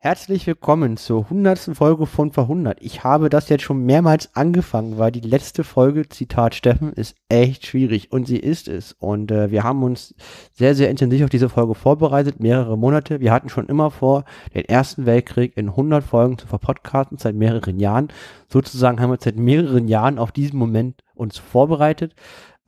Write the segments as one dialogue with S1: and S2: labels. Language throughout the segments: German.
S1: Herzlich willkommen zur hundertsten Folge von Verhundert. Ich habe das jetzt schon mehrmals angefangen, weil die letzte Folge, Zitat Steffen, ist echt schwierig und sie ist es. Und äh, wir haben uns sehr, sehr intensiv auf diese Folge vorbereitet, mehrere Monate. Wir hatten schon immer vor, den Ersten Weltkrieg in 100 Folgen zu verpodcasten, seit mehreren Jahren. Sozusagen haben wir uns seit mehreren Jahren auf diesen Moment uns vorbereitet.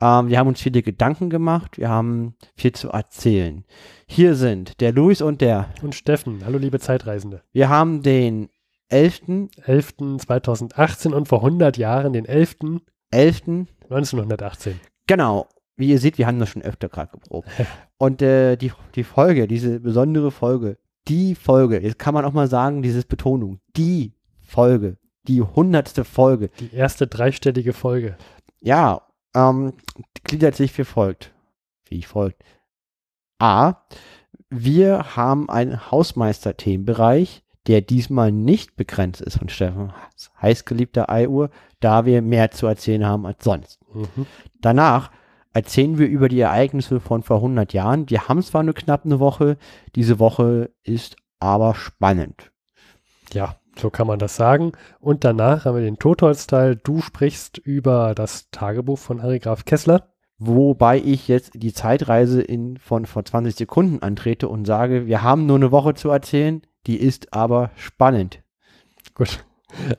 S1: Ähm, wir haben uns viele Gedanken gemacht, wir haben viel zu erzählen. Hier sind der Luis und der.
S2: Und Steffen. Hallo, liebe Zeitreisende.
S1: Wir haben den 11. 11. 2018 und vor 100 Jahren den 11. 11. 1918. Genau. Wie ihr seht, wir haben das schon öfter gerade geprobt. und äh, die, die Folge, diese besondere Folge, die Folge, jetzt kann man auch mal sagen, dieses Betonung, die Folge, die hundertste Folge. Die
S2: erste dreistellige Folge.
S1: Ja, ähm, gliedert sich wie folgt. Wie folgt. A. Wir haben einen Hausmeister-Themenbereich, der diesmal nicht begrenzt ist von Steffen heißgeliebter Eiuhr, da wir mehr zu erzählen haben als sonst. Mhm. Danach erzählen wir über die Ereignisse von vor 100 Jahren. Wir haben zwar nur knapp eine Woche, diese Woche ist aber spannend. Ja. So kann man das sagen. Und danach haben wir den Totholz-Teil. Du sprichst über das Tagebuch von Harry Graf Kessler. Wobei ich jetzt die Zeitreise in, von vor 20 Sekunden antrete und sage, wir haben nur eine Woche zu erzählen, die ist aber spannend.
S2: Gut.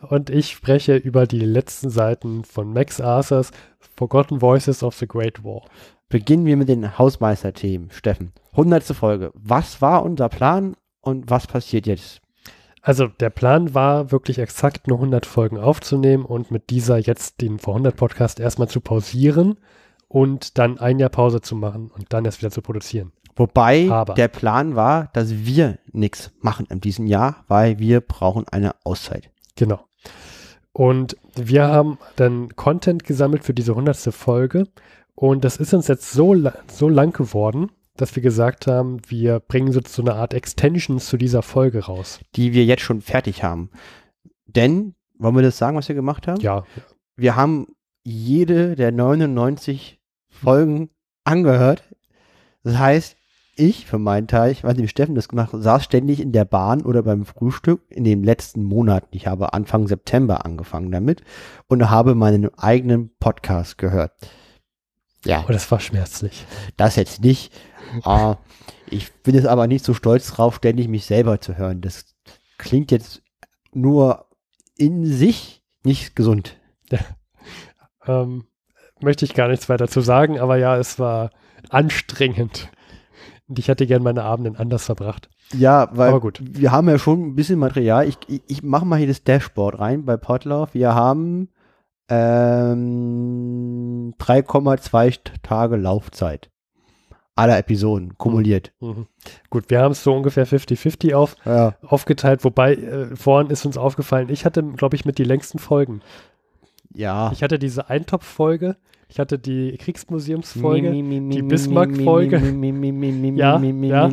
S2: Und ich spreche über die
S1: letzten Seiten von Max Arthurs Forgotten Voices of the Great War. Beginnen wir mit den Hausmeisterthemen, Steffen. Hundertste Folge. Was war unser Plan und was
S2: passiert jetzt? Also der Plan war wirklich exakt nur 100 Folgen aufzunehmen und mit dieser jetzt den vor 100 Podcast erstmal zu pausieren und dann ein Jahr Pause zu machen und dann erst wieder zu produzieren.
S1: Wobei Aber. der Plan war, dass wir nichts machen in diesem Jahr, weil wir brauchen eine Auszeit. Genau. Und wir
S2: haben dann Content gesammelt für diese 100. Folge und das ist uns jetzt so, so lang geworden, dass wir gesagt haben, wir bringen so eine Art Extensions zu dieser Folge
S1: raus. Die wir jetzt schon fertig haben. Denn, wollen wir das sagen, was wir gemacht haben? Ja. Wir haben jede der 99 Folgen angehört. Das heißt, ich für meinen Teil, ich weiß nicht, wie Steffen das gemacht hat, saß ständig in der Bahn oder beim Frühstück in den letzten Monaten. Ich habe Anfang September angefangen damit und habe meinen eigenen Podcast gehört. Ja. Und oh, das war schmerzlich. Das jetzt nicht. Uh, ich bin jetzt aber nicht so stolz drauf, ständig mich selber zu hören. Das klingt jetzt nur in sich nicht gesund.
S2: Ähm, möchte ich gar nichts weiter zu sagen, aber ja, es war anstrengend. Und ich hätte gern meine Abenden anders verbracht.
S1: Ja, weil wir haben ja schon ein bisschen Material. Ich, ich, ich mache mal hier das Dashboard rein bei Potlauf. Wir haben ähm, 3,2 Tage Laufzeit aller Episoden kumuliert. Mhm. Gut, wir haben es so ungefähr 50-50 auf,
S2: ja. aufgeteilt, wobei äh, vorhin ist uns aufgefallen, ich hatte, glaube ich, mit die längsten Folgen. Ja. Ich hatte diese Eintopf-Folge, ich hatte die Kriegsmuseumsfolge, die Bismarck-Folge. ja, ja.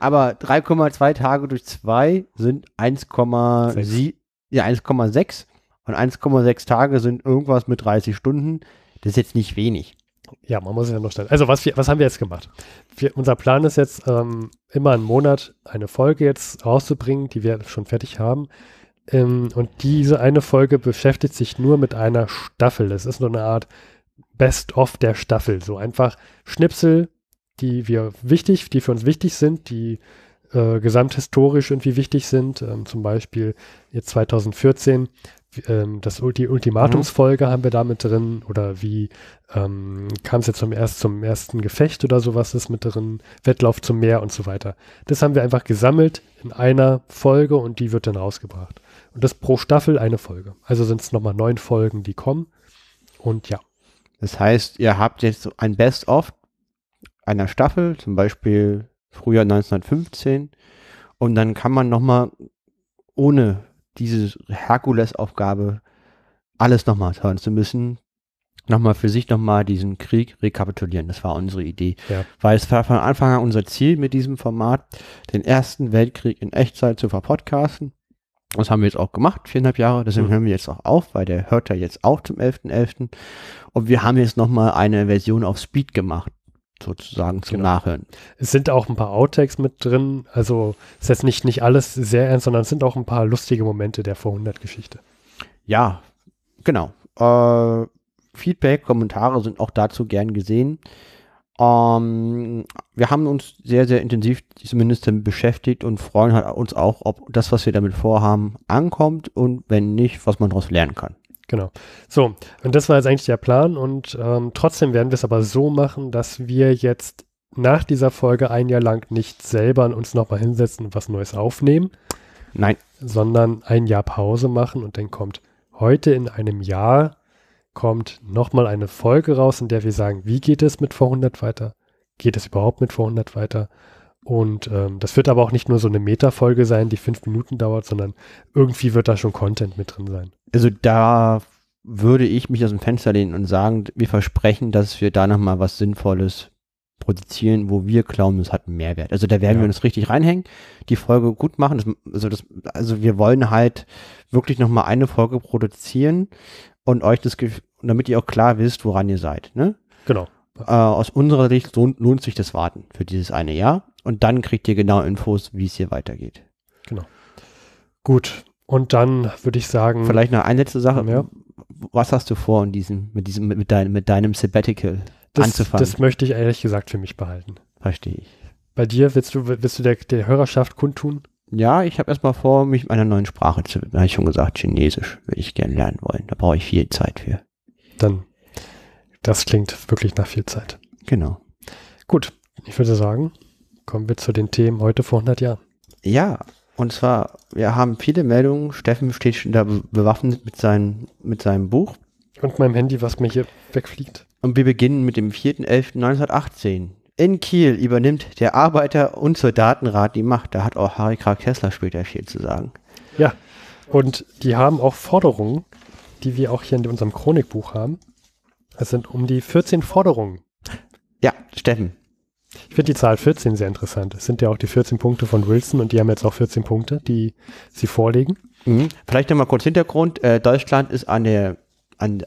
S1: Aber 3,2 Tage durch 2 sind 1,6. Ja, 1,6. Und 1,6 Tage sind irgendwas mit 30 Stunden. Das ist jetzt nicht wenig. Ja, man
S2: muss es ja noch stellen. Also was, wir, was haben wir jetzt gemacht? Wir, unser Plan ist jetzt, ähm, immer einen Monat eine Folge jetzt rauszubringen, die wir schon fertig haben. Ähm, und diese eine Folge beschäftigt sich nur mit einer Staffel. Das ist so eine Art Best-of der Staffel. So einfach Schnipsel, die wir wichtig, die für uns wichtig sind, die äh, gesamthistorisch irgendwie wichtig sind. Ähm, zum Beispiel jetzt 2014 ähm, das die Ultimatumsfolge mhm. haben wir da mit drin oder wie ähm, kam es jetzt zum, erst, zum ersten Gefecht oder sowas ist mit drin, Wettlauf zum Meer und so weiter. Das haben wir einfach gesammelt in einer Folge und die wird dann rausgebracht. Und das pro Staffel eine Folge. Also sind es nochmal neun Folgen, die kommen. Und ja.
S1: Das heißt, ihr habt jetzt ein Best-of einer Staffel, zum Beispiel Frühjahr 1915. Und dann kann man nochmal ohne diese Herkulesaufgabe, alles nochmal hören zu müssen, nochmal für sich nochmal diesen Krieg rekapitulieren. Das war unsere Idee. Ja. Weil es war von Anfang an unser Ziel mit diesem Format, den Ersten Weltkrieg in Echtzeit zu verpodcasten. Das haben wir jetzt auch gemacht, viereinhalb Jahre. Deswegen mhm. hören wir jetzt auch auf, weil der hört ja jetzt auch zum 11.11. .11. Und wir haben jetzt nochmal eine Version auf Speed gemacht sozusagen zum genau. Nachhören. Es sind auch ein paar Outtakes mit drin. Also ist
S2: jetzt nicht, nicht alles sehr ernst, sondern es sind auch ein paar lustige Momente der Vorhundert-Geschichte.
S1: Ja, genau. Äh, Feedback, Kommentare sind auch dazu gern gesehen. Ähm, wir haben uns sehr, sehr intensiv zumindest damit beschäftigt und freuen halt uns auch, ob das, was wir damit vorhaben, ankommt und wenn nicht, was man daraus lernen kann.
S2: Genau. So, und das war jetzt eigentlich der Plan und ähm, trotzdem werden wir es aber so machen, dass wir jetzt nach dieser Folge ein Jahr lang nicht selber uns nochmal hinsetzen und was Neues aufnehmen. Nein. Sondern ein Jahr Pause machen und dann kommt heute in einem Jahr kommt nochmal eine Folge raus, in der wir sagen, wie geht es mit 400 weiter? Geht es überhaupt mit 400 weiter? Und ähm, das wird aber auch nicht nur so eine Meta-Folge sein, die fünf Minuten dauert, sondern irgendwie wird da schon Content mit drin sein.
S1: Also da würde ich mich aus dem Fenster lehnen und sagen, wir versprechen, dass wir da nochmal was Sinnvolles produzieren, wo wir glauben, es hat einen Mehrwert. Also da werden ja. wir uns richtig reinhängen, die Folge gut machen. Das, also, das, also wir wollen halt wirklich nochmal eine Folge produzieren und euch das, damit ihr auch klar wisst, woran ihr seid. Ne? Genau. Äh, aus unserer Sicht lohnt, lohnt sich das Warten für dieses eine Jahr. Und dann kriegt ihr genau Infos, wie es hier weitergeht.
S2: Genau. Gut. Und dann würde ich sagen. Vielleicht
S1: noch eine letzte Sache. Ja. Was hast du vor, in diesem, mit, diesem, mit, dein, mit deinem Sabbatical das, anzufangen? Das möchte
S2: ich ehrlich gesagt für mich behalten. Verstehe ich. Bei dir willst du, willst du der, der Hörerschaft kundtun?
S1: Ja, ich habe erstmal vor, mich einer neuen Sprache zu widmen. Habe ich schon gesagt, Chinesisch würde ich gerne lernen wollen. Da brauche ich viel Zeit für.
S2: Dann, das klingt wirklich nach viel Zeit. Genau. Gut, ich würde sagen, kommen wir zu den Themen heute vor 100 Jahren.
S1: Ja, und zwar, wir haben viele Meldungen. Steffen steht schon da bewaffnet mit, seinen, mit seinem Buch. Und meinem Handy, was mir hier wegfliegt. Und wir beginnen mit dem 4.11.1918. In Kiel übernimmt der Arbeiter- und Soldatenrat die Macht. Da hat auch Harry Krag Kessler später viel zu sagen. Ja, und die haben auch Forderungen,
S2: die wir auch hier in unserem Chronikbuch haben. Es sind um die 14 Forderungen. Ja, Steffen, ich finde die Zahl 14 sehr interessant. Es sind ja auch die 14 Punkte von Wilson und die haben jetzt auch 14 Punkte, die sie vorlegen.
S1: Mhm. Vielleicht nochmal kurz Hintergrund. Äh, Deutschland ist an der, an,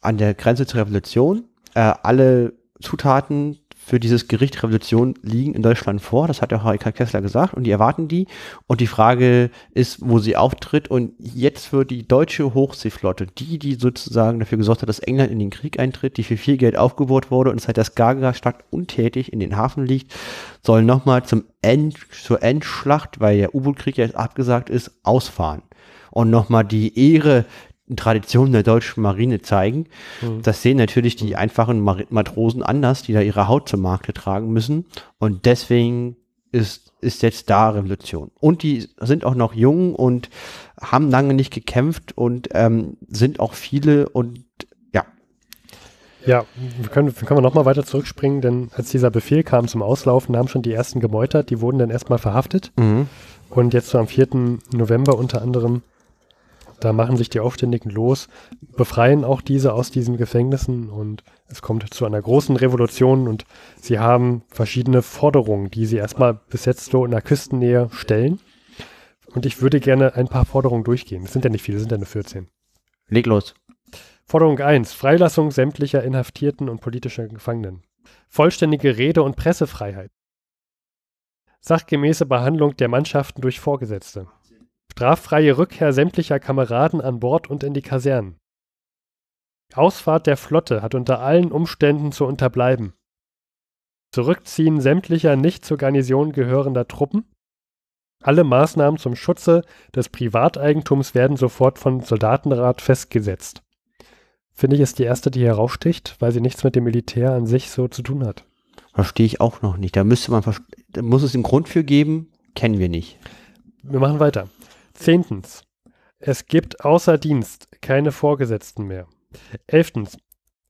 S1: an, der Grenze zur Revolution. Äh, alle Zutaten für dieses Gericht Revolution liegen in Deutschland vor. Das hat der Heike Kessler gesagt und die erwarten die. Und die Frage ist, wo sie auftritt. Und jetzt wird die deutsche Hochseeflotte, die, die sozusagen dafür gesorgt hat, dass England in den Krieg eintritt, die für viel Geld aufgebohrt wurde und seit halt das Garga stadt untätig in den Hafen liegt, soll nochmal zum End, zur Endschlacht, weil der U-Boot-Krieg ja abgesagt ist, ausfahren und nochmal die Ehre Traditionen der deutschen Marine zeigen. Mhm. Das sehen natürlich die mhm. einfachen Matrosen anders, die da ihre Haut zum Markt tragen müssen. Und deswegen ist, ist jetzt da Revolution. Und die sind auch noch jung und haben lange nicht gekämpft und ähm, sind auch viele und ja.
S2: Ja, wir können, können wir nochmal weiter zurückspringen, denn als dieser Befehl kam zum Auslaufen, haben schon die ersten gemeutert, die wurden dann erstmal verhaftet. Mhm. Und jetzt so am 4. November unter anderem da machen sich die Aufständigen los, befreien auch diese aus diesen Gefängnissen und es kommt zu einer großen Revolution und sie haben verschiedene Forderungen, die sie erstmal bis jetzt so in der Küstennähe stellen. Und ich würde gerne ein paar Forderungen durchgehen. Es sind ja nicht viele, es sind ja nur 14. Leg los. Forderung 1. Freilassung sämtlicher Inhaftierten und politischer Gefangenen. Vollständige Rede- und Pressefreiheit. Sachgemäße Behandlung der Mannschaften durch Vorgesetzte straffreie Rückkehr sämtlicher Kameraden an Bord und in die Kasernen. Ausfahrt der Flotte hat unter allen Umständen zu unterbleiben. Zurückziehen sämtlicher nicht zur Garnison gehörender Truppen. Alle Maßnahmen zum Schutze des Privateigentums werden sofort von Soldatenrat festgesetzt. Finde ich, ist die erste, die hier raussticht, weil sie nichts mit dem Militär an sich so zu tun
S1: hat. Verstehe ich auch noch nicht. Da müsste man, da muss es einen Grund für geben, kennen wir nicht. Wir
S2: machen weiter. Zehntens. Es gibt außer Dienst keine Vorgesetzten mehr. Elftens.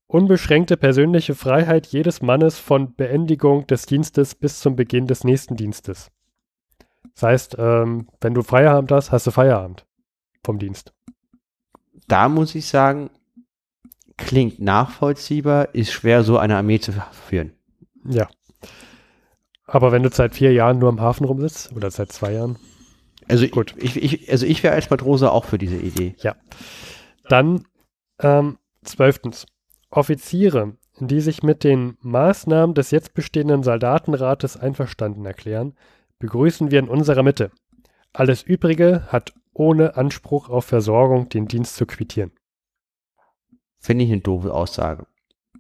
S2: Unbeschränkte persönliche Freiheit jedes Mannes von Beendigung des Dienstes bis zum Beginn des nächsten Dienstes. Das heißt, ähm, wenn du Feierabend hast, hast du Feierabend vom Dienst.
S1: Da muss ich sagen, klingt nachvollziehbar, ist schwer, so eine Armee zu führen.
S2: Ja. Aber wenn du seit vier Jahren nur im Hafen rumsitzt oder seit zwei Jahren. Also Gut. ich, ich also ich wäre als Matrose auch für diese Idee. Ja. Dann ähm, zwölftens. Offiziere, die sich mit den Maßnahmen des jetzt bestehenden Soldatenrates einverstanden erklären, begrüßen wir in unserer Mitte. Alles Übrige hat ohne Anspruch auf Versorgung den Dienst zu quittieren.
S1: Finde ich eine doofe Aussage.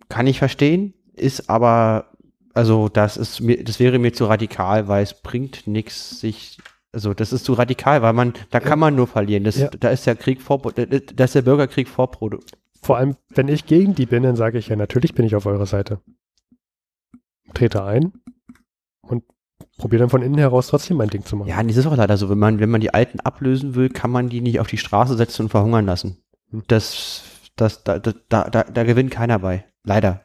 S1: Kann ich verstehen, ist aber, also das ist mir, das wäre mir zu radikal, weil es bringt nichts, sich also das ist zu radikal, weil man, da kann man nur verlieren. Das, ja. Da ist der Krieg vor, da ist der Bürgerkrieg vorprodukt. Vor allem, wenn ich gegen die bin,
S2: dann sage ich ja, natürlich bin ich auf eurer Seite.
S1: Trete ein und probiere dann von innen heraus trotzdem mein Ding zu machen. Ja, das ist auch leider so. Wenn man, wenn man die Alten ablösen will, kann man die nicht auf die Straße setzen und verhungern lassen. Hm. Das, das, da, da, da, da gewinnt keiner bei. Leider.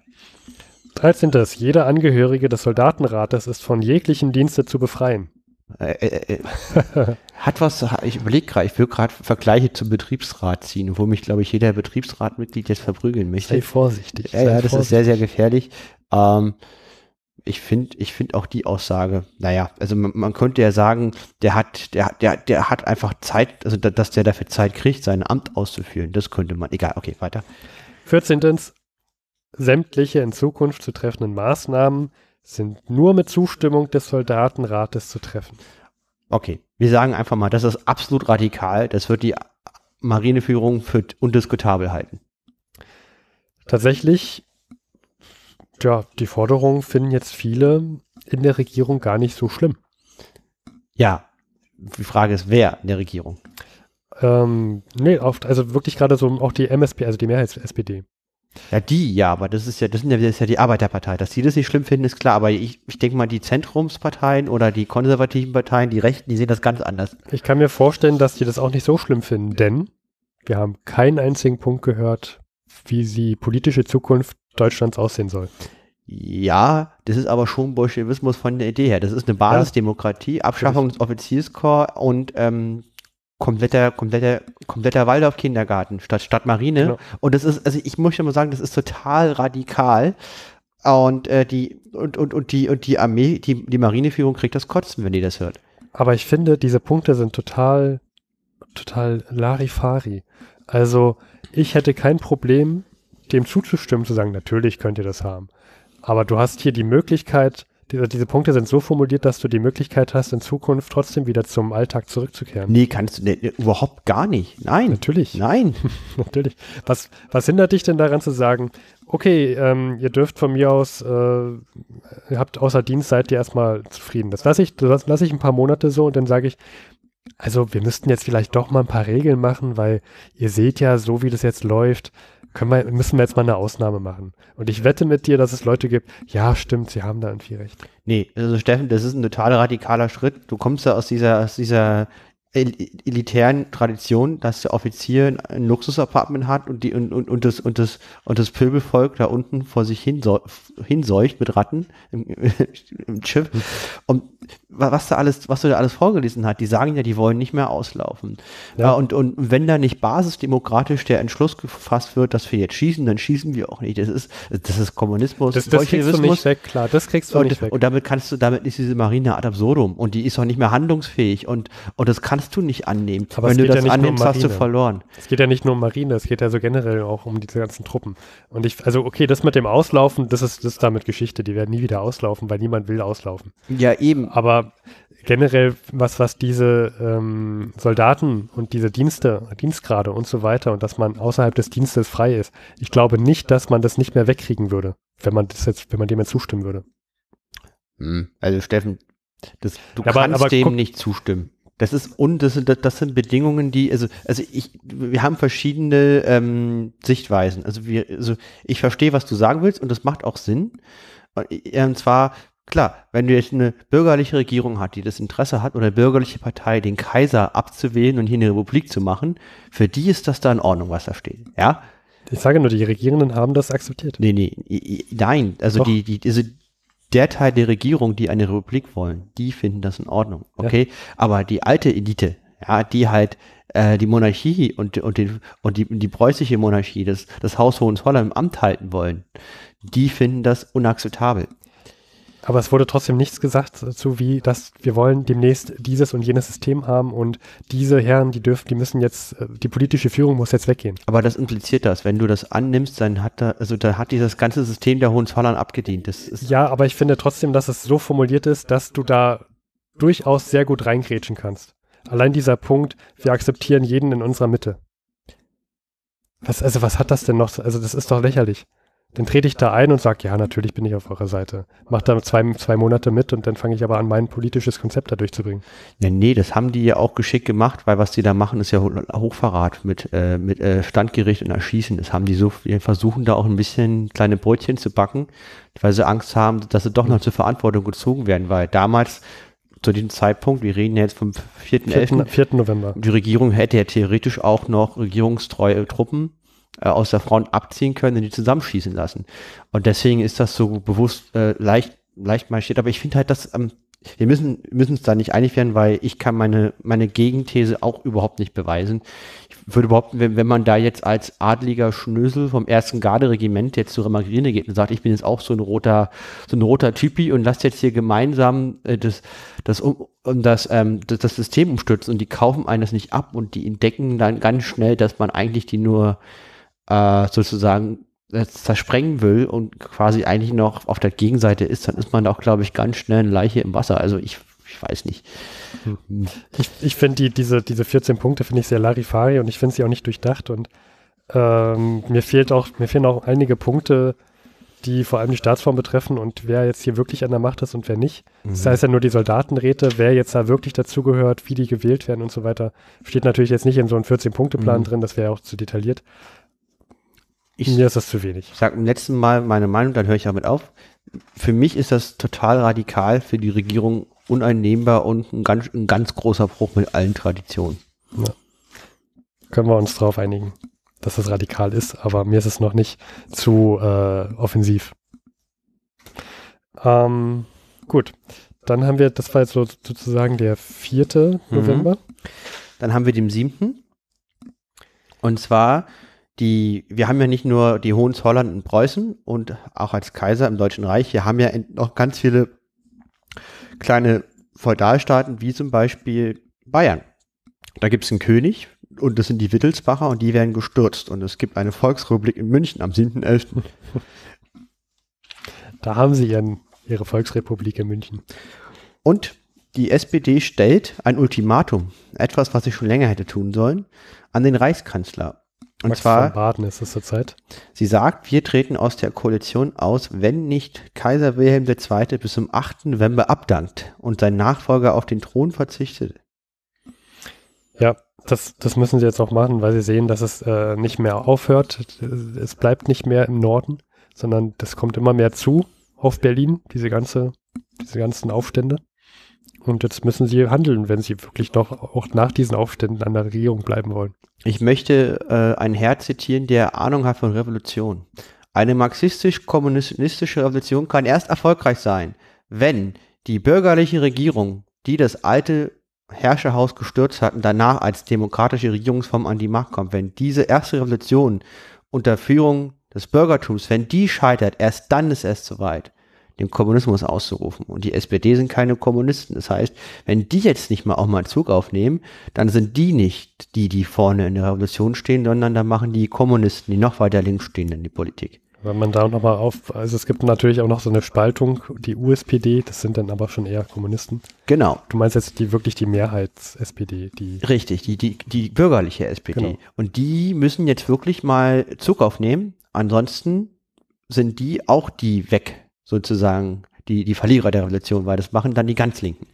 S2: 13. Jeder
S1: Angehörige
S2: des Soldatenrates ist von jeglichen Dienste zu befreien.
S1: Äh äh, äh, äh, hat was, ich überlege gerade, ich will gerade Vergleiche zum Betriebsrat ziehen, wo mich, glaube ich, jeder Betriebsratmitglied jetzt verprügeln möchte. Sei vorsichtig. Sei ja, das vorsichtig. ist sehr, sehr gefährlich. Ähm, ich finde ich finde auch die Aussage, naja, also man, man, könnte ja sagen, der hat, der, der, der hat einfach Zeit, also da, dass der dafür Zeit kriegt, sein Amt auszuführen, das könnte man, egal, okay, weiter.
S2: 14. Sämtliche in Zukunft zu treffenden Maßnahmen sind nur mit Zustimmung des Soldatenrates zu treffen.
S1: Okay, wir sagen einfach mal, das ist absolut radikal. Das wird die Marineführung für undiskutabel halten. Tatsächlich, ja, die Forderungen
S2: finden jetzt viele in der Regierung gar nicht so schlimm.
S1: Ja, die Frage ist, wer in der Regierung?
S2: Ähm, nee, oft, also wirklich gerade so auch die MSP, also die Mehrheits-SPD.
S1: Ja, die ja, aber das ist ja, das, sind ja, das ist ja die Arbeiterpartei. Dass die das nicht schlimm finden, ist klar, aber ich, ich denke mal, die Zentrumsparteien oder die konservativen Parteien, die Rechten, die sehen das ganz anders.
S2: Ich kann mir vorstellen, dass die das auch nicht so schlimm finden, denn wir haben keinen einzigen Punkt gehört, wie die politische Zukunft Deutschlands aussehen soll.
S1: Ja, das ist aber schon Bolschewismus von der Idee her. Das ist eine Basisdemokratie, Abschaffung des Offizierskorps und ähm, kompletter, kompletter, kompletter Waldorf-Kindergarten statt, statt Marine. Genau. Und das ist, also ich möchte mal sagen, das ist total radikal. Und äh, die und, und, und die und die Armee, die, die Marineführung kriegt das Kotzen, wenn die das hört. Aber ich finde, diese
S2: Punkte sind total, total
S1: Larifari. Also ich
S2: hätte kein Problem, dem zuzustimmen, zu sagen, natürlich könnt ihr das haben. Aber du hast hier die Möglichkeit, diese, diese Punkte sind so formuliert, dass du die Möglichkeit hast, in Zukunft trotzdem wieder zum Alltag zurückzukehren. Nee, kannst du nee, überhaupt gar nicht. Nein. Natürlich. Nein. Natürlich. Was, was hindert dich denn daran zu sagen, okay, ähm, ihr dürft von mir aus, äh, ihr habt außer Dienst, seid ihr erstmal zufrieden. Das lasse ich, das lasse ich ein paar Monate so und dann sage ich, also wir müssten jetzt vielleicht doch mal ein paar Regeln machen, weil ihr seht ja, so wie das jetzt läuft, können wir, müssen wir jetzt mal eine Ausnahme machen. Und ich wette mit dir, dass es Leute gibt, ja, stimmt, sie haben da irgendwie recht.
S1: Nee, also Steffen, das ist ein total radikaler Schritt. Du kommst ja aus dieser, aus dieser elitären Tradition, dass der Offizier ein Luxusapartment hat und die und, und, und das und das und das Pöbelvolk da unten vor sich hin hinseucht mit Ratten im, im Chip. Und was da alles, was du da alles vorgelesen hast, die sagen ja, die wollen nicht mehr auslaufen. Ja. Äh, und, und wenn da nicht basisdemokratisch der Entschluss gefasst wird, dass wir jetzt schießen, dann schießen wir auch nicht. Das ist, das ist Kommunismus. Das, das kriegst du nicht weg, klar. Das kriegst du und, nicht weg. Und damit kannst du, damit ist diese Marine ad absurdum und die ist auch nicht mehr handlungsfähig und, und das kannst du nicht annehmen. Aber wenn du das ja annimmst, um hast du verloren. Es geht ja nicht nur um Marine, es geht ja so
S2: generell auch um diese ganzen Truppen. Und ich, also okay, das mit dem Auslaufen, das ist, das ist damit Geschichte. Die werden nie wieder auslaufen, weil niemand will auslaufen. Ja, eben. Aber generell, was, was diese ähm, Soldaten und diese Dienste, Dienstgrade und so weiter und dass man außerhalb des Dienstes frei ist, ich glaube nicht, dass man das nicht mehr wegkriegen würde, wenn man das jetzt, wenn man dem jetzt zustimmen würde.
S1: Hm, also Steffen, das, du aber, kannst aber, dem nicht zustimmen. Das ist und das sind, das sind Bedingungen, die also also ich wir haben verschiedene ähm, Sichtweisen. Also wir also ich verstehe, was du sagen willst und das macht auch Sinn. Und äh, zwar Klar, wenn du jetzt eine bürgerliche Regierung hat, die das Interesse hat, oder eine bürgerliche Partei, den Kaiser abzuwählen und hier eine Republik zu machen, für die ist das da in Ordnung, was da steht. Ja? Ich sage nur, die Regierenden haben das akzeptiert. Nee, nee, nein. Also, die, die, also der Teil der Regierung, die eine Republik wollen, die finden das in Ordnung. Okay? Ja. Aber die alte Elite, ja, die halt äh, die Monarchie und, und, den, und die, die preußische Monarchie, das, das Haus Hohenzollern im Amt halten wollen, die finden das unakzeptabel.
S2: Aber es wurde trotzdem nichts gesagt dazu, wie, dass wir wollen demnächst dieses und jenes System haben und diese Herren, die dürfen, die müssen jetzt, äh, die politische Führung muss jetzt weggehen.
S1: Aber das impliziert das, wenn du das annimmst, dann hat da, also da hat dieses ganze System der Hohenzollern abgedient. Das ist ja,
S2: aber ich finde trotzdem, dass es so formuliert ist, dass du da durchaus sehr gut reingrätschen kannst. Allein dieser Punkt, wir akzeptieren jeden in unserer Mitte. Was, also was hat das denn noch? Also das ist doch lächerlich dann trete ich da ein und sage, ja, natürlich bin ich auf eurer Seite. Mach da zwei, zwei Monate mit und dann fange ich aber an, mein politisches Konzept da durchzubringen.
S1: Nee, nee, das haben die ja auch geschickt gemacht, weil was die da machen, ist ja Hochverrat mit, äh, mit äh, Standgericht und Erschießen. Das haben die so, die versuchen da auch ein bisschen kleine Brötchen zu backen, weil sie Angst haben, dass sie doch noch zur Verantwortung gezogen werden, weil damals zu diesem Zeitpunkt, wir reden jetzt vom 4.11. 4. 4. November. Die Regierung hätte ja theoretisch auch noch regierungstreue Truppen äh, aus der Front abziehen können und die zusammenschießen lassen. Und deswegen ist das so bewusst äh, leicht, leicht marschiert. Aber ich finde halt, dass ähm, wir müssen müssen uns da nicht einig werden, weil ich kann meine meine Gegenthese auch überhaupt nicht beweisen. Ich würde überhaupt, wenn, wenn man da jetzt als adliger Schnösel vom ersten Garderegiment jetzt zur Remagrine geht und sagt, ich bin jetzt auch so ein roter so ein roter Typi und lasst jetzt hier gemeinsam äh, das das um, um das, ähm, das das System umstürzen und die kaufen einen das nicht ab und die entdecken dann ganz schnell, dass man eigentlich die nur äh, sozusagen äh, zersprengen will und quasi eigentlich noch auf der Gegenseite ist, dann ist man auch, glaube ich, ganz schnell eine Leiche im Wasser. Also ich, ich weiß nicht. Hm. Ich,
S2: ich finde die, diese, diese 14 Punkte finde ich sehr larifari und ich finde sie auch nicht durchdacht und ähm, mir fehlt auch, mir fehlen auch einige Punkte, die vor allem die Staatsform betreffen und wer jetzt hier wirklich an der Macht ist und wer nicht. Mhm. Das heißt ja nur die Soldatenräte, wer jetzt da wirklich dazugehört, wie die gewählt werden und so weiter, steht natürlich jetzt nicht in so einem 14-Punkte-Plan mhm. drin, das wäre auch zu detailliert.
S1: Ich, Mir ist das zu wenig. Ich sage im letzten Mal meine Meinung, dann höre ich damit auf. Für mich ist das total radikal für die Regierung uneinnehmbar und ein ganz, ein ganz großer Bruch mit allen Traditionen.
S2: Ja. Können wir uns darauf einigen, dass das radikal ist, aber mir ist es noch nicht zu äh, offensiv. Ähm, gut, dann haben wir, das war jetzt so, sozusagen der 4. Mhm. November.
S1: Dann haben wir den 7. Und zwar die, wir haben ja nicht nur die Hohenzollern in Preußen und auch als Kaiser im Deutschen Reich, wir haben ja noch ganz viele kleine Feudalstaaten, wie zum Beispiel Bayern. Da gibt es einen König und das sind die Wittelsbacher und die werden gestürzt. Und es gibt eine Volksrepublik in München am 7.11. Da haben sie ihren, ihre Volksrepublik in München. Und die SPD stellt ein Ultimatum, etwas, was sie schon länger hätte tun sollen, an den Reichskanzler. Und Max zwar, von Baden ist es zurzeit. Sie sagt, wir treten aus der Koalition aus, wenn nicht Kaiser Wilhelm II. bis zum 8. November abdankt und sein Nachfolger auf den Thron verzichtet. Ja, das, das müssen sie jetzt auch machen, weil sie sehen, dass es äh, nicht mehr aufhört.
S2: Es bleibt nicht mehr im Norden, sondern das kommt immer mehr zu auf Berlin, diese ganze, diese ganzen Aufstände. Und jetzt müssen sie handeln, wenn sie wirklich doch
S1: auch nach diesen Aufständen an der Regierung bleiben wollen. Ich möchte äh, einen Herr zitieren, der Ahnung hat von Revolution. Eine marxistisch-kommunistische Revolution kann erst erfolgreich sein, wenn die bürgerliche Regierung, die das alte Herrscherhaus gestürzt hat und danach als demokratische Regierungsform an die Macht kommt, wenn diese erste Revolution unter Führung des Bürgertums, wenn die scheitert, erst dann ist es soweit den Kommunismus auszurufen. Und die SPD sind keine Kommunisten. Das heißt, wenn die jetzt nicht mal auch mal Zug aufnehmen, dann sind die nicht die, die vorne in der Revolution stehen, sondern dann machen die Kommunisten, die noch weiter links stehen, in die Politik.
S2: Wenn man da nochmal auf, also es gibt natürlich auch noch so eine Spaltung, die USPD, das sind dann aber schon eher Kommunisten. Genau. Du meinst jetzt die wirklich die Mehrheits-SPD,
S1: die. Richtig, die, die, die bürgerliche SPD. Genau. Und die müssen jetzt wirklich mal Zug aufnehmen. Ansonsten sind die auch die weg sozusagen die, die Verlierer der Revolution, weil das machen dann die ganz Linken.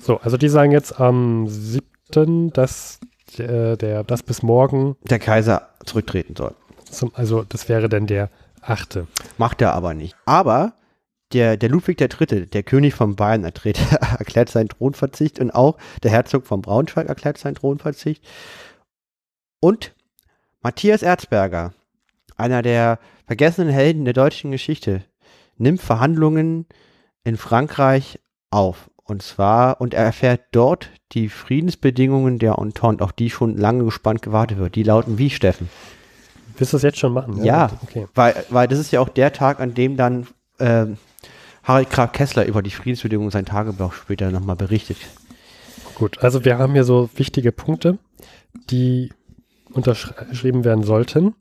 S1: So, also die sagen jetzt am
S2: 7., dass, äh, der, dass bis morgen
S1: der Kaiser zurücktreten soll. Zum, also das wäre dann der 8. Macht er aber nicht. Aber der, der Ludwig III., der König von Bayern, erklärt seinen Thronverzicht und auch der Herzog von Braunschweig erklärt seinen Thronverzicht. Und Matthias Erzberger, einer der vergessenen Helden der deutschen Geschichte, nimmt Verhandlungen in Frankreich auf. Und zwar, und er erfährt dort die Friedensbedingungen der Entente, auf die schon lange gespannt gewartet wird. Die lauten wie, Steffen? Willst du das jetzt schon machen? Ja, ja okay. weil, weil das ist ja auch der Tag, an dem dann äh, Harald Graf Kessler über die Friedensbedingungen sein Tagebuch später nochmal berichtet. Gut, also wir haben hier
S2: so wichtige Punkte, die unterschrieben werden sollten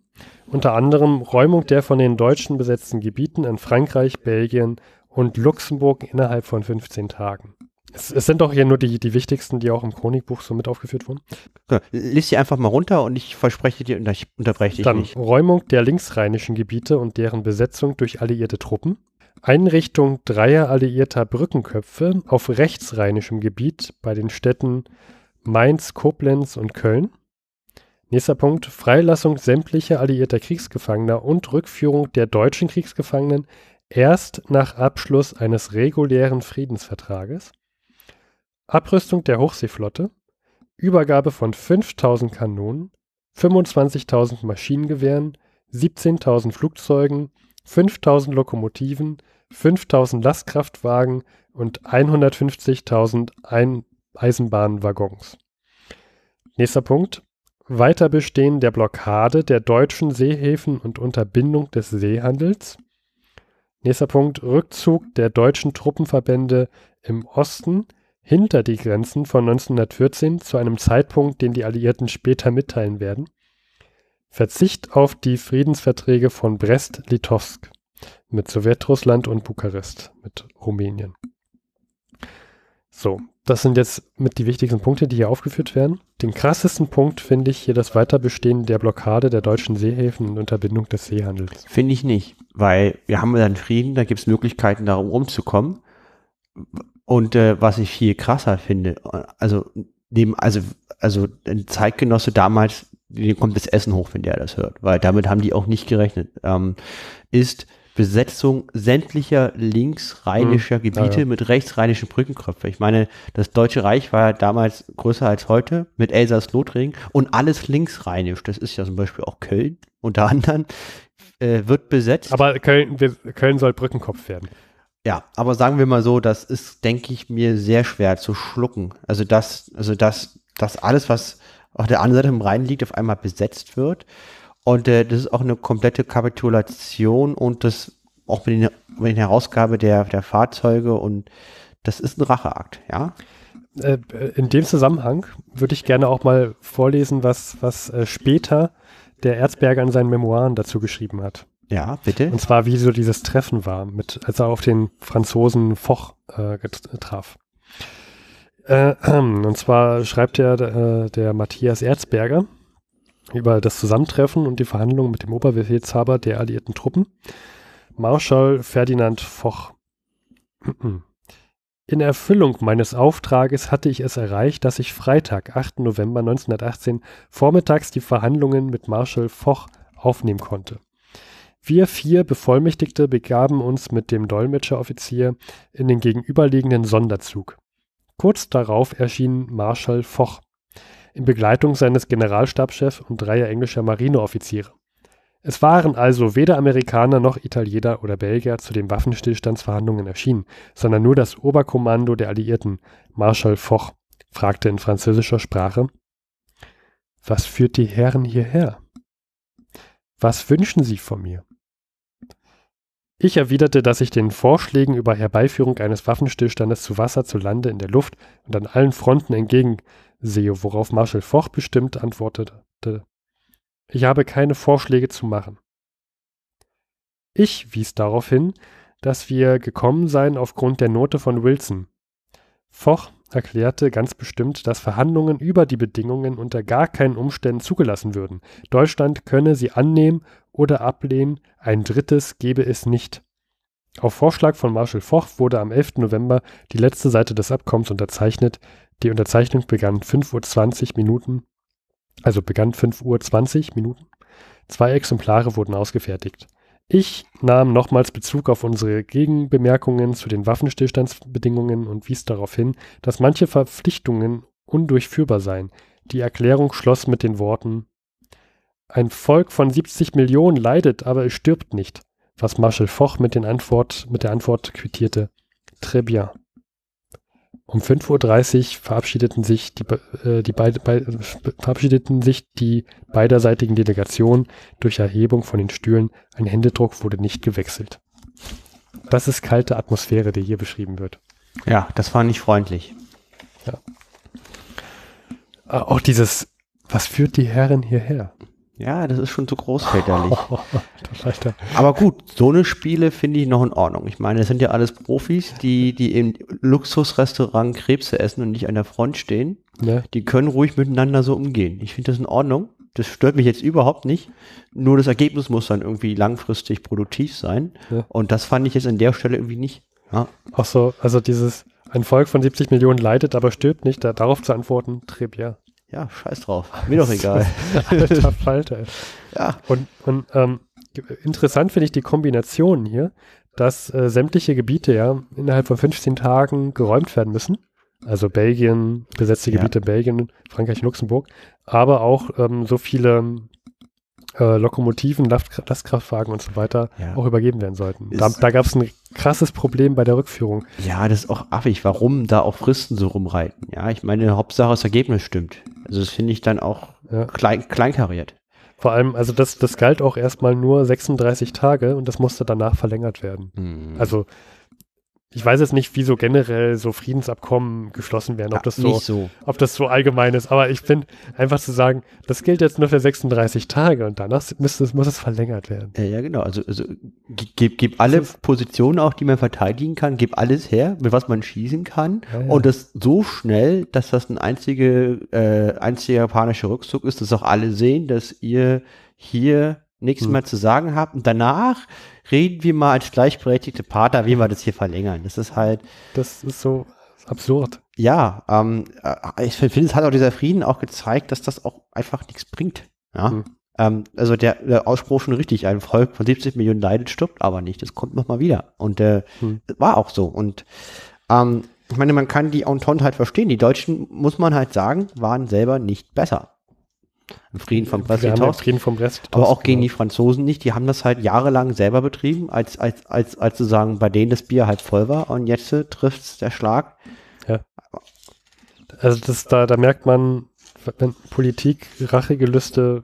S2: unter anderem Räumung der von den Deutschen besetzten Gebieten in Frankreich, Belgien und Luxemburg innerhalb von 15 Tagen. Es, es sind doch hier nur die, die wichtigsten, die auch im Chronikbuch so mit aufgeführt wurden.
S1: lies sie einfach mal runter und ich verspreche dir, ich unterbreche dich Dann nicht. Räumung
S2: der linksrheinischen Gebiete und deren Besetzung durch alliierte Truppen. Einrichtung dreier alliierter Brückenköpfe auf rechtsrheinischem Gebiet bei den Städten Mainz, Koblenz und Köln. Nächster Punkt, Freilassung sämtlicher alliierter Kriegsgefangener und Rückführung der deutschen Kriegsgefangenen erst nach Abschluss eines regulären Friedensvertrages. Abrüstung der Hochseeflotte, Übergabe von 5000 Kanonen, 25.000 Maschinengewehren, 17.000 Flugzeugen, 5.000 Lokomotiven, 5.000 Lastkraftwagen und 150.000 Eisenbahnwaggons. Nächster Punkt. Weiterbestehen der Blockade der deutschen Seehäfen und Unterbindung des Seehandels. Nächster Punkt, Rückzug der deutschen Truppenverbände im Osten hinter die Grenzen von 1914 zu einem Zeitpunkt, den die Alliierten später mitteilen werden. Verzicht auf die Friedensverträge von Brest-Litovsk mit Sowjetrussland und Bukarest mit Rumänien. So, das sind jetzt mit die wichtigsten Punkte, die hier aufgeführt werden. Den krassesten Punkt finde ich hier das Weiterbestehen der Blockade der deutschen Seehäfen und Unterbindung des Seehandels.
S1: Finde ich nicht, weil wir haben dann Frieden, da gibt es Möglichkeiten, darum rumzukommen. Und äh, was ich viel krasser finde, also neben, also, also ein Zeitgenosse damals, dem kommt das Essen hoch, wenn der das hört, weil damit haben die auch nicht gerechnet, ähm, ist, Besetzung sämtlicher linksrheinischer mhm. Gebiete ja, ja. mit rechtsrheinischen Brückenköpfen. Ich meine, das Deutsche Reich war ja damals größer als heute mit Elsass-Lothringen und alles linksrheinisch. Das ist ja zum Beispiel auch Köln unter anderem
S2: äh, wird besetzt. Aber Köln, wir, Köln soll Brückenkopf werden.
S1: Ja, aber sagen wir mal so, das ist, denke ich, mir sehr schwer zu schlucken. Also dass also das, das alles, was auf der anderen Seite im Rhein liegt, auf einmal besetzt wird. Und äh, das ist auch eine komplette Kapitulation und das auch mit, den, mit der Herausgabe der, der Fahrzeuge und das ist ein Racheakt, ja.
S2: Äh, äh, in
S1: dem Zusammenhang
S2: würde ich gerne auch mal vorlesen, was, was äh, später der Erzberger in seinen Memoiren dazu geschrieben hat. Ja, bitte. Und zwar, wie so dieses Treffen war, mit, als er auf den Franzosen Foch äh, traf. Äh, und zwar schreibt er, der, der Matthias Erzberger, über das Zusammentreffen und die Verhandlungen mit dem Oberbefehlshaber der alliierten Truppen, Marschall Ferdinand Foch. In Erfüllung meines Auftrages hatte ich es erreicht, dass ich Freitag, 8. November 1918, vormittags die Verhandlungen mit Marschall Foch aufnehmen konnte. Wir vier Bevollmächtigte begaben uns mit dem Dolmetscheroffizier in den gegenüberliegenden Sonderzug. Kurz darauf erschien Marschall Foch in Begleitung seines Generalstabschefs und dreier englischer Marineoffiziere. Es waren also weder Amerikaner noch Italiener oder Belgier zu den Waffenstillstandsverhandlungen erschienen, sondern nur das Oberkommando der Alliierten, Marschall Foch, fragte in französischer Sprache Was führt die Herren hierher? Was wünschen Sie von mir? Ich erwiderte, dass ich den Vorschlägen über Herbeiführung eines Waffenstillstandes zu Wasser, zu Lande, in der Luft und an allen Fronten entgegen sehe, worauf Marshall Foch bestimmt antwortete, ich habe keine Vorschläge zu machen. Ich wies darauf hin, dass wir gekommen seien aufgrund der Note von Wilson. Foch erklärte ganz bestimmt, dass Verhandlungen über die Bedingungen unter gar keinen Umständen zugelassen würden. Deutschland könne sie annehmen oder ablehnen, ein drittes gebe es nicht. Auf Vorschlag von Marshall Foch wurde am 11. November die letzte Seite des Abkommens unterzeichnet, die Unterzeichnung begann 5.20 Uhr Minuten, also begann 5.20 Uhr Minuten. Zwei Exemplare wurden ausgefertigt. Ich nahm nochmals Bezug auf unsere Gegenbemerkungen zu den Waffenstillstandsbedingungen und wies darauf hin, dass manche Verpflichtungen undurchführbar seien. Die Erklärung schloss mit den Worten Ein Volk von 70 Millionen leidet, aber es stirbt nicht, was Marshall Foch mit, Antwort, mit der Antwort quittierte. Très bien. Um 5.30 Uhr verabschiedeten sich die, äh, die beide, be, verabschiedeten sich die beiderseitigen Delegationen durch Erhebung von den Stühlen. Ein Händedruck wurde nicht gewechselt. Das ist kalte Atmosphäre, die hier
S1: beschrieben wird. Ja, das war nicht
S2: freundlich. Ja. Äh, auch dieses, was führt die Herren hierher?
S1: Ja, das ist schon zu großväterlich. Aber gut, so eine Spiele finde ich noch in Ordnung. Ich meine, das sind ja alles Profis, die, die im Luxusrestaurant Krebse essen und nicht an der Front stehen. Ja. Die können ruhig miteinander so umgehen. Ich finde das in Ordnung. Das stört mich jetzt überhaupt nicht. Nur das Ergebnis muss dann irgendwie langfristig produktiv sein. Ja. Und das fand ich jetzt an der Stelle irgendwie nicht. Ja.
S2: Auch so, also dieses, ein Volk von 70 Millionen leidet, aber stirbt nicht, da, darauf zu antworten, ja
S1: ja, scheiß drauf. Mir doch egal. Alter Falter.
S2: ja. Und, und ähm, interessant finde ich die Kombination hier, dass äh, sämtliche Gebiete ja innerhalb von 15 Tagen geräumt werden müssen. Also Belgien, besetzte Gebiete ja. Belgien, Frankreich, Luxemburg, aber auch ähm, so viele äh, Lokomotiven, Last Lastkraftwagen und so weiter ja. auch übergeben werden sollten. Ist da, da gab es ein krasses Problem bei der Rückführung.
S1: Ja, das ist auch affig, warum da auch Fristen so rumreiten. Ja, ich meine, Hauptsache das Ergebnis stimmt. Also das finde ich dann auch ja. klein, kleinkariert. Vor allem, also das, das galt auch erstmal
S2: nur 36 Tage und das musste danach verlängert werden. Mhm. Also ich weiß jetzt nicht, wieso generell so Friedensabkommen geschlossen werden, ob das so, so. ob das so allgemein ist. Aber ich bin einfach zu sagen, das gilt jetzt nur für 36 Tage und danach müsste, muss es verlängert werden.
S1: Ja, ja genau. Also, also gib, gib alle Positionen auch, die man verteidigen kann, gib alles her, mit was man schießen kann ja, ja. und das so schnell, dass das ein einzige, äh, einziger japanischer Rückzug ist, dass auch alle sehen, dass ihr hier nichts hm. mehr zu sagen habt. Und danach reden wir mal als gleichberechtigte Partner, wie wir das hier verlängern. Das ist halt. Das ist so absurd. Ja, ähm, äh, ich finde, es hat auch dieser Frieden auch gezeigt, dass das auch einfach nichts bringt. Ja. Hm. Ähm, also der, der, Ausspruch schon richtig, ein Volk von 70 Millionen leidet, stirbt aber nicht. Das kommt nochmal wieder. Und äh, hm. war auch so. Und ähm, ich meine, man kann die Entente halt verstehen. Die Deutschen, muss man halt sagen, waren selber nicht besser. Im Frieden vom Brest-Litovsk. Ja Frieden vom Brest aber auch gegen die Franzosen nicht. Die haben das halt jahrelang selber betrieben, als, als, als, als sozusagen bei denen das Bier halb voll war und jetzt äh, trifft es der Schlag. Ja. Also das, da, da merkt man,
S2: wenn Politik, Rachegelüste,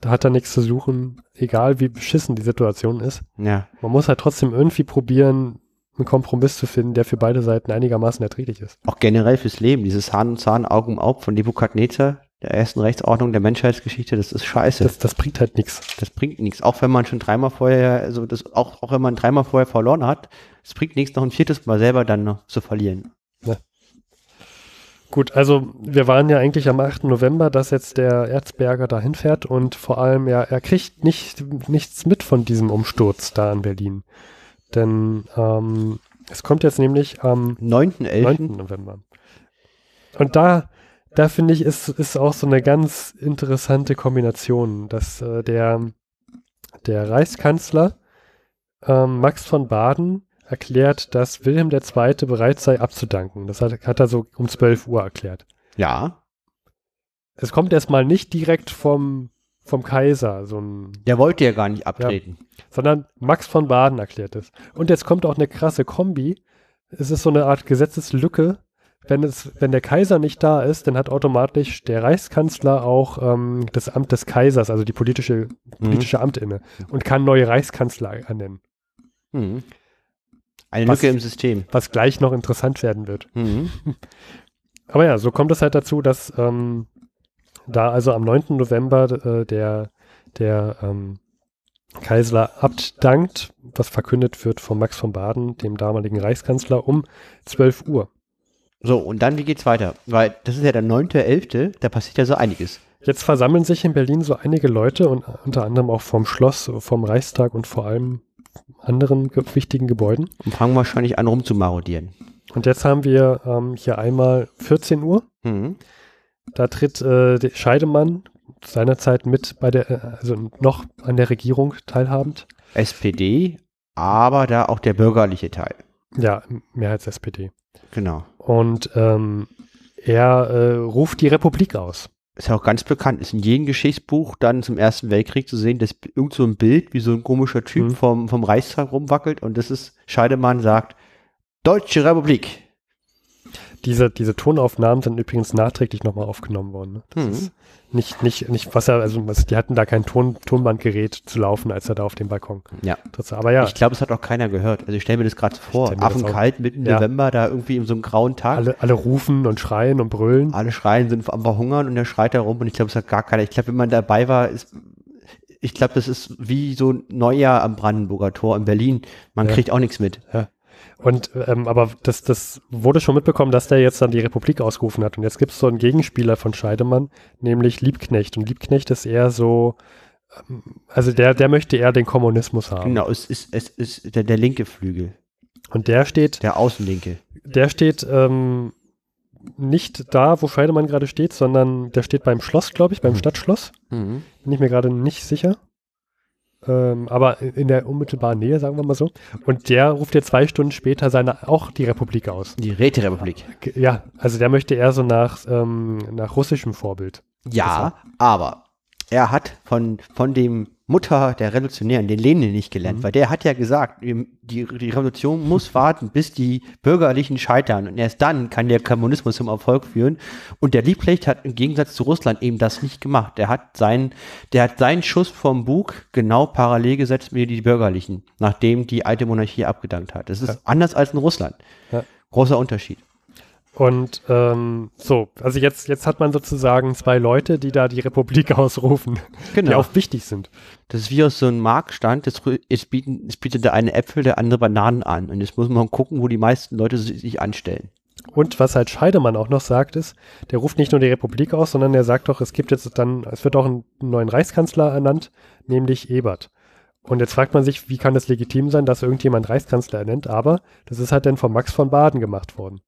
S2: da hat er nichts zu suchen, egal wie beschissen die Situation ist. Ja. Man muss halt trotzdem irgendwie probieren, einen Kompromiss zu finden, der für beide Seiten einigermaßen erträglich ist.
S1: Auch generell fürs Leben, dieses Hahn und Zahn, Augen um Auge von Nebukadnezar, der ersten Rechtsordnung der Menschheitsgeschichte, das ist scheiße. Das, das bringt halt nichts. Das bringt nichts. Auch wenn man schon dreimal vorher, also das, auch, auch wenn man dreimal vorher verloren hat, es bringt nichts, noch ein viertes Mal selber dann noch zu verlieren.
S2: Ja. Gut, also wir waren ja eigentlich am 8. November, dass jetzt der Erzberger dahin fährt und vor allem ja, er kriegt nicht, nichts mit von diesem Umsturz da in Berlin. Denn ähm, es kommt jetzt nämlich am 9.11. 9. November. Und da da finde ich, ist, ist auch so eine ganz interessante Kombination, dass äh, der, der Reichskanzler ähm, Max von Baden erklärt, dass Wilhelm II. bereit sei abzudanken. Das hat, hat er so um 12 Uhr erklärt. Ja. Es kommt erstmal nicht direkt vom, vom Kaiser. So ein, der wollte ja gar nicht abtreten. Ja, sondern Max von Baden erklärt es. Und jetzt kommt auch eine krasse Kombi. Es ist so eine Art Gesetzeslücke wenn, es, wenn der Kaiser nicht da ist, dann hat automatisch der Reichskanzler auch ähm, das Amt des Kaisers, also die politische, politische mhm. Amt inne und kann neue Reichskanzler ernennen.
S1: Mhm. Eine was, Lücke im System.
S2: Was gleich noch interessant werden wird. Mhm. Aber ja, so kommt es halt dazu, dass ähm, da also am 9. November äh, der, der ähm, Kaiser abdankt, was verkündet wird von Max von Baden, dem damaligen Reichskanzler, um 12 Uhr.
S1: So, und dann, wie geht's weiter? Weil das ist ja der 9.11., da passiert ja so einiges.
S2: Jetzt versammeln sich in Berlin so einige Leute und unter anderem auch vom Schloss, vom Reichstag und vor allem anderen wichtigen Gebäuden. Und fangen wahrscheinlich an rumzumarodieren. Und jetzt haben wir ähm, hier einmal 14 Uhr. Mhm. Da tritt äh, Scheidemann seinerzeit mit bei der, äh, also noch an der Regierung teilhabend.
S1: SPD, aber da auch der bürgerliche Teil.
S2: Ja, mehrheits SPD. Genau. Und ähm, er äh, ruft
S1: die Republik aus. Ist ja auch ganz bekannt, ist in jedem Geschichtsbuch dann zum Ersten Weltkrieg zu sehen, dass irgend so ein Bild, wie so ein komischer Typ mhm. vom, vom Reichstag rumwackelt und das ist, Scheidemann sagt, Deutsche Republik. Diese, diese Tonaufnahmen sind übrigens nachträglich nochmal
S2: aufgenommen worden. Ne? Das mhm. ist nicht, nicht, nicht, was er, also was, die hatten da kein Ton, Tonbandgerät
S1: zu laufen, als er da auf dem Balkon. Ja. Das, aber ja. Ich glaube, es hat auch keiner gehört. Also ich stelle mir das gerade vor, affenkalt, mitten im ja. November, da irgendwie in so einem grauen Tag. Alle, alle rufen und schreien und brüllen. Alle schreien, sind am verhungern und er schreit da rum und ich glaube, es hat gar keiner. Ich glaube, wenn man dabei war, ist ich glaube, das ist wie so ein Neujahr am Brandenburger Tor in Berlin. Man ja. kriegt auch nichts mit. Ja. Und
S2: ähm, aber das, das wurde schon mitbekommen, dass der jetzt dann die Republik ausgerufen hat. Und jetzt gibt es so einen Gegenspieler von Scheidemann, nämlich Liebknecht. Und Liebknecht ist eher so, ähm, also der, der möchte eher den Kommunismus haben. Genau, es ist, es ist der,
S1: der linke Flügel. Und der steht. Der Außenlinke.
S2: Der steht ähm, nicht da, wo Scheidemann gerade steht, sondern der steht beim Schloss, glaube ich, beim mhm. Stadtschloss. Mhm. Bin ich mir gerade nicht sicher ähm, aber in der unmittelbaren Nähe, sagen wir mal so. Und der ruft ja zwei Stunden später seine auch die Republik aus. Die Räterepublik. Ja, also der möchte eher so nach, ähm, nach russischem Vorbild.
S1: Ja, aber er hat von, von dem Mutter der Revolutionären, den Lenin, nicht gelernt, mhm. weil der hat ja gesagt, die, die Revolution muss warten, bis die Bürgerlichen scheitern und erst dann kann der Kommunismus zum Erfolg führen. Und der Liebknecht hat im Gegensatz zu Russland eben das nicht gemacht. Der hat seinen, der hat seinen Schuss vom Bug genau parallel gesetzt mit den Bürgerlichen, nachdem die alte Monarchie abgedankt hat. Das ist ja. anders als in Russland. Ja. Großer Unterschied.
S2: Und ähm, so, also jetzt, jetzt hat man sozusagen zwei Leute, die da die Republik ausrufen, genau. die auch
S1: wichtig sind. Das ist wie aus so einem Marktstand, es bietet, bieten, bietet der eine Äpfel, der andere Bananen an. Und jetzt muss man gucken, wo die meisten Leute sich anstellen.
S2: Und was halt Scheidemann auch noch sagt, ist, der ruft nicht nur die Republik aus, sondern er sagt doch, es gibt jetzt dann, es wird auch einen neuen Reichskanzler ernannt, nämlich Ebert. Und jetzt fragt man sich, wie kann das legitim sein, dass irgendjemand Reichskanzler ernennt, aber das ist halt dann von Max von Baden gemacht worden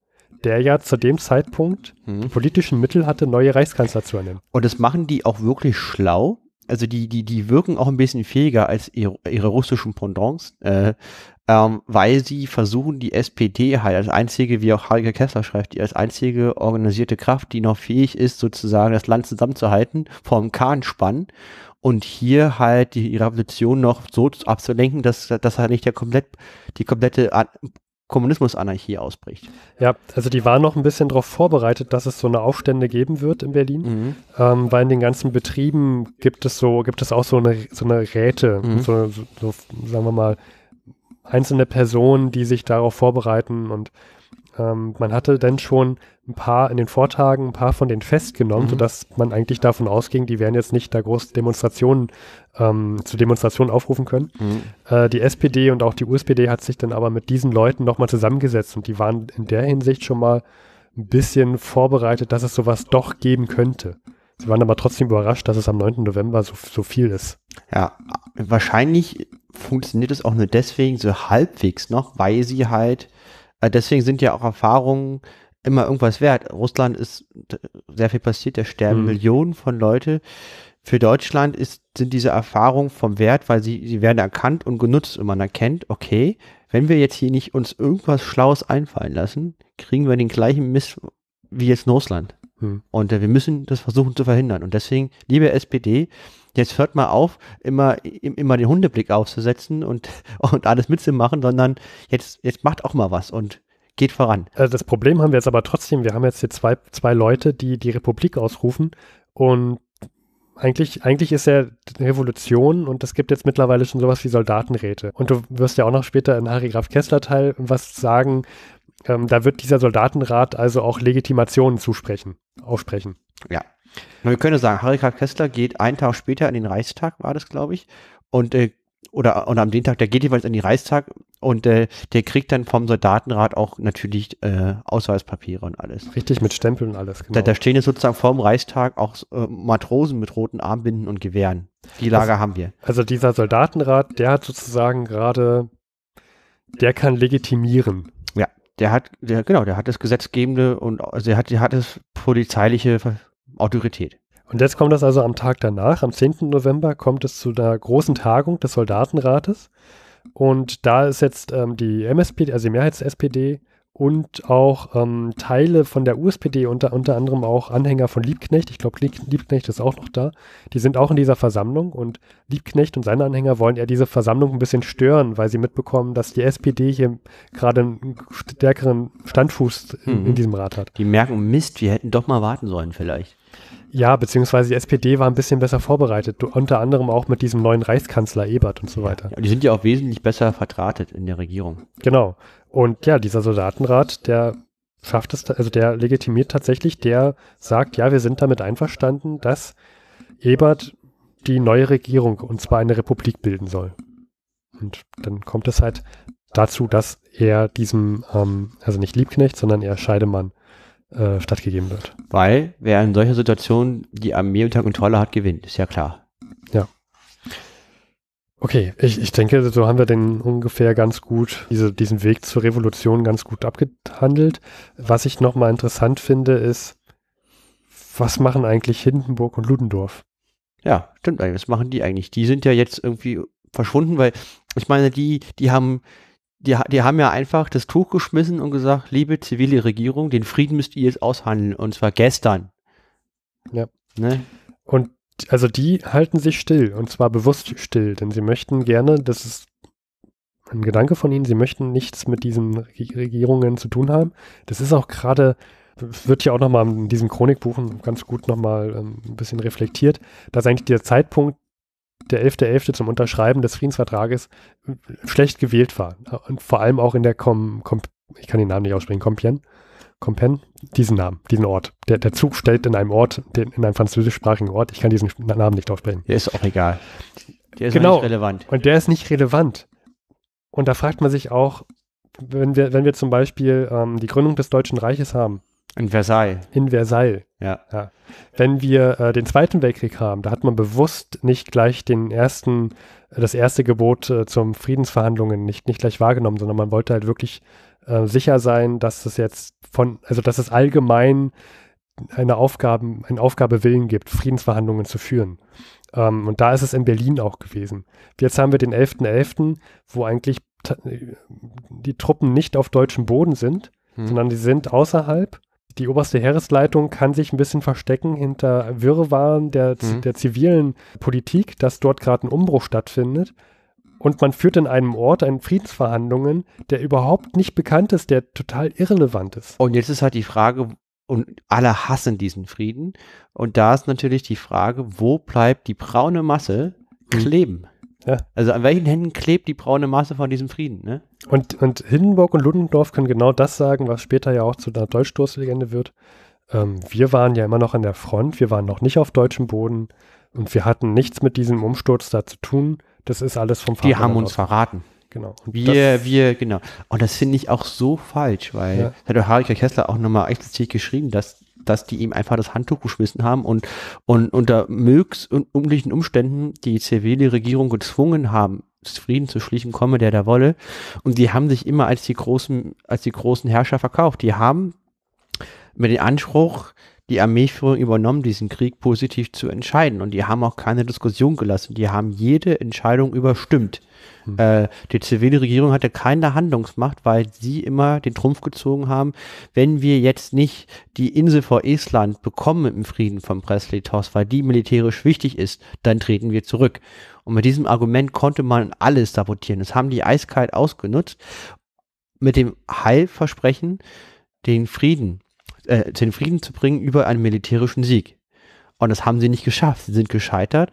S2: der ja zu dem Zeitpunkt mhm. die politischen Mittel hatte, neue Reichskanzler zu ernennen.
S1: Und das machen die auch wirklich schlau. Also die, die, die wirken auch ein bisschen fähiger als ihre, ihre russischen Pendants, äh, ähm, weil sie versuchen, die SPD halt als einzige, wie auch Heike Kessler schreibt, die als einzige organisierte Kraft, die noch fähig ist, sozusagen das Land zusammenzuhalten, vom Kahn spannen und hier halt die Revolution noch so abzulenken, dass, dass halt nicht der komplett, die komplette Kommunismusanarchie ausbricht.
S2: Ja, also die waren noch ein bisschen darauf vorbereitet, dass es so eine Aufstände geben wird in Berlin, mhm. ähm, weil in den ganzen Betrieben gibt es so, gibt es auch so eine, so eine Räte, mhm. so, so, so, sagen wir mal, einzelne Personen, die sich darauf vorbereiten und ähm, man hatte dann schon ein paar in den Vortagen ein paar von denen festgenommen, mhm. sodass man eigentlich davon ausging, die werden jetzt nicht da große Demonstrationen ähm, zu Demonstrationen aufrufen können. Mhm. Äh, die SPD und auch die USPD hat sich dann aber mit diesen Leuten nochmal zusammengesetzt und die waren in der Hinsicht schon mal ein bisschen vorbereitet, dass es sowas doch geben
S1: könnte. Sie waren aber trotzdem überrascht, dass es am 9. November so, so viel ist. Ja, wahrscheinlich funktioniert es auch nur deswegen so halbwegs noch, weil sie halt äh, deswegen sind ja auch Erfahrungen immer irgendwas wert. Russland ist sehr viel passiert, da sterben mhm. Millionen von Leute. Für Deutschland ist, sind diese Erfahrungen vom Wert, weil sie, sie werden erkannt und genutzt und man erkennt, okay, wenn wir jetzt hier nicht uns irgendwas Schlaues einfallen lassen, kriegen wir den gleichen Mist wie jetzt in Russland. Hm. Und äh, wir müssen das versuchen zu verhindern. Und deswegen, liebe SPD, jetzt hört mal auf, immer, immer den Hundeblick aufzusetzen und, und alles mitzumachen, sondern jetzt, jetzt macht auch mal was und geht voran. Also das Problem haben wir jetzt aber trotzdem, wir haben jetzt hier zwei, zwei Leute, die die Republik
S2: ausrufen und eigentlich, eigentlich ist ja Revolution und es gibt jetzt mittlerweile schon sowas wie Soldatenräte. Und du wirst ja auch noch später in Harry Graf Kessler Teil was sagen, ähm, da wird dieser Soldatenrat also auch Legitimationen zusprechen, aussprechen.
S1: Ja. Wir können sagen, Harry K. Kessler geht einen Tag später in den Reichstag, war das, glaube ich, und äh, oder, oder am Dienstag, der geht jeweils in den Reichstag und äh, der kriegt dann vom Soldatenrat auch natürlich äh, Ausweispapiere und alles. Richtig, mit Stempeln und alles, genau. Da, da stehen jetzt sozusagen vorm Reichstag auch äh, Matrosen mit roten Armbinden und Gewehren. Die Lager also, haben wir.
S2: Also dieser Soldatenrat, der hat sozusagen gerade, der kann legitimieren
S1: der hat, der, genau, der hat das gesetzgebende und also der hat, der hat das polizeiliche Autorität.
S2: Und jetzt kommt das also am Tag danach, am 10. November, kommt es zu einer großen Tagung des Soldatenrates. Und da ist jetzt ähm, die MSPD, also die Mehrheits-SPD, und auch ähm, Teile von der USPD, unter, unter anderem auch Anhänger von Liebknecht. Ich glaube, Lieb, Liebknecht ist auch noch da. Die sind auch in dieser Versammlung und Liebknecht und seine Anhänger wollen ja diese Versammlung ein bisschen stören, weil sie mitbekommen, dass die SPD hier gerade einen stärkeren Standfuß in, mhm. in diesem Rat
S1: hat. Die merken, Mist, wir hätten doch mal warten sollen vielleicht.
S2: Ja, beziehungsweise die SPD war ein bisschen besser vorbereitet, unter anderem auch mit diesem neuen Reichskanzler Ebert und so weiter.
S1: Ja, die sind ja auch wesentlich besser vertratet in der Regierung.
S2: Genau. Und ja, dieser Soldatenrat, der schafft es, also der legitimiert tatsächlich, der sagt, ja, wir sind damit einverstanden, dass Ebert die neue Regierung, und zwar eine Republik, bilden soll. Und dann kommt es halt dazu, dass er diesem, ähm, also nicht Liebknecht, sondern eher Scheidemann äh, stattgegeben wird.
S1: Weil, wer in solcher Situation die Armee unter Kontrolle hat, gewinnt, ist ja klar.
S2: Ja. Okay, ich, ich denke, so haben wir den ungefähr ganz gut, diese, diesen Weg zur Revolution ganz gut abgehandelt. Was ich nochmal interessant finde, ist, was machen eigentlich Hindenburg und Ludendorff?
S1: Ja, stimmt eigentlich. Was machen die eigentlich? Die sind ja jetzt irgendwie verschwunden, weil ich meine, die, die haben, die, die haben ja einfach das Tuch geschmissen und gesagt, liebe zivile Regierung, den Frieden müsst ihr jetzt aushandeln und zwar gestern.
S2: Ja. Ne? Und also die halten sich still und zwar bewusst still, denn sie möchten gerne, das ist ein Gedanke von ihnen, sie möchten nichts mit diesen Regierungen zu tun haben. Das ist auch gerade, wird ja auch nochmal in diesen Chronikbuchen ganz gut nochmal ähm, ein bisschen reflektiert, dass eigentlich der Zeitpunkt der 11.11. .11. zum Unterschreiben des Friedensvertrages äh, schlecht gewählt war. Und vor allem auch in der Com, Com ich kann den Namen nicht aussprechen, Compiègne, Compen, diesen Namen, diesen Ort. Der, der Zug stellt in einem Ort, den, in einem französischsprachigen Ort, ich kann diesen Namen nicht aussprechen. Der ist auch egal.
S1: Der ist genau. nicht relevant.
S2: Und der ist nicht relevant. Und da fragt man sich auch, wenn wir, wenn wir zum Beispiel ähm, die Gründung des Deutschen Reiches haben. In Versailles. In Versailles. Ja. ja. Wenn wir äh, den Zweiten Weltkrieg haben, da hat man bewusst nicht gleich den ersten, das erste Gebot äh, zum Friedensverhandlungen nicht, nicht gleich wahrgenommen, sondern man wollte halt wirklich äh, sicher sein, dass es jetzt von, also dass es allgemein eine Aufgabe, einen Aufgabewillen gibt, Friedensverhandlungen zu führen. Ähm, und da ist es in Berlin auch gewesen. Jetzt haben wir den 11.11., .11., wo eigentlich die Truppen nicht auf deutschem Boden sind, hm. sondern die sind außerhalb. Die oberste Heeresleitung kann sich ein bisschen verstecken hinter Wirrwarren der, hm. der zivilen Politik, dass dort gerade ein Umbruch stattfindet. Und man führt in einem Ort einen Friedensverhandlungen, der überhaupt nicht bekannt ist,
S1: der total irrelevant ist. Und jetzt ist halt die Frage, und alle hassen diesen Frieden. Und da ist natürlich die Frage, wo bleibt die braune Masse hm. kleben? Ja. Also an welchen Händen klebt die braune Masse von diesem Frieden? Ne?
S2: Und, und Hindenburg und Ludendorff können genau das sagen, was später ja auch zu einer Deutschstoßlegende wird. Ähm, wir waren ja immer noch an der Front, wir waren noch nicht auf deutschem Boden und wir hatten nichts mit diesem Umsturz da zu tun. Das
S1: ist alles vom Fahrplan. Die haben uns verraten. Genau. Und wir, wir, genau. Und das finde ich auch so falsch, weil ja. hat der Harry Kessler auch nochmal explizit geschrieben, dass dass die ihm einfach das Handtuch geschmissen haben und, und unter möglichen Umständen die zivile Regierung gezwungen haben, Frieden zu schließen, komme der da wolle. Und die haben sich immer als die großen, als die großen Herrscher verkauft. Die haben mit dem Anspruch, die Armeeführung übernommen, diesen Krieg positiv zu entscheiden. Und die haben auch keine Diskussion gelassen. Die haben jede Entscheidung überstimmt. Mhm. Äh, die zivile Regierung hatte keine Handlungsmacht, weil sie immer den Trumpf gezogen haben, wenn wir jetzt nicht die Insel vor Island bekommen im Frieden von presley Breslitos, weil die militärisch wichtig ist, dann treten wir zurück. Und mit diesem Argument konnte man alles sabotieren. Das haben die eiskalt ausgenutzt mit dem Heilversprechen, den Frieden äh, den Frieden zu bringen über einen militärischen Sieg. Und das haben sie nicht geschafft. Sie sind gescheitert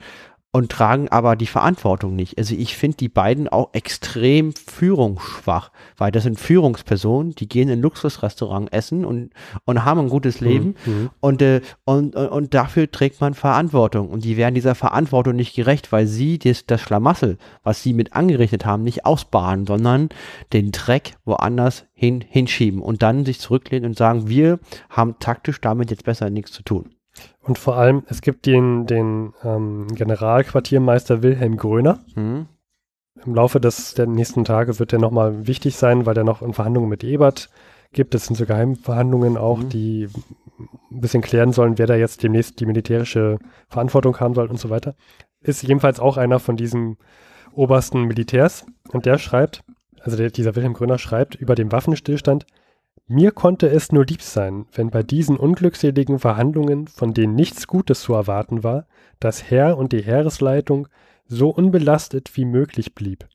S1: und tragen aber die Verantwortung nicht. Also ich finde die beiden auch extrem führungsschwach, weil das sind Führungspersonen, die gehen in Luxusrestaurant essen und, und haben ein gutes mhm, Leben mhm. und, äh, und, und, und, dafür trägt man Verantwortung und die werden dieser Verantwortung nicht gerecht, weil sie das, das Schlamassel, was sie mit angerichtet haben, nicht ausbaden, sondern den Dreck woanders hin, hinschieben und dann sich zurücklehnen und sagen, wir haben taktisch damit jetzt besser nichts zu tun.
S2: Und vor allem, es gibt den, den ähm, Generalquartiermeister Wilhelm Gröner. Mhm. Im Laufe des, der nächsten Tage wird der nochmal wichtig sein, weil der noch in Verhandlungen mit Ebert gibt. Es sind so Geheimverhandlungen auch, mhm. die ein bisschen klären sollen, wer da jetzt demnächst die militärische Verantwortung haben soll und so weiter. Ist jedenfalls auch einer von diesen obersten Militärs. Und der schreibt, also der, dieser Wilhelm Gröner schreibt über den Waffenstillstand, mir konnte es nur lieb sein, wenn bei diesen unglückseligen Verhandlungen, von denen nichts Gutes zu erwarten war, das Heer und die Heeresleitung so unbelastet wie möglich blieb.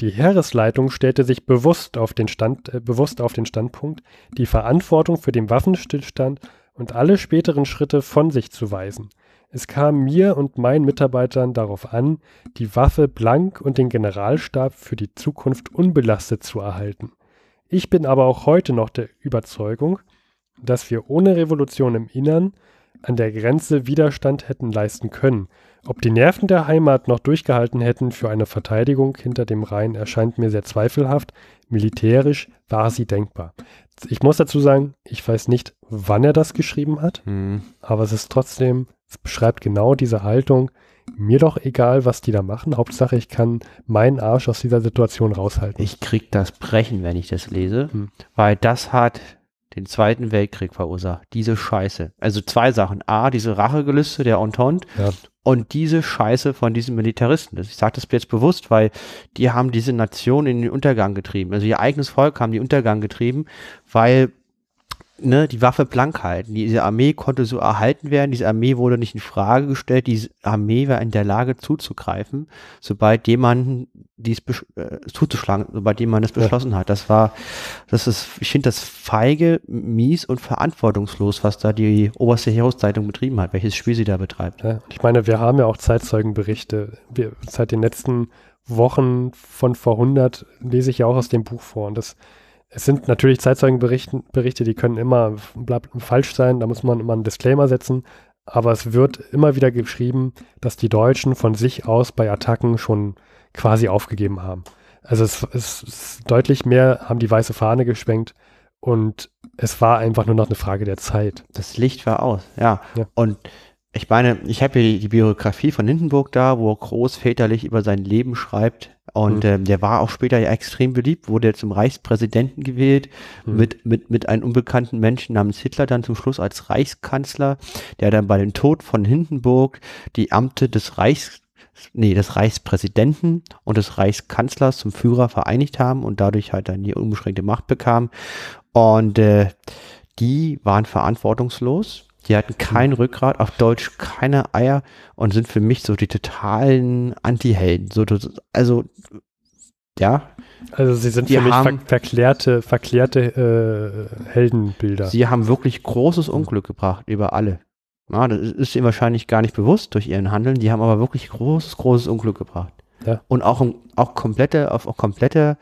S2: Die Heeresleitung stellte sich bewusst auf den, Stand, äh, bewusst auf den Standpunkt, die Verantwortung für den Waffenstillstand und alle späteren Schritte von sich zu weisen. Es kam mir und meinen Mitarbeitern darauf an, die Waffe blank und den Generalstab für die Zukunft unbelastet zu erhalten. Ich bin aber auch heute noch der Überzeugung, dass wir ohne Revolution im Innern an der Grenze Widerstand hätten leisten können. Ob die Nerven der Heimat noch durchgehalten hätten für eine Verteidigung hinter dem Rhein, erscheint mir sehr zweifelhaft. Militärisch war sie denkbar. Ich muss dazu sagen, ich weiß nicht, wann er das geschrieben hat, mhm. aber es ist trotzdem, es beschreibt genau diese Haltung, mir doch egal, was die da machen. Hauptsache, ich kann
S1: meinen Arsch aus dieser Situation raushalten. Ich krieg das Brechen, wenn ich das lese, hm. weil das hat den Zweiten Weltkrieg verursacht. Diese Scheiße. Also zwei Sachen. A, diese Rachegelüste der Entente ja. und diese Scheiße von diesen Militaristen. Also ich sage das jetzt bewusst, weil die haben diese Nation in den Untergang getrieben. Also ihr eigenes Volk haben die Untergang getrieben, weil ne, die Waffe blank halten. Diese Armee konnte so erhalten werden. Diese Armee wurde nicht in Frage gestellt. Diese Armee war in der Lage zuzugreifen, sobald jemand dies äh, zuzuschlagen, sobald jemand es beschlossen ja. hat. Das war, das ist, ich finde das feige, mies und verantwortungslos, was da die oberste Heroes-Zeitung betrieben hat, welches Spiel sie da betreibt. Ja, ich meine, wir haben ja auch Zeitzeugenberichte. Wir, seit den letzten
S2: Wochen von vor 100 lese ich ja auch aus dem Buch vor und das es sind natürlich Zeitzeugenberichte, die können immer falsch sein, da muss man immer einen Disclaimer setzen. Aber es wird immer wieder geschrieben, dass die Deutschen von sich aus bei Attacken schon quasi aufgegeben haben. Also es, es, es deutlich mehr haben die weiße Fahne geschwenkt
S1: und es war einfach nur noch eine Frage der Zeit. Das Licht war aus, ja. ja. Und ich meine, ich habe hier die Biografie von Hindenburg da, wo er großväterlich über sein Leben schreibt. Und mhm. ähm, der war auch später ja extrem beliebt, wurde zum Reichspräsidenten gewählt, mhm. mit, mit, mit einem unbekannten Menschen namens Hitler dann zum Schluss als Reichskanzler, der dann bei dem Tod von Hindenburg die Amte des Reichs, nee, des Reichspräsidenten und des Reichskanzlers zum Führer vereinigt haben und dadurch halt dann die unbeschränkte Macht bekam. Und äh, die waren verantwortungslos die hatten kein Rückgrat, auf Deutsch keine Eier und sind für mich so die totalen Anti-Helden. So, also, ja.
S2: Also sie sind die für mich haben, ver verklärte, verklärte äh, Heldenbilder. Sie
S1: haben wirklich großes Unglück gebracht über alle. Ja, das ist ihnen wahrscheinlich gar nicht bewusst durch ihren Handeln. Die haben aber wirklich großes, großes Unglück gebracht. Ja. Und auch, auch komplette, auf auch komplette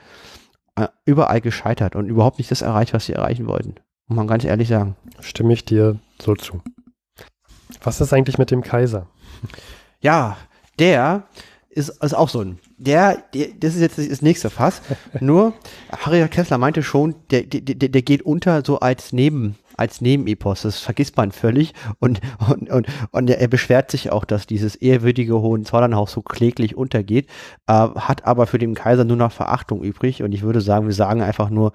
S1: äh, überall gescheitert und überhaupt nicht das erreicht, was sie erreichen wollten. Muss man ganz ehrlich sagen. Stimme ich dir so zu. Was ist eigentlich mit dem Kaiser? Ja, der ist, ist auch so ein. Der, der, das ist jetzt das nächste Fass. Nur, Harry Kessler meinte schon, der, der, der geht unter so als Neben, als Nebenepos. Das vergisst man völlig. Und, und, und, und er beschwert sich auch, dass dieses ehrwürdige Hohenzollernhaus so kläglich untergeht, äh, hat aber für den Kaiser nur noch Verachtung übrig. Und ich würde sagen, wir sagen einfach nur,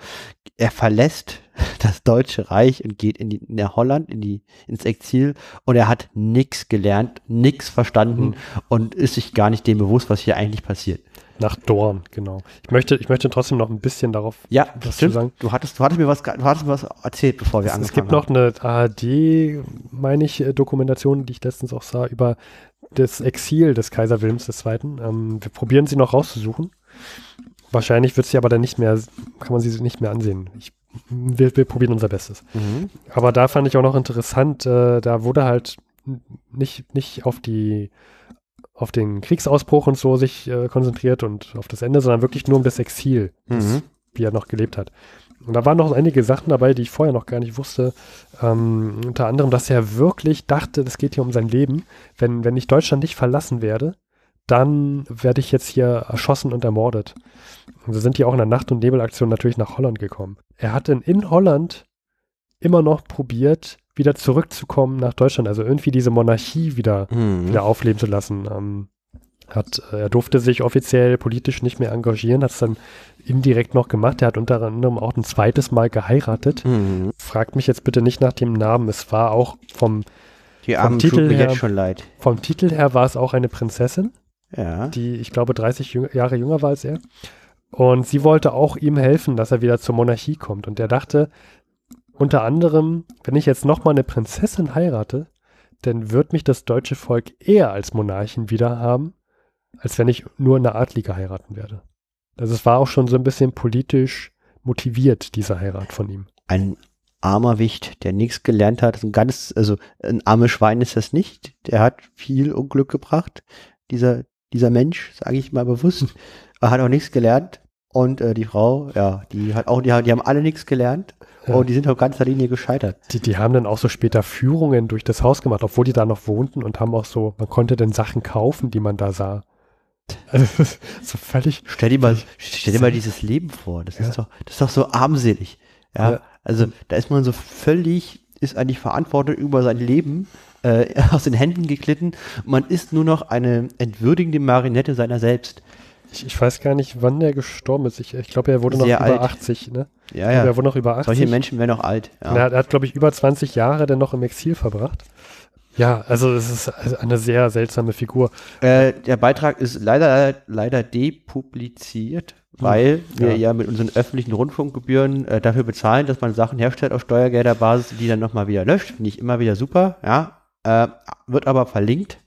S1: er verlässt das Deutsche Reich und geht in, die, in Holland, in die, ins Exil und er hat nichts gelernt, nichts verstanden mhm. und ist sich gar nicht dem bewusst, was hier eigentlich passiert. Nach Dorn, genau. Ich möchte, ich möchte trotzdem noch ein bisschen darauf ja, was stimmt. sagen. Du hattest, du hattest mir was, du hattest mir was erzählt, bevor wir es, angefangen Es gibt haben.
S2: noch eine ARD, meine ich, äh, Dokumentation, die ich letztens auch sah, über das Exil des Kaiser Wilhelms II. Ähm, wir probieren sie noch rauszusuchen. Wahrscheinlich wird sie aber dann nicht mehr, kann man sie nicht mehr ansehen. Ich wir, wir probieren unser Bestes. Mhm. Aber da fand ich auch noch interessant, äh, da wurde halt nicht, nicht auf die auf den Kriegsausbruch und so sich äh, konzentriert und auf das Ende, sondern wirklich nur um das Exil, das, mhm. wie er noch gelebt hat. Und da waren noch einige Sachen dabei, die ich vorher noch gar nicht wusste. Ähm, unter anderem, dass er wirklich dachte, es geht hier um sein Leben. Wenn, wenn ich Deutschland nicht verlassen werde, dann werde ich jetzt hier erschossen und ermordet. Und so sind die auch in der Nacht- und Nebelaktion natürlich nach Holland gekommen. Er hat dann in Holland immer noch probiert, wieder zurückzukommen nach Deutschland, also irgendwie diese Monarchie wieder, mhm. wieder aufleben zu lassen. Ähm, hat, äh, er durfte sich offiziell politisch nicht mehr engagieren, hat es dann indirekt noch gemacht. Er hat unter anderem auch ein zweites Mal geheiratet. Mhm. Fragt mich jetzt bitte nicht nach dem Namen. Es war auch vom, vom Titel her, Vom Titel her war es auch eine Prinzessin ja. die, ich glaube, 30 jüng Jahre jünger war als er. Und sie wollte auch ihm helfen, dass er wieder zur Monarchie kommt. Und er dachte, unter anderem, wenn ich jetzt nochmal eine Prinzessin heirate, dann wird mich das deutsche Volk eher als Monarchen wieder haben, als wenn ich nur eine Adlige heiraten werde. Also es war auch schon so ein bisschen politisch motiviert, dieser Heirat von
S1: ihm. Ein armer Wicht, der nichts gelernt hat. Ein ganz, also ein armes Schwein ist das nicht. Der hat viel Unglück gebracht, dieser dieser Mensch, sage ich mal bewusst, hat auch nichts gelernt. Und äh, die Frau, ja, die hat auch, die, die haben alle nichts gelernt. Ja. Und die sind auf ganzer Linie gescheitert. Die, die haben dann auch so später Führungen durch das Haus gemacht, obwohl die da
S2: noch wohnten und haben auch so, man konnte dann Sachen kaufen, die man da sah. Also das ist
S1: so völlig. Stell dir mal, stell dir mal dieses Leben vor. Das ja. ist doch, das ist doch so armselig. Ja? ja? Also da ist man so völlig, ist eigentlich verantwortlich über sein Leben äh, aus den Händen geglitten. Man ist nur noch eine entwürdigende Marinette seiner selbst. Ich, ich weiß gar nicht, wann der gestorben ist. Ich, ich glaube, er wurde Sehr noch alt. über 80. Ne? Ja, ja. Er wurde noch über 80. Solche Menschen wären noch alt. Ja.
S2: Er hat, glaube ich, über 20 Jahre dann noch im Exil verbracht. Ja, also es ist
S1: also eine sehr seltsame Figur. Äh, der Beitrag ist leider, leider depubliziert, hm. weil hm, wir ja. ja mit unseren öffentlichen Rundfunkgebühren äh, dafür bezahlen, dass man Sachen herstellt auf Steuergelderbasis, die dann nochmal wieder löscht. Finde ich immer wieder super, ja. Äh, wird aber verlinkt,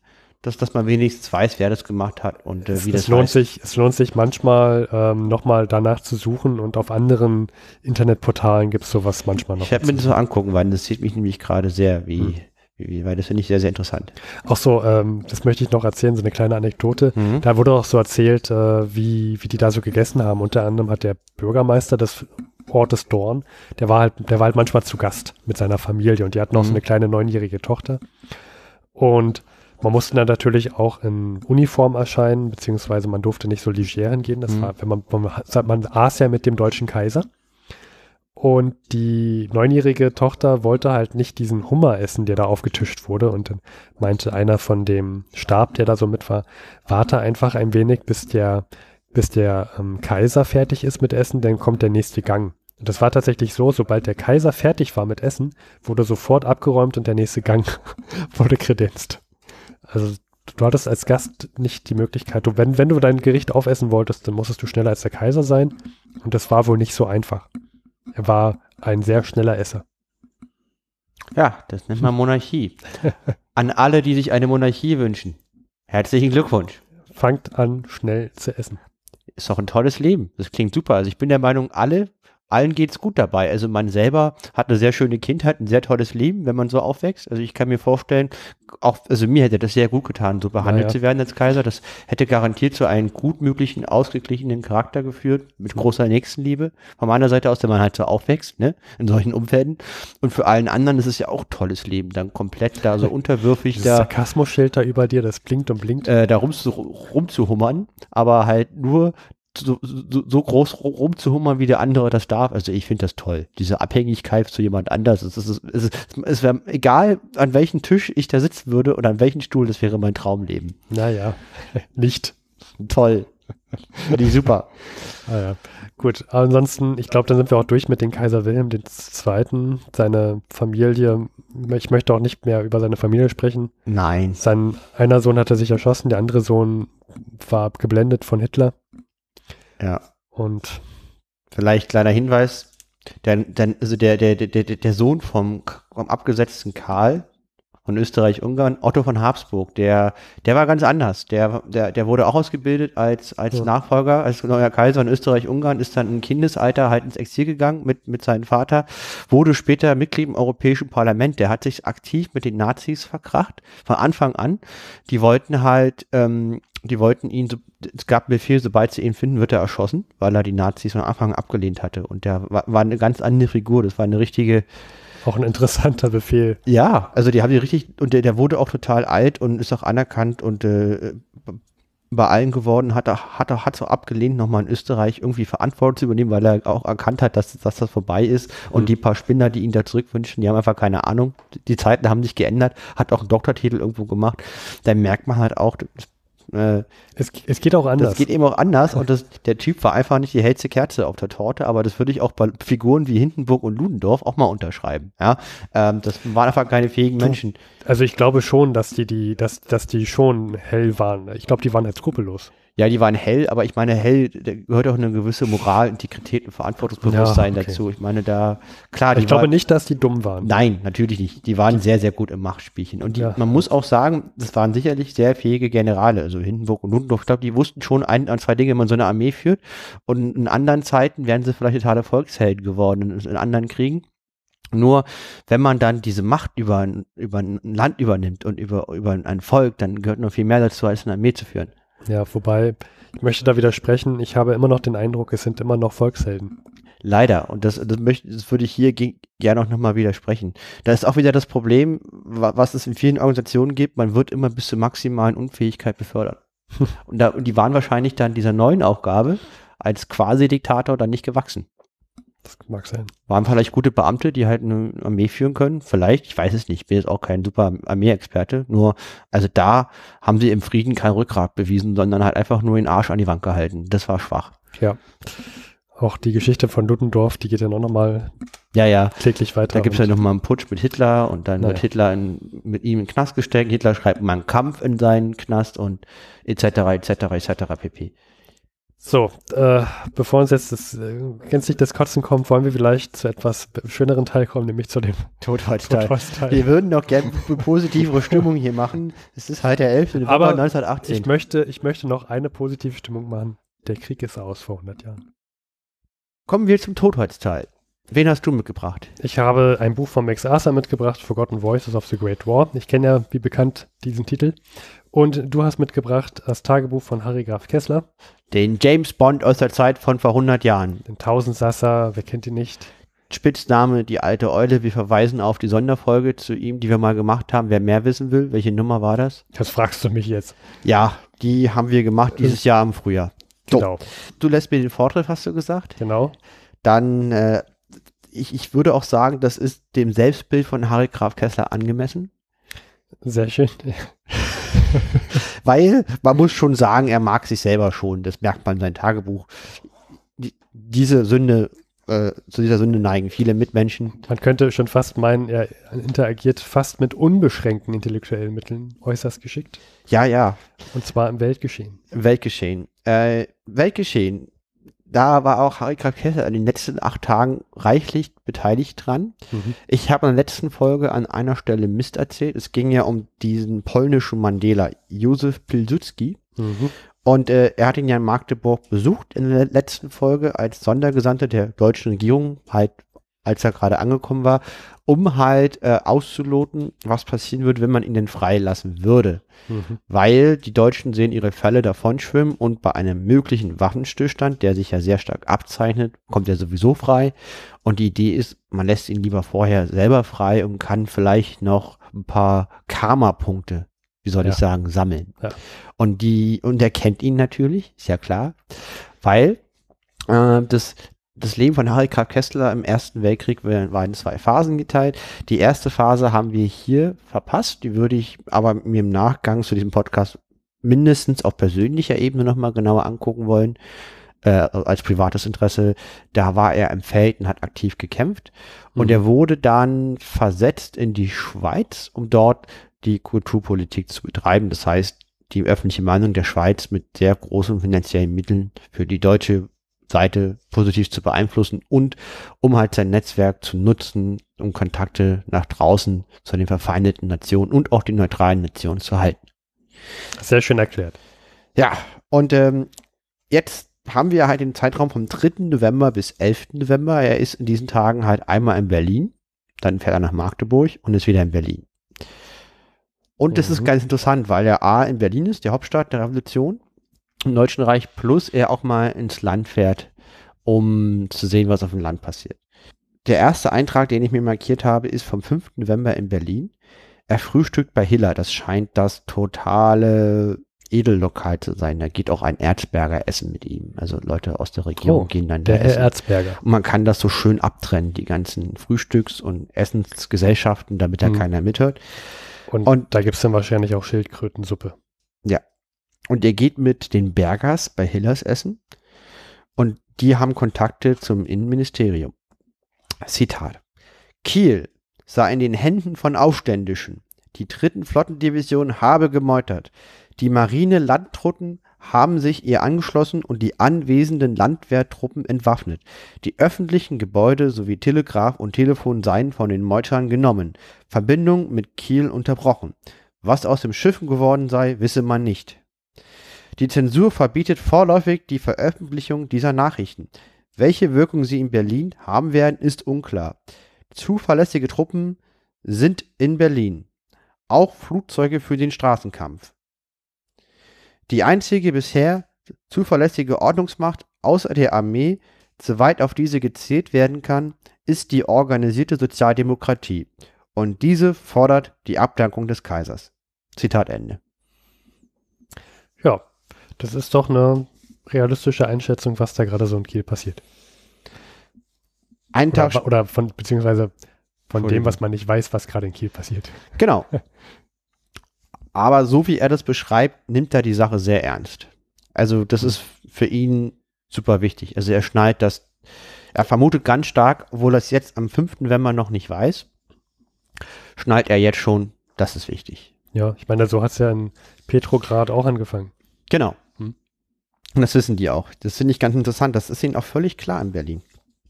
S1: dass, dass man wenigstens weiß, wer das gemacht hat und äh, wie es, das es lohnt sich.
S2: Es lohnt sich manchmal ähm, nochmal danach zu suchen und auf anderen Internetportalen gibt
S1: es sowas manchmal noch. Ich werde mir das so angucken, weil das sieht mich nämlich gerade sehr, wie, hm. weil das finde ich sehr, sehr interessant. Auch so, ähm, das möchte ich noch erzählen, so eine kleine Anekdote. Mhm. Da wurde auch so erzählt, äh,
S2: wie, wie die da so gegessen haben. Unter anderem hat der Bürgermeister das Portes Dorn, der war halt, der war halt manchmal zu Gast mit seiner Familie und die hatten mhm. auch so mhm. eine kleine neunjährige Tochter. Und man musste dann natürlich auch in Uniform erscheinen, beziehungsweise man durfte nicht so leger gehen. Das mhm. war, wenn man, man, man aß ja mit dem deutschen Kaiser. Und die neunjährige Tochter wollte halt nicht diesen Hummer essen, der da aufgetischt wurde. Und dann meinte einer von dem Stab, der da so mit war, warte einfach ein wenig, bis der, bis der ähm, Kaiser fertig ist mit Essen, dann kommt der nächste Gang. Das war tatsächlich so, sobald der Kaiser fertig war mit Essen, wurde sofort abgeräumt und der nächste Gang wurde kredenzt. Also du hattest als Gast nicht die Möglichkeit, du, wenn, wenn du dein Gericht aufessen wolltest, dann musstest du schneller als der Kaiser sein und das war wohl nicht so einfach. Er war
S1: ein sehr schneller Esser. Ja, das nennt man Monarchie. An alle, die sich eine Monarchie wünschen, herzlichen Glückwunsch. Fangt an, schnell zu essen. Ist doch ein tolles Leben. Das klingt super. Also ich bin der Meinung, alle allen geht's gut dabei. Also man selber hat eine sehr schöne Kindheit, ein sehr tolles Leben, wenn man so aufwächst. Also ich kann mir vorstellen, auch, also mir hätte das sehr gut getan, so behandelt naja. zu werden als Kaiser. Das hätte garantiert zu einem gutmöglichen, ausgeglichenen Charakter geführt, mit mhm. großer Nächstenliebe. Von meiner Seite aus, wenn man halt so aufwächst, ne, in solchen Umfällen. Und für allen anderen ist es ja auch tolles Leben, dann komplett da so unterwürfig das da. Sarkasmus-Schild da über dir, das blinkt und blinkt. Äh, da rum zu, rumzuhummern, aber halt nur so, so, so groß rumzuhummern, wie der andere das darf. Also ich finde das toll. Diese Abhängigkeit zu jemand anders. Es, es, es, es wäre egal, an welchem Tisch ich da sitzen würde oder an welchem Stuhl, das wäre mein Traumleben. Naja, nicht. Toll.
S2: Finde ich super. ah ja. Gut, ansonsten, ich glaube, dann sind wir auch durch mit dem Kaiser Wilhelm II., seine Familie. Ich möchte auch nicht mehr über seine Familie sprechen. Nein. Sein einer Sohn hatte sich erschossen, der andere Sohn war geblendet von Hitler.
S1: Ja. Und vielleicht kleiner Hinweis, der, der, also der, der, der, der Sohn vom, vom abgesetzten Karl von Österreich-Ungarn, Otto von Habsburg, der, der war ganz anders. Der, der, der wurde auch ausgebildet als, als ja. Nachfolger, als neuer Kaiser in Österreich-Ungarn, ist dann im Kindesalter halt ins Exil gegangen mit, mit seinem Vater, wurde später Mitglied im Europäischen Parlament. Der hat sich aktiv mit den Nazis verkracht, von Anfang an. Die wollten halt ähm, die wollten ihn, so, es gab einen Befehl, sobald sie ihn finden, wird er erschossen, weil er die Nazis von Anfang abgelehnt hatte. Und der war, war eine ganz andere Figur. Das war eine richtige. Auch ein interessanter Befehl. Ja, also die haben die richtig, und der, der wurde auch total alt und ist auch anerkannt und äh, bei allen geworden, hat er, hat er, hat so abgelehnt, nochmal in Österreich irgendwie Verantwortung zu übernehmen, weil er auch erkannt hat, dass, dass das vorbei ist. Und mhm. die paar Spinner, die ihn da zurückwünschen, die haben einfach keine Ahnung. Die Zeiten haben sich geändert, hat auch einen Doktortitel irgendwo gemacht. Da merkt man halt auch, das äh, es, es, geht auch anders. Es geht eben auch anders und das, der Typ war einfach nicht die hellste Kerze auf der Torte, aber das würde ich auch bei Figuren wie Hindenburg und Ludendorff auch mal unterschreiben. Ja? Ähm, das waren einfach keine fähigen Menschen. Also ich glaube schon, dass die, die, dass, dass die schon hell waren. Ich glaube, die waren halt skrupellos. Ja, die waren hell, aber ich meine, hell, da gehört auch eine gewisse Moral, Integrität und Verantwortungsbewusstsein ja, okay. dazu. Ich meine, da, klar. Ich glaube war, nicht, dass die dumm waren. Nein, natürlich nicht. Die waren sehr, sehr gut im Machtspielchen. Und die, ja. man muss auch sagen, das waren sicherlich sehr fähige Generale. Also Hindenburg und Ludendorff, ich glaube, die wussten schon ein an zwei Dinge, wenn man so eine Armee führt. Und in anderen Zeiten wären sie vielleicht totale Volkshelden geworden, in anderen Kriegen. Nur wenn man dann diese Macht über ein, über ein Land übernimmt und über, über ein Volk, dann gehört noch viel mehr dazu, als eine Armee zu führen. Ja, wobei, ich möchte da
S2: widersprechen, ich habe immer noch den Eindruck, es sind immer noch Volkshelden.
S1: Leider, und das, das, möchte, das würde ich hier gerne auch nochmal widersprechen. Da ist auch wieder das Problem, was es in vielen Organisationen gibt, man wird immer bis zur maximalen Unfähigkeit befördert. und, da, und die waren wahrscheinlich dann dieser neuen Aufgabe als Quasi-Diktator dann nicht gewachsen.
S2: Das mag sein.
S1: Waren vielleicht gute Beamte, die halt eine Armee führen können? Vielleicht, ich weiß es nicht. Ich bin jetzt auch kein super Armee-Experte. Nur, also da haben sie im Frieden kein Rückgrat bewiesen, sondern halt einfach nur den Arsch an die Wand gehalten. Das war schwach.
S2: Ja. Auch die Geschichte von Ludendorff, die geht ja noch nochmal
S1: ja, ja. täglich weiter. Da gibt es ja noch mal einen Putsch mit Hitler und dann naja. wird Hitler in, mit ihm in den Knast gesteckt. Hitler schreibt mal einen Kampf in seinen Knast und etc. etc. etc. pp.
S2: So, äh, bevor uns jetzt das äh, gänzlich das Kotzen kommt, wollen wir vielleicht zu etwas schöneren Teil kommen, nämlich zu dem Totholzteil. Wir
S1: würden noch gerne positivere Stimmung hier machen. Es ist halt der 11. November 1980. Ich möchte, ich möchte noch eine
S2: positive Stimmung machen. Der Krieg ist aus vor 100 Jahren.
S1: Kommen wir zum Totholzteil. Wen hast du
S2: mitgebracht? Ich habe ein Buch von Max Arthur mitgebracht, Forgotten Voices of the Great War. Ich kenne ja, wie bekannt, diesen Titel. Und du hast mitgebracht das Tagebuch von Harry Graf Kessler.
S1: Den James Bond aus der Zeit von vor 100 Jahren. Den Tausendsasser, wer kennt ihn nicht? Spitzname Die alte Eule. Wir verweisen auf die Sonderfolge zu ihm, die wir mal gemacht haben. Wer mehr wissen will, welche Nummer war das? Das fragst du mich jetzt. Ja, die haben wir gemacht dieses Jahr im Frühjahr. So. Genau. Du lässt mir den Vortritt, hast du gesagt? Genau. Dann, äh, ich, ich würde auch sagen, das ist dem Selbstbild von Harry Graf Kessler angemessen. Sehr schön. Weil man muss schon sagen, er mag sich selber schon. Das merkt man in seinem Tagebuch. Die, diese Sünde, äh, zu dieser Sünde neigen viele Mitmenschen.
S2: Man könnte schon fast meinen, er interagiert fast mit unbeschränkten intellektuellen Mitteln
S1: äußerst geschickt. Ja, ja. Und zwar im Weltgeschehen. Weltgeschehen. Äh, Weltgeschehen da war auch Harry Kessel in den letzten acht Tagen reichlich beteiligt dran. Mhm. Ich habe in der letzten Folge an einer Stelle Mist erzählt. Es ging ja um diesen polnischen Mandela, Józef Pilsudski. Mhm. Und äh, er hat ihn ja in Magdeburg besucht in der letzten Folge als Sondergesandte der deutschen Regierung, halt als er gerade angekommen war, um halt äh, auszuloten, was passieren würde, wenn man ihn denn freilassen würde. Mhm. Weil die Deutschen sehen ihre Fälle davon schwimmen und bei einem möglichen Waffenstillstand, der sich ja sehr stark abzeichnet, kommt er sowieso frei. Und die Idee ist, man lässt ihn lieber vorher selber frei und kann vielleicht noch ein paar Karma-Punkte wie soll ja. ich sagen, sammeln. Ja. Und die, und er kennt ihn natürlich, ist ja klar, weil äh, das das Leben von Harry Graf Kessler im Ersten Weltkrieg war in zwei Phasen geteilt. Die erste Phase haben wir hier verpasst. Die würde ich aber mir im Nachgang zu diesem Podcast mindestens auf persönlicher Ebene nochmal genauer angucken wollen. Äh, als privates Interesse. Da war er im Feld und hat aktiv gekämpft. Und mhm. er wurde dann versetzt in die Schweiz, um dort die Kulturpolitik zu betreiben. Das heißt, die öffentliche Meinung der Schweiz mit sehr großen finanziellen Mitteln für die deutsche Seite positiv zu beeinflussen und um halt sein Netzwerk zu nutzen, um Kontakte nach draußen zu den verfeindeten Nationen und auch den neutralen Nationen zu halten. Sehr schön erklärt. Ja, und ähm, jetzt haben wir halt den Zeitraum vom 3. November bis 11. November. Er ist in diesen Tagen halt einmal in Berlin, dann fährt er nach Magdeburg und ist wieder in Berlin. Und das mhm. ist ganz interessant, weil er A in Berlin ist, der Hauptstadt der Revolution, im Deutschen Reich plus er auch mal ins Land fährt, um zu sehen, was auf dem Land passiert. Der erste Eintrag, den ich mir markiert habe, ist vom 5. November in Berlin. Er frühstückt bei Hiller. Das scheint das totale Edellokal zu sein. Da geht auch ein Erzberger essen mit ihm. Also Leute aus der Region oh, gehen dann da der essen. Erzberger. Und man kann das so schön abtrennen, die ganzen Frühstücks- und Essensgesellschaften, damit da hm. keiner mithört. Und, und da gibt es dann wahrscheinlich auch Schildkrötensuppe. Ja, und er geht mit den Bergers bei Hillers essen und die haben Kontakte zum Innenministerium. Zitat. Kiel sei in den Händen von Aufständischen. Die dritten Flottendivision habe gemeutert. Die Marine Landtruppen haben sich ihr angeschlossen und die anwesenden Landwehrtruppen entwaffnet. Die öffentlichen Gebäude sowie Telegraph und Telefon seien von den Meutern genommen, Verbindung mit Kiel unterbrochen. Was aus dem Schiffen geworden sei, wisse man nicht. Die Zensur verbietet vorläufig die Veröffentlichung dieser Nachrichten. Welche Wirkung sie in Berlin haben werden, ist unklar. Zuverlässige Truppen sind in Berlin. Auch Flugzeuge für den Straßenkampf. Die einzige bisher zuverlässige Ordnungsmacht außer der Armee, soweit auf diese gezählt werden kann, ist die organisierte Sozialdemokratie. Und diese fordert die Abdankung des Kaisers. Zitat Ende.
S2: Ja, das ist doch eine realistische Einschätzung, was da gerade so in Kiel passiert. Ein Tag oder, oder von beziehungsweise von dem, was man nicht weiß, was gerade in Kiel passiert.
S1: Genau. Aber so wie er das beschreibt, nimmt er die Sache sehr ernst. Also das ist für ihn super wichtig. Also er schneidet das, er vermutet ganz stark, obwohl das jetzt am 5. November noch nicht weiß, schneidet er jetzt schon, das ist wichtig. Ja, ich meine, so hat es ja in Petrograd auch angefangen. Genau. Und das wissen die auch. Das finde ich ganz interessant. Das ist ihnen auch völlig klar in Berlin.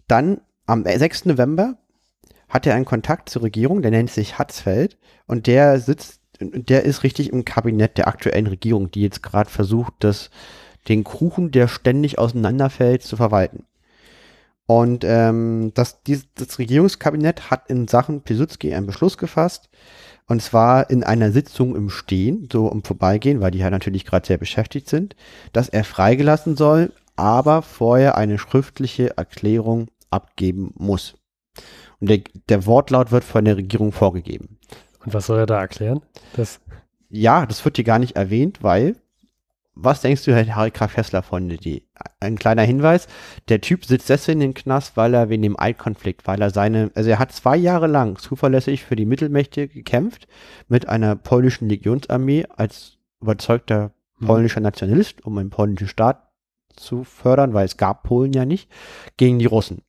S1: Dann am 6. November hat er einen Kontakt zur Regierung, der nennt sich Hatzfeld und der sitzt, der ist richtig im Kabinett der aktuellen Regierung, die jetzt gerade versucht, das, den Kuchen, der ständig auseinanderfällt, zu verwalten. Und ähm, das, dieses, das Regierungskabinett hat in Sachen Pilsudski einen Beschluss gefasst, und zwar in einer Sitzung im Stehen, so im Vorbeigehen, weil die ja halt natürlich gerade sehr beschäftigt sind, dass er freigelassen soll, aber vorher eine schriftliche Erklärung abgeben muss. Und der, der Wortlaut wird von der Regierung vorgegeben.
S2: Und was soll er da erklären?
S1: Das ja, das wird hier gar nicht erwähnt, weil was denkst du, Herr Harry K. Hessler von die? Ein kleiner Hinweis, der Typ sitzt deswegen in den Knast, weil er wegen dem Eidkonflikt, weil er seine, also er hat zwei Jahre lang zuverlässig für die Mittelmächte gekämpft mit einer polnischen Legionsarmee als überzeugter mhm. polnischer Nationalist, um einen polnischen Staat zu fördern, weil es gab Polen ja nicht, gegen die Russen.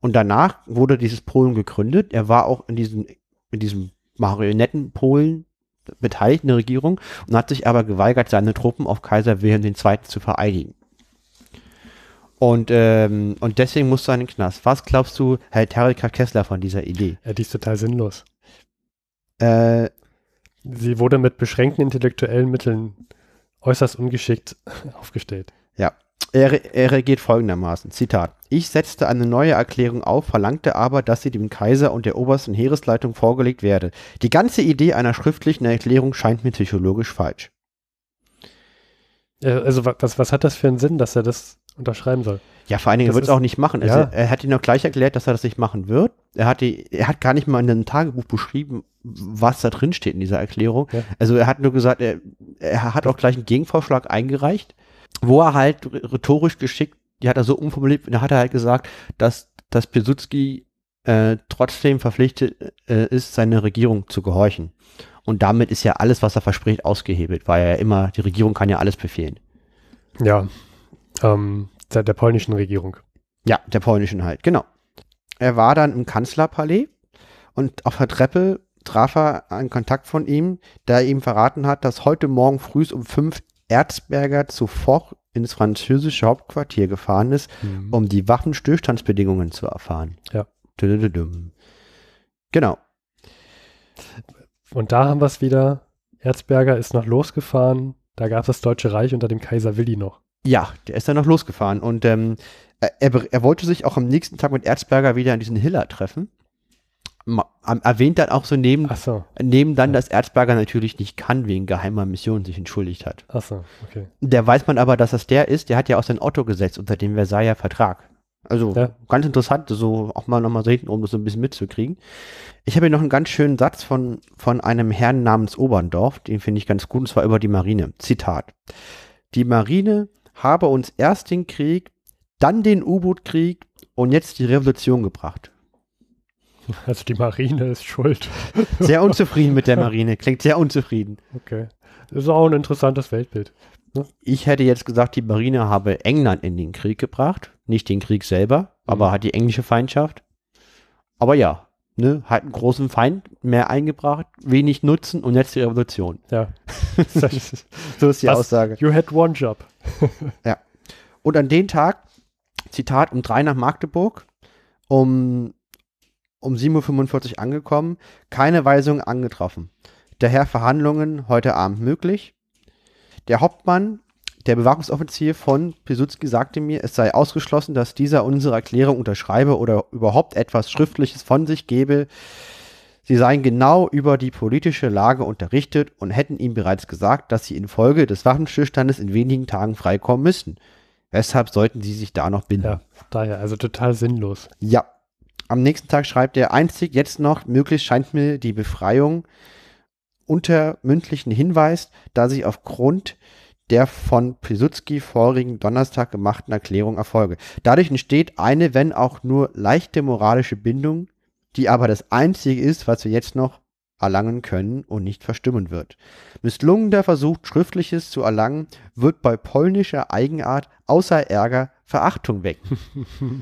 S1: Und danach wurde dieses Polen gegründet. Er war auch in diesem, in diesem Marionettenpolen beteiligten Regierung und hat sich aber geweigert, seine Truppen auf Kaiser Wilhelm II. zu vereidigen. Und, ähm, und deswegen musst du einen Knast. Was glaubst du, Herr Tarika Kessler, von dieser Idee? Ja, die ist total sinnlos. Äh, Sie wurde mit
S2: beschränkten intellektuellen Mitteln äußerst ungeschickt aufgestellt. Ja,
S1: er, er regiert folgendermaßen, Zitat. Ich setzte eine neue Erklärung auf, verlangte aber, dass sie dem Kaiser und der Obersten Heeresleitung vorgelegt werde. Die ganze Idee einer schriftlichen Erklärung scheint mir psychologisch falsch. Äh,
S2: also was, was hat das für einen Sinn, dass er das
S1: unterschreiben soll? Ja, vor allen Dingen wird es auch nicht machen. Ja. Also, er hat ihn auch gleich erklärt, dass er das nicht machen wird. Er hat, die, er hat gar nicht mal in einem Tagebuch beschrieben, was da drin steht in dieser Erklärung. Ja. Also er hat nur gesagt, er, er hat auch gleich einen Gegenvorschlag eingereicht, wo er halt rhetorisch geschickt die hat er so umformuliert, da hat er halt gesagt, dass, dass Pilsudski äh, trotzdem verpflichtet äh, ist, seiner Regierung zu gehorchen. Und damit ist ja alles, was er verspricht, ausgehebelt, weil er ja immer, die Regierung kann ja alles befehlen. Ja, ähm, der, der polnischen Regierung. Ja, der polnischen halt, genau. Er war dann im Kanzlerpalais und auf der Treppe traf er einen Kontakt von ihm, der ihm verraten hat, dass heute Morgen früh um fünf Erzberger zu, For ins französische Hauptquartier gefahren ist, mhm. um die Waffenstillstandsbedingungen zu erfahren. Ja. Genau.
S2: Und da haben wir es wieder. Erzberger ist noch losgefahren. Da gab es das Deutsche Reich unter dem Kaiser Willi noch.
S1: Ja, der ist dann noch losgefahren. Und ähm, er, er wollte sich auch am nächsten Tag mit Erzberger wieder an diesen Hiller treffen erwähnt dann auch so neben, so. neben dann, ja. dass Erzberger natürlich nicht kann, wegen geheimer Mission sich entschuldigt hat. Ach so, okay. Der weiß man aber, dass das der ist, der hat ja auch sein Otto gesetzt unter dem Versailler Vertrag. Also ja. ganz interessant, so auch mal nochmal so hinten um das so ein bisschen mitzukriegen. Ich habe hier noch einen ganz schönen Satz von, von einem Herrn namens Oberndorf, den finde ich ganz gut, und zwar über die Marine. Zitat. Die Marine habe uns erst den Krieg, dann den U-Boot-Krieg und jetzt die Revolution gebracht.
S2: Also die Marine ist schuld. Sehr unzufrieden
S1: mit der Marine. Klingt sehr unzufrieden. Okay.
S2: Das ist auch ein interessantes Weltbild. Ne?
S1: Ich hätte jetzt gesagt, die Marine habe England in den Krieg gebracht. Nicht den Krieg selber, aber mhm. hat die englische Feindschaft. Aber ja, ne, hat einen großen Feind mehr eingebracht, wenig Nutzen und jetzt die Revolution. Ja. so ist die Was, Aussage. You had one job. ja. Und an dem Tag, Zitat, um drei nach Magdeburg, um um 7.45 Uhr angekommen, keine Weisung angetroffen. Daher Verhandlungen heute Abend möglich. Der Hauptmann, der Bewachungsoffizier von Pisutski sagte mir, es sei ausgeschlossen, dass dieser unsere Erklärung unterschreibe oder überhaupt etwas Schriftliches von sich gebe. Sie seien genau über die politische Lage unterrichtet und hätten ihm bereits gesagt, dass sie infolge des Waffenstillstandes in wenigen Tagen freikommen müssten. Weshalb sollten sie sich da noch binden? Ja, daher also total sinnlos. Ja, am nächsten Tag schreibt er, einzig jetzt noch möglich scheint mir die Befreiung unter mündlichen Hinweis, da sich aufgrund der von Pisutski vorigen Donnerstag gemachten Erklärung erfolge. Dadurch entsteht eine, wenn auch nur leichte moralische Bindung, die aber das Einzige ist, was wir jetzt noch erlangen können und nicht verstimmen wird. Misslungener Versuch, Schriftliches zu erlangen, wird bei polnischer Eigenart außer Ärger Verachtung wecken.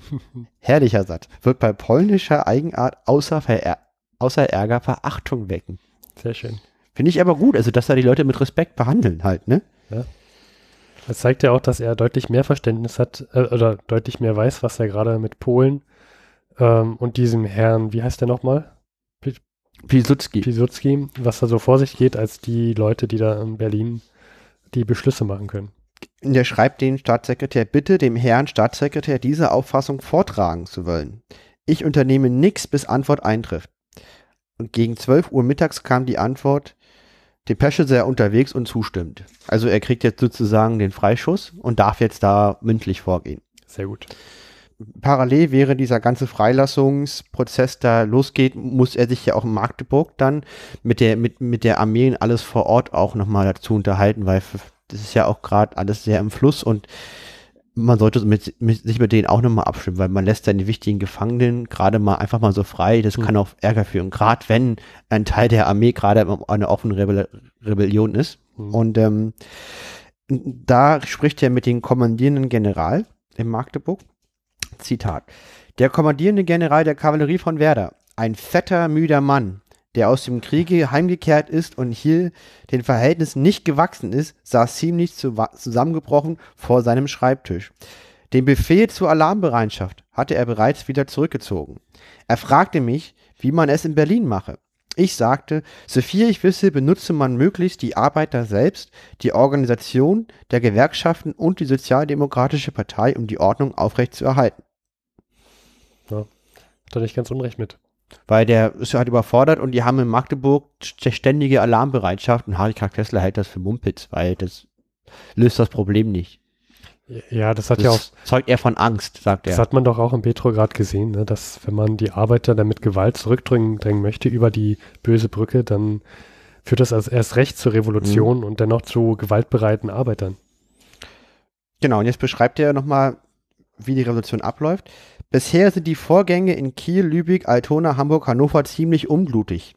S1: Herrlicher Satz. Wird bei polnischer Eigenart außer, Ver außer Ärger Verachtung wecken. Sehr schön. Finde ich aber gut, also dass er die Leute mit Respekt behandeln halt, ne? Ja. Das zeigt ja auch, dass er deutlich mehr Verständnis
S2: hat äh, oder deutlich mehr weiß, was er gerade mit Polen ähm, und diesem Herrn, wie heißt der nochmal? Pisutski. Pisutski, was da so vor sich geht, als die Leute, die
S1: da in Berlin die Beschlüsse machen können. Und er schreibt den Staatssekretär, bitte dem Herrn Staatssekretär diese Auffassung vortragen zu wollen. Ich unternehme nichts, bis Antwort eintrifft. Und gegen 12 Uhr mittags kam die Antwort, Depesche sei unterwegs und zustimmt. Also er kriegt jetzt sozusagen den Freischuss und darf jetzt da mündlich vorgehen. Sehr gut. Parallel während dieser ganze Freilassungsprozess da losgeht, muss er sich ja auch in Magdeburg dann mit der, mit, mit der Armee und alles vor Ort auch nochmal dazu unterhalten, weil das ist ja auch gerade alles sehr im Fluss und man sollte mit, mit, sich mit denen auch nochmal abstimmen, weil man lässt dann die wichtigen Gefangenen gerade mal einfach mal so frei. Das mhm. kann auch Ärger führen, gerade wenn ein Teil der Armee gerade eine offene Rebell Rebellion ist. Mhm. Und ähm, da spricht er mit dem kommandierenden General im Magdeburg. Zitat. Der kommandierende General der Kavallerie von Werder, ein fetter, müder Mann, der aus dem Kriege heimgekehrt ist und hier den Verhältnissen nicht gewachsen ist, saß ziemlich zu zusammengebrochen vor seinem Schreibtisch. Den Befehl zur Alarmbereitschaft hatte er bereits wieder zurückgezogen. Er fragte mich, wie man es in Berlin mache. Ich sagte, so viel ich wisse, benutze man möglichst die Arbeiter selbst, die Organisation der Gewerkschaften und die Sozialdemokratische Partei, um die Ordnung aufrechtzuerhalten.
S2: Ja, hat er nicht ganz unrecht mit.
S1: Weil der ist halt überfordert und die haben in Magdeburg ständige Alarmbereitschaft und Harry K. Kessler hält das für Mumpitz, weil das löst das Problem nicht. Ja, das hat das ja auch. Zeugt eher von Angst, sagt er. Das hat
S2: man doch auch in Petrograd gesehen, ne, dass wenn man die Arbeiter dann mit Gewalt zurückdrängen möchte über die böse Brücke, dann führt das als erst recht zur Revolution
S1: mhm. und dennoch zu gewaltbereiten Arbeitern. Genau, und jetzt beschreibt er nochmal, wie die Revolution abläuft. Bisher sind die Vorgänge in Kiel, Lübeck, Altona, Hamburg, Hannover ziemlich unblutig.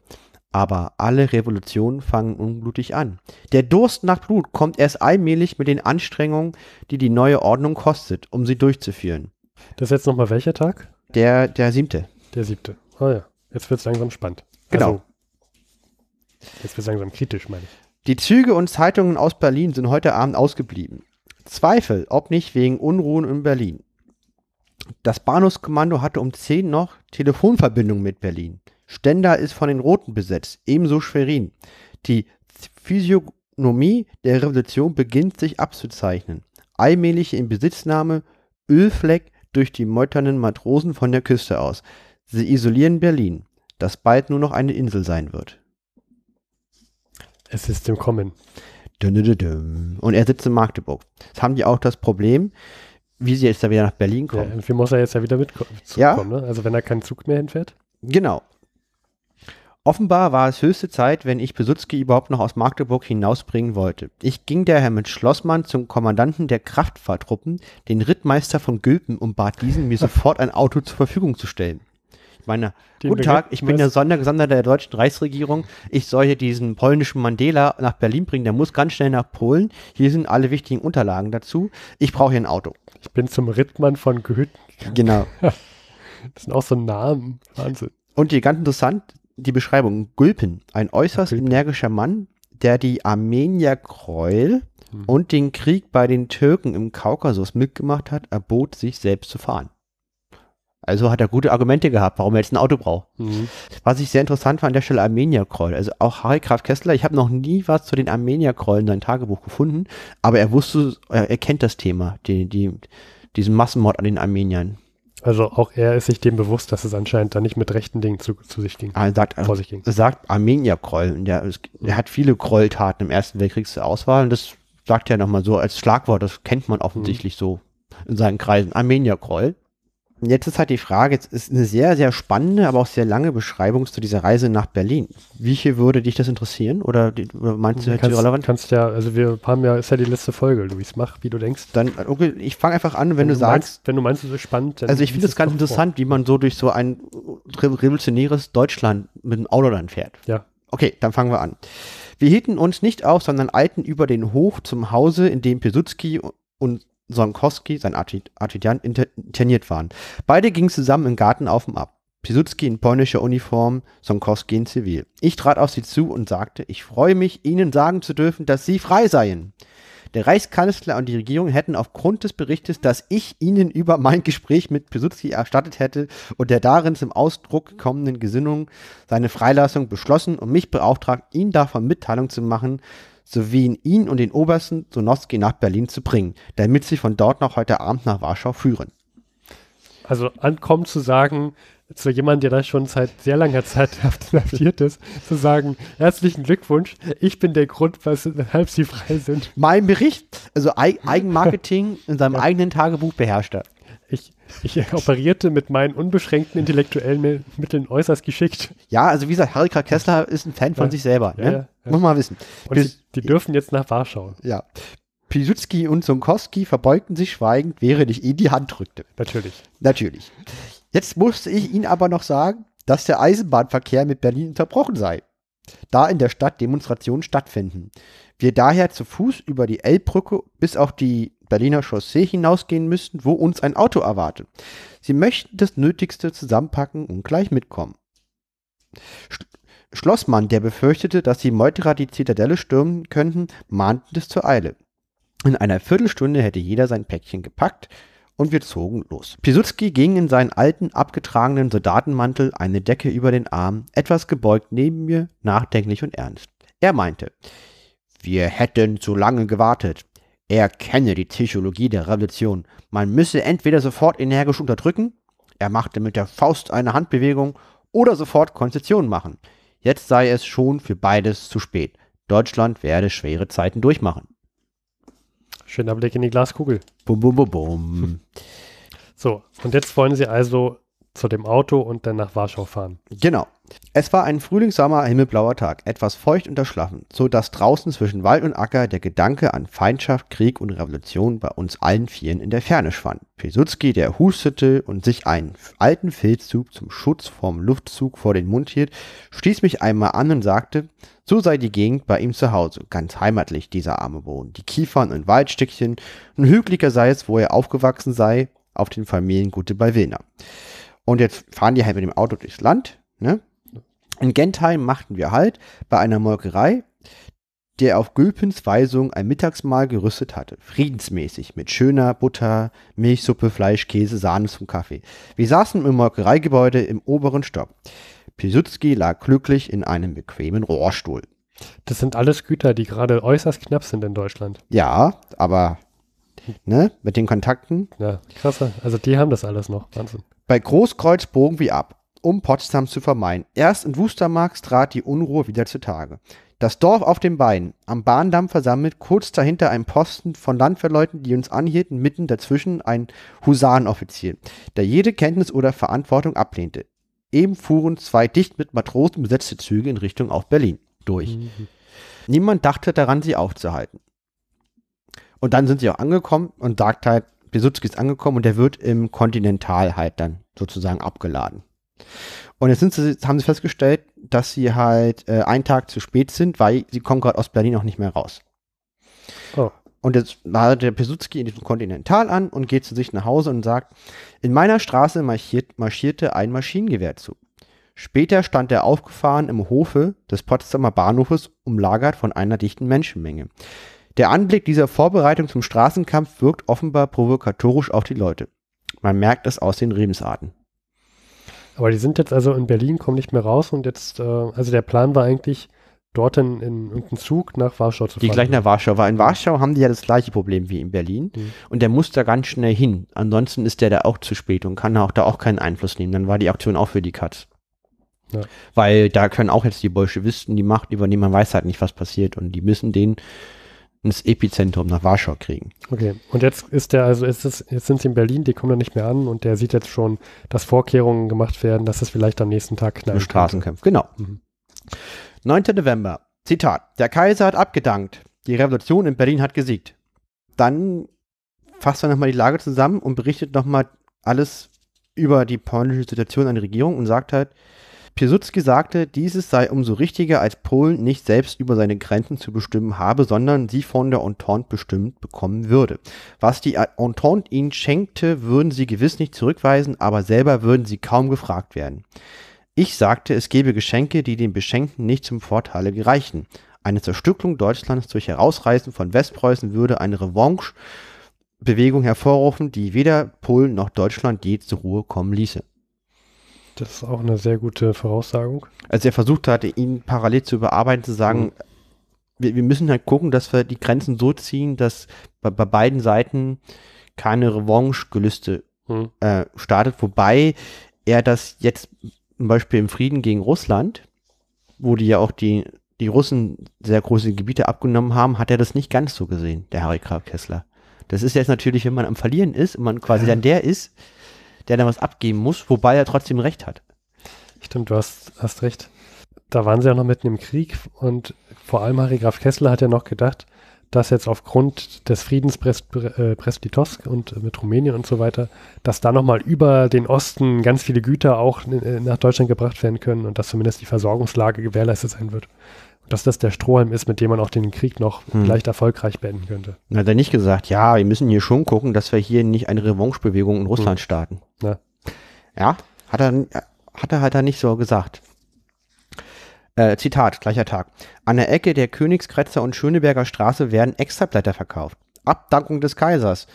S1: Aber alle Revolutionen fangen unblutig an. Der Durst nach Blut kommt erst allmählich mit den Anstrengungen, die die neue Ordnung kostet, um sie durchzuführen. Das ist jetzt nochmal welcher Tag? Der, der siebte. Der siebte. oh ja, jetzt wird es langsam spannend. Genau. Also,
S2: jetzt wird es langsam kritisch, meine ich.
S1: Die Züge und Zeitungen aus Berlin sind heute Abend ausgeblieben. Zweifel, ob nicht wegen Unruhen in Berlin. Das Bahnhofskommando hatte um 10 noch Telefonverbindung mit Berlin. Stendal ist von den Roten besetzt, ebenso Schwerin. Die Physiognomie der Revolution beginnt sich abzuzeichnen. Allmähliche Inbesitznahme, Ölfleck durch die meuternden Matrosen von der Küste aus. Sie isolieren Berlin, das bald nur noch eine Insel sein wird. Es ist im Kommen. Und er sitzt in Magdeburg. Jetzt haben die auch das Problem, wie sie jetzt da wieder nach Berlin kommen. Ja, irgendwie muss er jetzt ja wieder mitkommen. ja? ne? Also wenn er keinen Zug mehr hinfährt. Genau. Offenbar war es höchste Zeit, wenn ich Besutzki überhaupt noch aus Magdeburg hinausbringen wollte. Ich ging daher mit Schlossmann zum Kommandanten der Kraftfahrtruppen, den Rittmeister von Gülpen, und bat diesen, mir sofort ein Auto zur Verfügung zu stellen meine, Den Guten Tag, ich bin der Sondergesandter der deutschen Reichsregierung. Ich soll hier diesen polnischen Mandela nach Berlin bringen. Der muss ganz schnell nach Polen. Hier sind alle wichtigen Unterlagen dazu. Ich brauche hier ein Auto. Ich bin zum Rittmann von Goethe. Genau. das sind auch so Namen. Wahnsinn. Und die ganz interessant, die Beschreibung. Gülpen, ein äußerst ja, energischer Mann, der die Armenier Gräuel hm. und den Krieg bei den Türken im Kaukasus mitgemacht hat, erbot sich selbst zu fahren. Also hat er gute Argumente gehabt, warum er jetzt ein Auto braucht. Mhm. Was ich sehr interessant war an der Stelle Armenia kroll Also auch Harry Graf Kessler, ich habe noch nie was zu den Armenia krollen in seinem Tagebuch gefunden, aber er wusste, er kennt das Thema, die, die, diesen Massenmord an den Armeniern.
S2: Also auch er ist sich dem bewusst, dass es anscheinend da nicht mit rechten Dingen zu, zu sich ging. Er also sagt, vor sich ging.
S1: sagt Armenier-Kroll. Der, der, hat viele Gräueltaten im Ersten Weltkrieg zur Auswahl und das sagt er nochmal so als Schlagwort, das kennt man mhm. offensichtlich mhm. so in seinen Kreisen. Armenia kroll Jetzt ist halt die Frage, jetzt ist eine sehr, sehr spannende, aber auch sehr lange Beschreibung zu dieser Reise nach Berlin. Wie viel würde dich das interessieren? Oder, die, oder meinst du, kannst, relevant? Kannst ja, also wir haben ja, ist ja die letzte Folge, Luis, mach, wie du denkst. Dann, okay, ich fange einfach an, wenn, wenn du, du meinst, sagst.
S2: wenn du meinst, es ist spannend. also ich finde es ganz interessant,
S1: vor. wie man so durch so ein revolutionäres Deutschland mit dem Auto dann fährt. Ja. Okay, dann fangen wir an. Wir hielten uns nicht auf, sondern eilten über den Hoch zum Hause, in dem Pilsudski und Sonkowski, sein Adjutant, interniert waren. Beide gingen zusammen im Garten auf und ab. Pisutski in polnischer Uniform, Sonkowski in Zivil. Ich trat auf sie zu und sagte, ich freue mich, Ihnen sagen zu dürfen, dass Sie frei seien. Der Reichskanzler und die Regierung hätten aufgrund des Berichtes, dass ich Ihnen über mein Gespräch mit Pisutski erstattet hätte und der darin zum Ausdruck gekommenen Gesinnung seine Freilassung beschlossen und mich beauftragt, Ihnen davon Mitteilung zu machen, sowie ihn und den Obersten Sonoski nach Berlin zu bringen, damit sie von dort noch heute Abend nach Warschau führen.
S2: Also ankommen zu sagen, zu jemandem, der da schon seit sehr langer Zeit inhaftiert ist, zu sagen, herzlichen Glückwunsch, ich bin der Grund, weshalb Sie frei sind. Mein Bericht, also Eigenmarketing in seinem ja. eigenen Tagebuch beherrscht er. Ich, ich operierte mit meinen unbeschränkten intellektuellen Mitteln äußerst
S1: geschickt. Ja, also wie gesagt, Harika Kessler ist ein Fan von ja, sich selber. Ja, ne? ja, Muss man wissen. Und Pis die, die dürfen
S2: jetzt nach Warschau.
S1: Ja. Pisutski und Sonkowski verbeugten sich schweigend, während ich ihnen die Hand drückte. Natürlich. Natürlich. Jetzt musste ich ihnen aber noch sagen, dass der Eisenbahnverkehr mit Berlin unterbrochen sei, da in der Stadt Demonstrationen stattfinden. Wir daher zu Fuß über die Elbbrücke bis auf die Berliner Chaussee hinausgehen müssen, wo uns ein Auto erwartet. Sie möchten das Nötigste zusammenpacken und gleich mitkommen. Sch Schlossmann, der befürchtete, dass die Meuterer die Zitadelle stürmen könnten, mahnten es zur Eile. In einer Viertelstunde hätte jeder sein Päckchen gepackt und wir zogen los. Pisutski ging in seinen alten, abgetragenen Soldatenmantel, eine Decke über den Arm, etwas gebeugt neben mir, nachdenklich und ernst. Er meinte, wir hätten zu lange gewartet. Er kenne die Psychologie der Revolution. Man müsse entweder sofort energisch unterdrücken, er machte mit der Faust eine Handbewegung, oder sofort Konzessionen machen. Jetzt sei es schon für beides zu spät. Deutschland werde schwere Zeiten durchmachen. Schöner Blick in die Glaskugel. Bum, bum, bum, bum.
S2: So, und jetzt wollen Sie also zu dem Auto und dann nach Warschau fahren.
S1: Genau. Es war ein frühlingswarmer, himmelblauer Tag, etwas feucht und erschlaffen, so dass draußen zwischen Wald und Acker der Gedanke an Feindschaft, Krieg und Revolution bei uns allen Vieren in der Ferne schwand. Pilsudski, der hustete und sich einen alten Filzzug zum Schutz vorm Luftzug vor den Mund hielt, stieß mich einmal an und sagte, so sei die Gegend bei ihm zu Hause, ganz heimatlich, dieser arme Boden, die Kiefern und Waldstückchen, ein hügeliger sei es, wo er aufgewachsen sei, auf den Familiengute bei Wilna. Und jetzt fahren die halt mit dem Auto durchs Land, ne? In Gentheim machten wir Halt bei einer Molkerei, der auf Gülpens Weisung ein Mittagsmahl gerüstet hatte. Friedensmäßig, mit schöner Butter, Milchsuppe, Fleisch, Käse, Sahne zum Kaffee. Wir saßen im Molkereigebäude im oberen Stock. Pisutski lag glücklich in einem bequemen Rohrstuhl.
S2: Das sind alles Güter, die gerade äußerst knapp sind in Deutschland.
S1: Ja, aber ne, mit den Kontakten. Ja,
S2: krasser. Also die haben das alles noch. Wahnsinn.
S1: Bei Großkreuz bogen wir ab um Potsdam zu vermeiden. Erst in Wustermarks trat die Unruhe wieder zutage. Das Dorf auf den Beinen, am Bahndamm versammelt, kurz dahinter ein Posten von Landverleuten, die uns anhielten, mitten dazwischen ein Husarenoffizier, der jede Kenntnis oder Verantwortung ablehnte. Eben fuhren zwei dicht mit Matrosen besetzte Züge in Richtung auf Berlin durch. Mhm. Niemand dachte daran, sie aufzuhalten. Und dann sind sie auch angekommen und sagt halt, Besutzki ist angekommen und der wird im Kontinental halt dann sozusagen abgeladen. Und jetzt sie, haben sie festgestellt, dass sie halt äh, einen Tag zu spät sind, weil sie kommen gerade aus Berlin noch nicht mehr raus. Oh. Und jetzt war der Pesutski in diesem Kontinental an und geht zu sich nach Hause und sagt, in meiner Straße marschiert, marschierte ein Maschinengewehr zu. Später stand er aufgefahren im Hofe des Potsdamer Bahnhofes, umlagert von einer dichten Menschenmenge. Der Anblick dieser Vorbereitung zum Straßenkampf wirkt offenbar provokatorisch auf die Leute. Man merkt es aus den Redensarten.
S2: Aber die sind jetzt also in Berlin, kommen nicht mehr raus und jetzt, äh, also der Plan war eigentlich, dort in, in irgendeinen Zug nach Warschau zu fahren. Die gleich
S1: nach Warschau, weil in Warschau haben die ja das gleiche Problem wie in Berlin mhm. und der muss da ganz schnell hin. Ansonsten ist der da auch zu spät und kann auch da auch keinen Einfluss nehmen. Dann war die Aktion auch für die Katz. Ja. Weil da können auch jetzt die Bolschewisten die Macht übernehmen, man weiß halt nicht, was passiert und die müssen den ins Epizentrum nach Warschau kriegen.
S2: Okay, und jetzt ist der, also ist es, jetzt sind sie in Berlin, die kommen da nicht mehr an und der sieht jetzt schon, dass Vorkehrungen gemacht werden, dass es vielleicht am nächsten Tag knallt.
S1: Straßenkämpfe, genau. Mhm. 9. November, Zitat, der Kaiser hat abgedankt, die Revolution in Berlin hat gesiegt. Dann fasst er nochmal die Lage zusammen und berichtet nochmal alles über die polnische Situation an die Regierung und sagt halt, Piłsudski sagte, dieses sei umso richtiger, als Polen nicht selbst über seine Grenzen zu bestimmen habe, sondern sie von der Entente bestimmt bekommen würde. Was die Entente ihnen schenkte, würden sie gewiss nicht zurückweisen, aber selber würden sie kaum gefragt werden. Ich sagte, es gebe Geschenke, die den Beschenkten nicht zum Vorteile gereichen. Eine Zerstückelung Deutschlands durch Herausreißen von Westpreußen würde eine Revanche-Bewegung hervorrufen, die weder Polen noch Deutschland je zur Ruhe kommen ließe.
S2: Das ist auch eine sehr gute Voraussagung.
S1: Als er versucht hatte, ihn parallel zu überarbeiten, zu sagen, mhm. wir, wir, müssen halt gucken, dass wir die Grenzen so ziehen, dass bei, bei beiden Seiten keine Revanche-Gelüste mhm. äh, startet. Wobei er das jetzt zum Beispiel im Frieden gegen Russland, wo die ja auch die, die Russen sehr große Gebiete abgenommen haben, hat er das nicht ganz so gesehen, der Harry Kessler. Das ist jetzt natürlich, wenn man am Verlieren ist und man quasi ja. dann der ist, der dann was abgeben muss, wobei er trotzdem recht hat. Stimmt, du hast,
S2: hast recht. Da waren sie ja noch mitten im Krieg und vor allem Harry Graf Kessler hat ja noch gedacht, dass jetzt aufgrund des Friedens Brest, Brest-Litovsk äh, und äh, mit Rumänien und so weiter, dass da nochmal über den Osten ganz viele Güter auch äh, nach Deutschland gebracht werden können und dass zumindest die Versorgungslage gewährleistet sein wird dass das der Strohhalm ist, mit dem man auch den Krieg noch hm. leicht erfolgreich beenden könnte.
S1: Na, hat er nicht gesagt, ja, wir müssen hier schon gucken, dass wir hier nicht eine Revanche-Bewegung in Russland hm. starten. Ja. ja, hat er, hat er halt er nicht so gesagt. Äh, Zitat, gleicher Tag. An der Ecke der Königskretzer und Schöneberger Straße werden Extrablätter verkauft. Abdankung des Kaisers.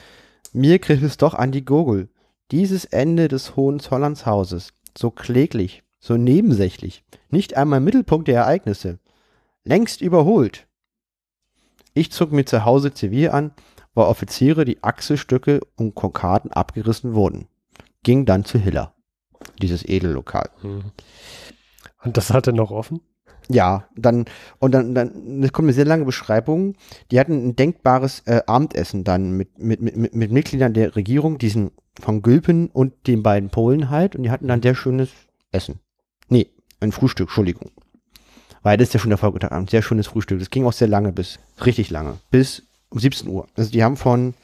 S1: Mir griff es doch an die Gurgel. Dieses Ende des Hohenzollerns Hauses. So kläglich, so nebensächlich. Nicht einmal Mittelpunkt der Ereignisse längst überholt. Ich zog mir zu Hause Zivil an, war Offiziere, die Achselstücke und Konkaten abgerissen wurden. Ging dann zu Hiller, dieses Edellokal. Mhm. Und das hatte noch offen? Ja, dann, und dann, dann es kommt eine sehr lange Beschreibung. Die hatten ein denkbares äh, Abendessen dann mit, mit, mit, mit Mitgliedern der Regierung, diesen von Gülpen und den beiden Polen halt, und die hatten dann sehr schönes Essen. Nee, ein Frühstück, Entschuldigung. Weil das ist ja schon der Folgetag Abend. Sehr schönes Frühstück. Das ging auch sehr lange bis, richtig lange. Bis um 17 Uhr. Also die haben von,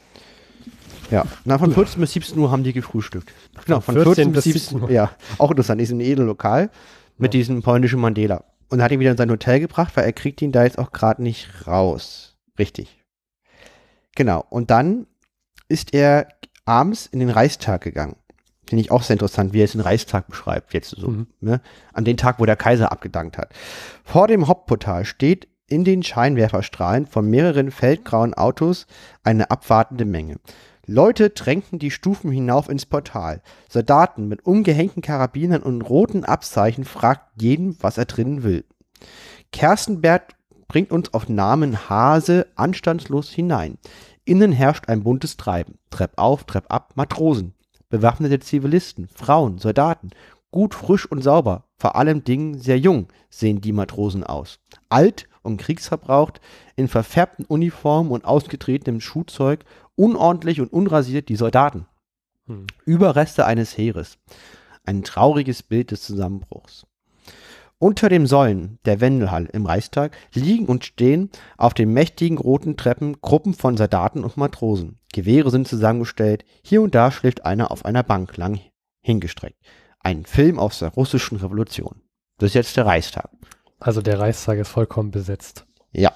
S1: ja, na, von 14 bis 17 Uhr haben die gefrühstückt. Genau, von 14, 14 bis 17 Uhr. Ja, auch interessant. Ist ein Edellokal mit ja. diesem polnischen Mandela. Und hat ihn wieder in sein Hotel gebracht, weil er kriegt ihn da jetzt auch gerade nicht raus. Richtig. Genau. Und dann ist er abends in den Reichstag gegangen finde ich auch sehr interessant, wie er es den Reichstag beschreibt, jetzt so, mhm. ne? an den Tag, wo der Kaiser abgedankt hat. Vor dem Hauptportal steht in den Scheinwerferstrahlen von mehreren feldgrauen Autos eine abwartende Menge. Leute drängten die Stufen hinauf ins Portal. Soldaten mit umgehängten Karabinern und roten Abzeichen fragt jeden, was er drinnen will. Kerstenbert bringt uns auf Namen Hase anstandslos hinein. Innen herrscht ein buntes Treiben. Trepp auf, Trepp ab, Matrosen bewaffnete Zivilisten, Frauen, Soldaten, gut frisch und sauber, vor allem Dingen sehr jung sehen die Matrosen aus. Alt und kriegsverbraucht, in verfärbten Uniformen und ausgetretenem Schuhzeug, unordentlich und unrasiert die Soldaten. Hm. Überreste eines Heeres. Ein trauriges Bild des Zusammenbruchs. Unter dem Säulen der Wendelhall im Reichstag liegen und stehen auf den mächtigen roten Treppen Gruppen von Soldaten und Matrosen. Gewehre sind zusammengestellt, hier und da schläft einer auf einer Bank lang hingestreckt. Ein Film aus der russischen Revolution. Das ist jetzt der Reichstag. Also der Reichstag ist vollkommen besetzt. Ja.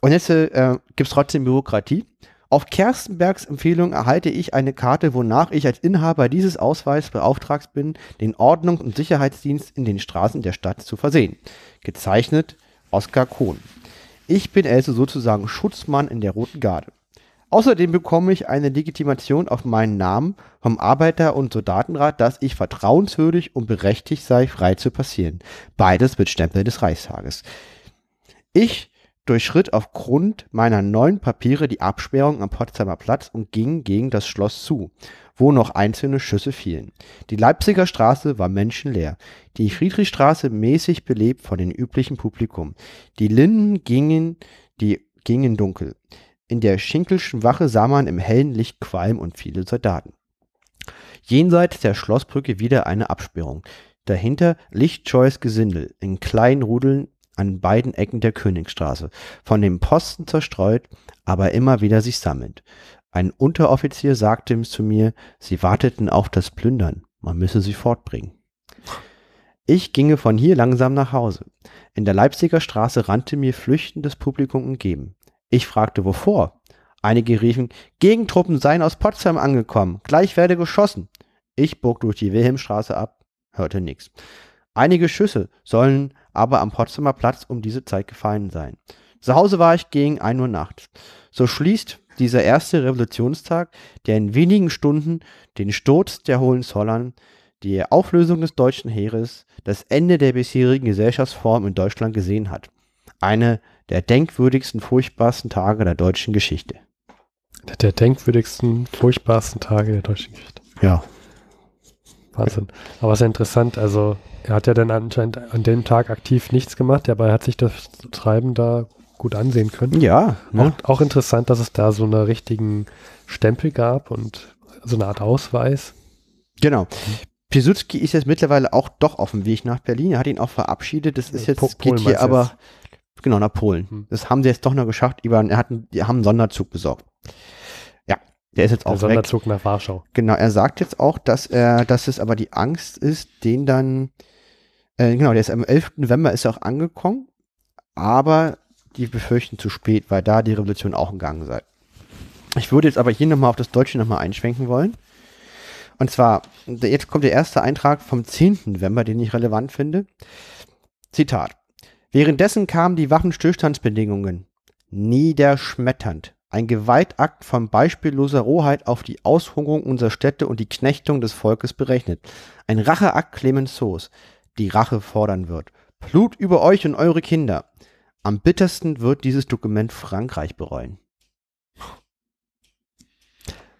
S1: Und jetzt äh, gibt es trotzdem Bürokratie. Auf Kerstenbergs Empfehlung erhalte ich eine Karte, wonach ich als Inhaber dieses Ausweis beauftragt bin, den Ordnungs- und Sicherheitsdienst in den Straßen der Stadt zu versehen. Gezeichnet Oskar Kohn. Ich bin also sozusagen Schutzmann in der Roten Garde. Außerdem bekomme ich eine Legitimation auf meinen Namen vom Arbeiter- und Soldatenrat, dass ich vertrauenswürdig und berechtigt sei, frei zu passieren. Beides mit Stempel des Reichstages. Ich durchschritt aufgrund meiner neuen Papiere die Absperrung am Potsdamer Platz und ging gegen das Schloss zu, wo noch einzelne Schüsse fielen. Die Leipziger Straße war menschenleer, die Friedrichstraße mäßig belebt von dem üblichen Publikum. Die Linden gingen, die gingen dunkel. In der Schinkelschen Wache sah man im hellen Licht Qualm und viele Soldaten. Jenseits der Schlossbrücke wieder eine Absperrung. Dahinter lichtscheues Gesindel in kleinen Rudeln an beiden Ecken der Königstraße, von dem Posten zerstreut, aber immer wieder sich sammelnd. Ein Unteroffizier sagte es zu mir, sie warteten auf das Plündern, man müsse sie fortbringen. Ich ginge von hier langsam nach Hause. In der Leipziger Straße rannte mir flüchtendes Publikum entgegen. Ich fragte, wovor? Einige riefen, Gegentruppen seien aus Potsdam angekommen, gleich werde geschossen. Ich bog durch die Wilhelmstraße ab, hörte nichts. Einige Schüsse sollen aber am Potsdamer Platz um diese Zeit gefallen sein. Zu Hause war ich gegen 1 Uhr Nacht. So schließt dieser erste Revolutionstag, der in wenigen Stunden den Sturz der Hohenzollern, die Auflösung des deutschen Heeres, das Ende der bisherigen Gesellschaftsform in Deutschland gesehen hat. Eine der denkwürdigsten, furchtbarsten Tage der deutschen Geschichte.
S2: Der, der denkwürdigsten, furchtbarsten Tage der deutschen Geschichte. Ja. Wahnsinn. Aber es ist ja interessant, also er hat ja dann anscheinend an dem Tag aktiv nichts gemacht, dabei hat sich das Treiben da gut ansehen können. Ja. Ne? Auch, auch, interessant, dass es da so einen richtigen Stempel gab und so eine Art
S1: Ausweis. Genau. Piłsudski ist jetzt mittlerweile auch doch auf dem Weg nach Berlin. Er hat ihn auch verabschiedet. Das äh, ist jetzt, Polen geht hier aber, Genau, nach Polen. Hm. Das haben sie jetzt doch noch geschafft. Über, er hat, die haben einen Sonderzug besorgt. Ja, der ist jetzt der auch Sonderzug weg. nach Warschau. Genau, er sagt jetzt auch, dass er, dass es aber die Angst ist, den dann, äh, genau, der ist am 11. November ist er auch angekommen, aber die befürchten zu spät, weil da die Revolution auch in Gang sei. Ich würde jetzt aber hier nochmal auf das Deutsche nochmal einschwenken wollen. Und zwar, jetzt kommt der erste Eintrag vom 10. November, den ich relevant finde. Zitat. Währenddessen kamen die Waffenstillstandsbedingungen. Niederschmetternd. Ein Gewaltakt von beispielloser Rohheit auf die Aushungerung unserer Städte und die Knechtung des Volkes berechnet. Ein Racheakt Clemenceaus, die Rache fordern wird. Blut über euch und eure Kinder. Am bittersten wird dieses Dokument Frankreich bereuen.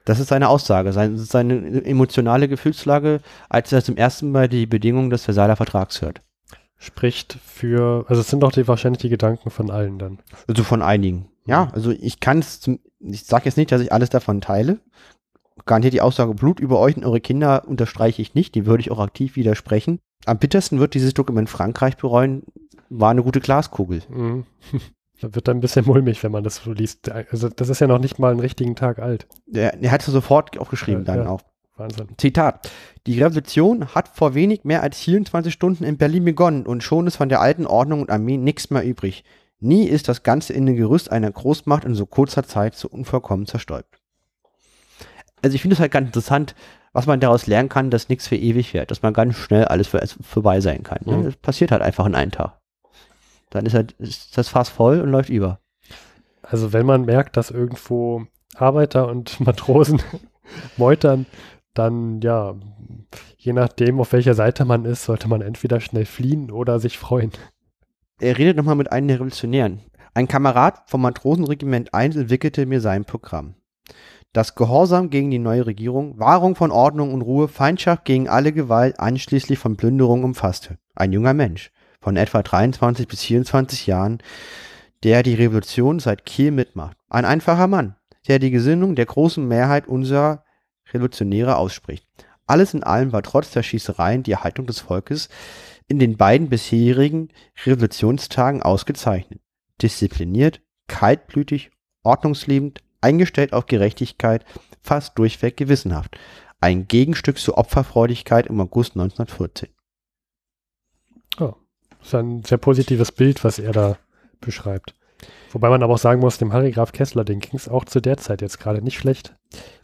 S1: Das ist seine Aussage, seine, seine emotionale Gefühlslage, als er zum ersten Mal die Bedingungen des Versailler Vertrags hört spricht für, also es sind doch die, wahrscheinlich die Gedanken von allen dann. Also von einigen. Ja, mhm. also ich kann es, ich sage jetzt nicht, dass ich alles davon teile. Garantiert die Aussage Blut über euch und eure Kinder unterstreiche ich nicht, die würde ich auch aktiv widersprechen. Am bittersten wird dieses Dokument Frankreich bereuen, war eine gute Glaskugel.
S2: Mhm. Da wird dann ein bisschen mulmig, wenn man das so
S1: liest. Also das ist ja noch nicht mal einen richtigen Tag alt. Der, der hat es sofort aufgeschrieben ja, dann ja. auch. Wahnsinn. Zitat. Die Revolution hat vor wenig mehr als 24 Stunden in Berlin begonnen und schon ist von der alten Ordnung und Armee nichts mehr übrig. Nie ist das Ganze in dem Gerüst einer Großmacht in so kurzer Zeit so unvollkommen zerstäubt. Also ich finde es halt ganz interessant, was man daraus lernen kann, dass nichts für ewig wird, dass man ganz schnell alles für, also vorbei sein kann. Ne? Mhm. Das passiert halt einfach in einem Tag. Dann ist, halt, ist das Fass voll und läuft über. Also
S2: wenn man merkt, dass irgendwo Arbeiter und Matrosen meutern, dann ja, je nachdem, auf welcher Seite man ist, sollte man entweder schnell fliehen oder
S1: sich freuen. Er redet nochmal mit einem der Revolutionären. Ein Kamerad vom Matrosenregiment 1 entwickelte mir sein Programm. Das Gehorsam gegen die neue Regierung, Wahrung von Ordnung und Ruhe, Feindschaft gegen alle Gewalt, anschließend von Plünderung umfasste. Ein junger Mensch von etwa 23 bis 24 Jahren, der die Revolution seit Kiel mitmacht. Ein einfacher Mann, der die Gesinnung der großen Mehrheit unserer Revolutionäre ausspricht. Alles in allem war trotz der Schießereien die Erhaltung des Volkes in den beiden bisherigen Revolutionstagen ausgezeichnet. Diszipliniert, kaltblütig, ordnungsliebend, eingestellt auf Gerechtigkeit, fast durchweg gewissenhaft. Ein Gegenstück zur Opferfreudigkeit im August 1914.
S2: Oh, das ist ein sehr positives Bild, was er da beschreibt. Wobei man aber auch sagen muss, dem Harry Graf Kessler, den ging es auch zu der Zeit jetzt gerade nicht schlecht.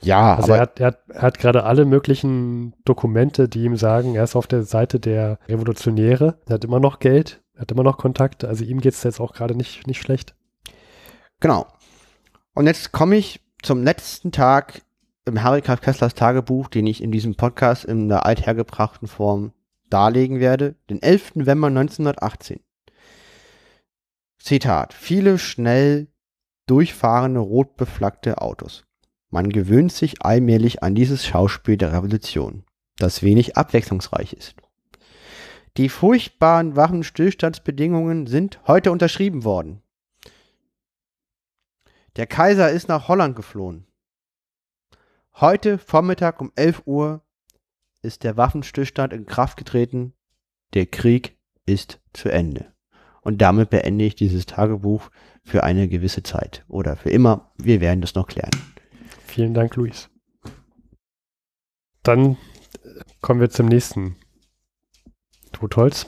S2: Ja, also aber er hat, er hat, er hat gerade alle möglichen Dokumente, die ihm sagen, er ist auf der Seite der Revolutionäre, er hat immer
S1: noch Geld, er hat immer noch Kontakte, also ihm geht es jetzt auch gerade nicht, nicht schlecht. Genau. Und jetzt komme ich zum letzten Tag im Harry Graf Kesslers Tagebuch, den ich in diesem Podcast in der althergebrachten Form darlegen werde, den 11. November 1918. Zitat, viele schnell durchfahrende rot beflaggte Autos. Man gewöhnt sich allmählich an dieses Schauspiel der Revolution, das wenig abwechslungsreich ist. Die furchtbaren Waffenstillstandsbedingungen sind heute unterschrieben worden. Der Kaiser ist nach Holland geflohen. Heute Vormittag um 11 Uhr ist der Waffenstillstand in Kraft getreten. Der Krieg ist zu Ende. Und damit beende ich dieses Tagebuch für eine gewisse Zeit oder für immer. Wir werden das noch klären.
S2: Vielen Dank, Luis. Dann äh, kommen wir zum nächsten Totholz,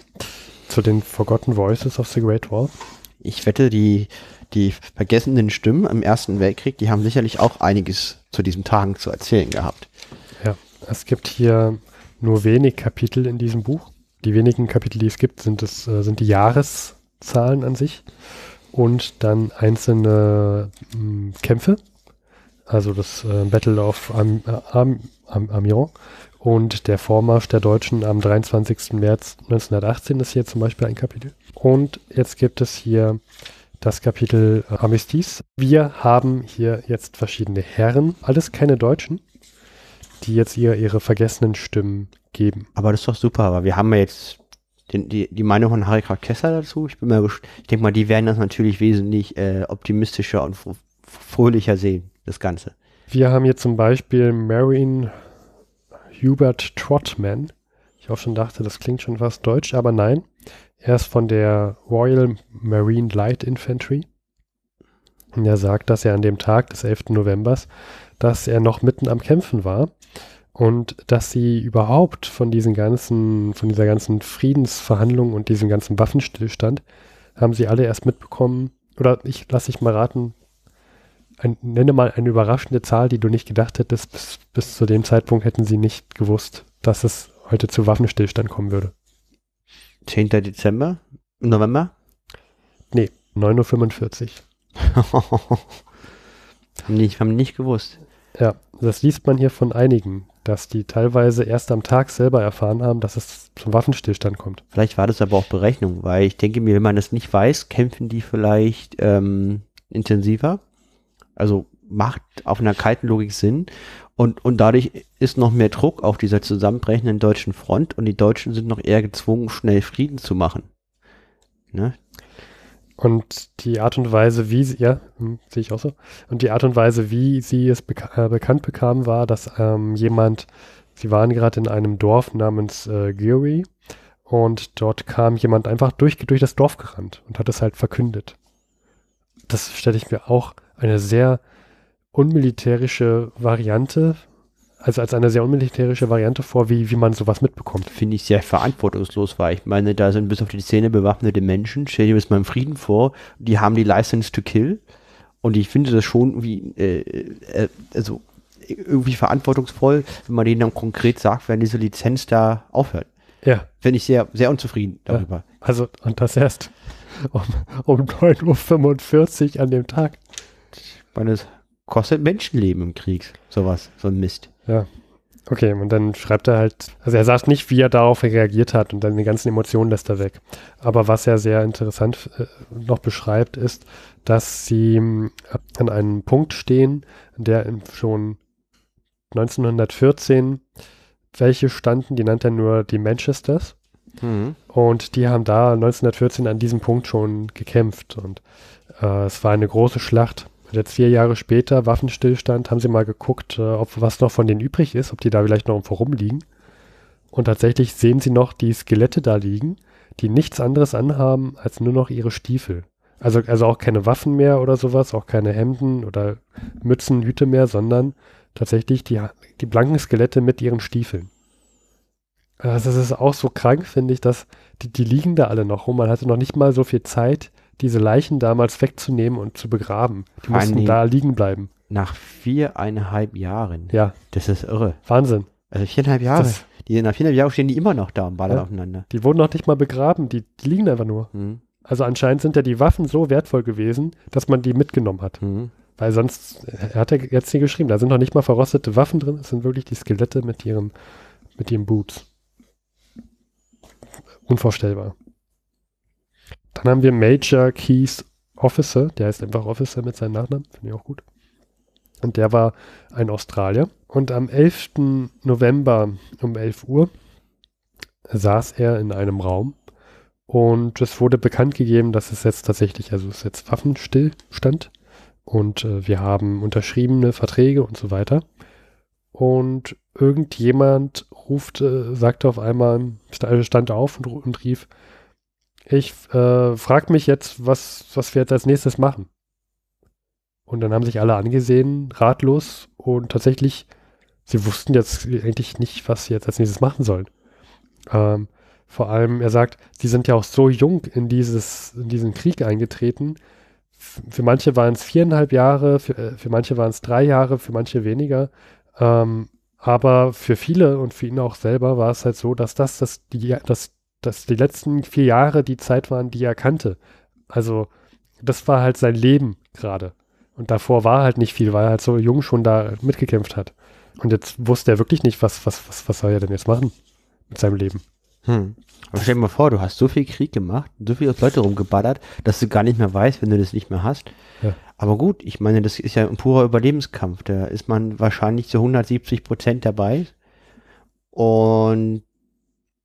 S2: zu
S1: den Forgotten Voices
S2: of the Great Wall.
S1: Ich wette, die, die vergessenen Stimmen im Ersten Weltkrieg, die haben sicherlich auch einiges zu diesen Tagen zu erzählen gehabt.
S2: Ja, es gibt hier nur wenig Kapitel in diesem Buch. Die wenigen Kapitel, die es gibt, sind, es, äh, sind die Jahres, Zahlen an sich und dann einzelne mh, hm, Kämpfe. Also das äh, Battle of Am äh, Am Am Amiens und der Vormarsch der Deutschen am 23. März 1918 ist hier zum Beispiel ein Kapitel. Und jetzt gibt es hier das Kapitel äh, Armistice. Wir haben hier jetzt verschiedene Herren, alles keine Deutschen, die jetzt ihr
S1: ihre vergessenen Stimmen geben. Aber das ist doch super, aber wir haben ja jetzt den, die, die Meinung von Harry Kessler dazu. Ich bin mal, ich denke mal, die werden das natürlich wesentlich äh, optimistischer und fröhlicher sehen, das Ganze.
S2: Wir haben hier zum Beispiel Marine Hubert Trotman. Ich auch schon dachte, das klingt schon fast deutsch, aber nein. Er ist von der Royal Marine Light Infantry. Und er sagt, dass er an dem Tag des 11. November, dass er noch mitten am Kämpfen war und dass sie überhaupt von diesen ganzen, von dieser ganzen Friedensverhandlung und diesem ganzen Waffenstillstand haben sie alle erst mitbekommen, oder ich lasse dich mal raten, ein, nenne mal eine überraschende Zahl, die du nicht gedacht hättest, bis, bis zu dem Zeitpunkt hätten sie nicht gewusst, dass es heute zu Waffenstillstand kommen würde. 10. Dezember? November? Nee, 9.45 Uhr. haben, die, haben nicht gewusst. Ja, das liest man hier von einigen, dass die teilweise erst am Tag selber erfahren haben, dass es zum Waffenstillstand kommt.
S1: Vielleicht war das aber auch Berechnung, weil ich denke mir, wenn man das nicht weiß, kämpfen die vielleicht ähm, intensiver. Also macht auf einer kalten Logik Sinn. Und, und dadurch ist noch mehr Druck auf dieser zusammenbrechenden deutschen Front und die Deutschen sind noch eher gezwungen, schnell Frieden zu machen. Ne?
S2: Und die Art und Weise, wie sie, ja, hm, sehe ich auch so. Und die Art und Weise, wie sie es beka äh, bekannt bekam, war, dass ähm, jemand, sie waren gerade in einem Dorf namens äh, Geary und dort kam jemand einfach durch, durch das Dorf gerannt und hat es halt verkündet. Das stelle ich mir auch eine sehr unmilitärische Variante also als eine sehr unmilitärische
S1: Variante vor, wie, wie man sowas mitbekommt. Finde ich sehr verantwortungslos, weil ich meine, da sind bis auf die Szene bewaffnete Menschen, stell dir das mal im Frieden vor, die haben die License to Kill und ich finde das schon wie, äh, äh, also irgendwie verantwortungsvoll, wenn man denen dann konkret sagt, wenn diese Lizenz da aufhört. Ja. Finde ich sehr, sehr unzufrieden darüber. Ja,
S2: also, und das erst um, um 9.45 Uhr an dem Tag.
S1: Ich Meines kostet Menschenleben im Krieg. Sowas, so ein Mist. Ja. Okay,
S2: und dann schreibt er halt, also er sagt nicht, wie er darauf reagiert hat und dann die ganzen Emotionen lässt er weg. Aber was er sehr interessant äh, noch beschreibt, ist, dass sie mh, hm, an einem Punkt stehen, der schon 1914, welche standen, die nannte er nur die Manchesters. Mhm. Und die haben da 1914 an diesem Punkt schon gekämpft. Und äh, es war eine große Schlacht jetzt vier Jahre später, Waffenstillstand, haben sie mal geguckt, äh, ob was noch von denen übrig ist, ob die da vielleicht noch irgendwo rumliegen. Und tatsächlich sehen sie noch die Skelette da liegen, die nichts anderes anhaben als nur noch ihre Stiefel. Also, also auch keine Waffen mehr oder sowas, auch keine Hemden oder Mützen, Hüte mehr, sondern tatsächlich die, die blanken Skelette mit ihren Stiefeln. Also es ist auch so krank, finde ich, dass die, die liegen da alle noch rum. Man hatte noch nicht mal so viel Zeit, diese Leichen damals wegzunehmen und zu begraben. Die Vor mussten da
S1: liegen bleiben. Nach viereinhalb Jahren. Ja. Das ist irre. Wahnsinn. Also viereinhalb Jahre. Das, die, nach viereinhalb Jahren stehen die immer noch da und ballern ja. aufeinander.
S2: Die wurden noch nicht mal begraben, die, die liegen einfach nur. Mhm. Also anscheinend sind ja die Waffen so wertvoll gewesen, dass man die mitgenommen hat. Mhm. Weil sonst, er hat ja jetzt hier geschrieben, da sind noch nicht mal verrostete Waffen drin, es sind wirklich die Skelette mit ihren, mit ihren Boots. Unvorstellbar. Dann haben wir Major Keys Officer, der heißt einfach Officer mit seinem Nachnamen, finde ich auch gut. Und der war ein Australier. Und am 11. November um 11 Uhr saß er in einem Raum und es wurde bekannt gegeben, dass es jetzt tatsächlich, also es ist jetzt Waffenstillstand und äh, wir haben unterschriebene Verträge und so weiter. Und irgendjemand ruft, äh, sagte auf einmal, stand äh, auf und, und rief, ich äh, frage mich jetzt, was, was wir jetzt als nächstes machen. Und dann haben sich alle angesehen, ratlos und tatsächlich, sie wussten jetzt eigentlich nicht, was sie jetzt als nächstes machen sollen. Ähm, vor allem, er sagt, sie sind ja auch so jung in, dieses, in diesen Krieg eingetreten. für manche waren es viereinhalb Jahre, für, äh, für manche waren es drei Jahre, für manche weniger. Ähm, aber für viele und für ihn auch selber war es halt so, dass das, das, die, das dass die letzten vier Jahre die Zeit waren, die er kannte. Also das war halt sein Leben gerade. Und davor war halt nicht viel, weil er halt so jung schon da mitgekämpft hat. Und jetzt wusste er wirklich nicht, was,
S1: was, was, was soll er denn jetzt machen mit seinem Leben. Hm. Aber stell dir mal vor, du hast so viel Krieg gemacht, so viele Leute rumgeballert, dass du gar nicht mehr weißt, wenn du das nicht mehr hast. Ja. Aber gut, ich meine, das ist ja ein purer Überlebenskampf. Da ist man wahrscheinlich zu 170 Prozent dabei. Und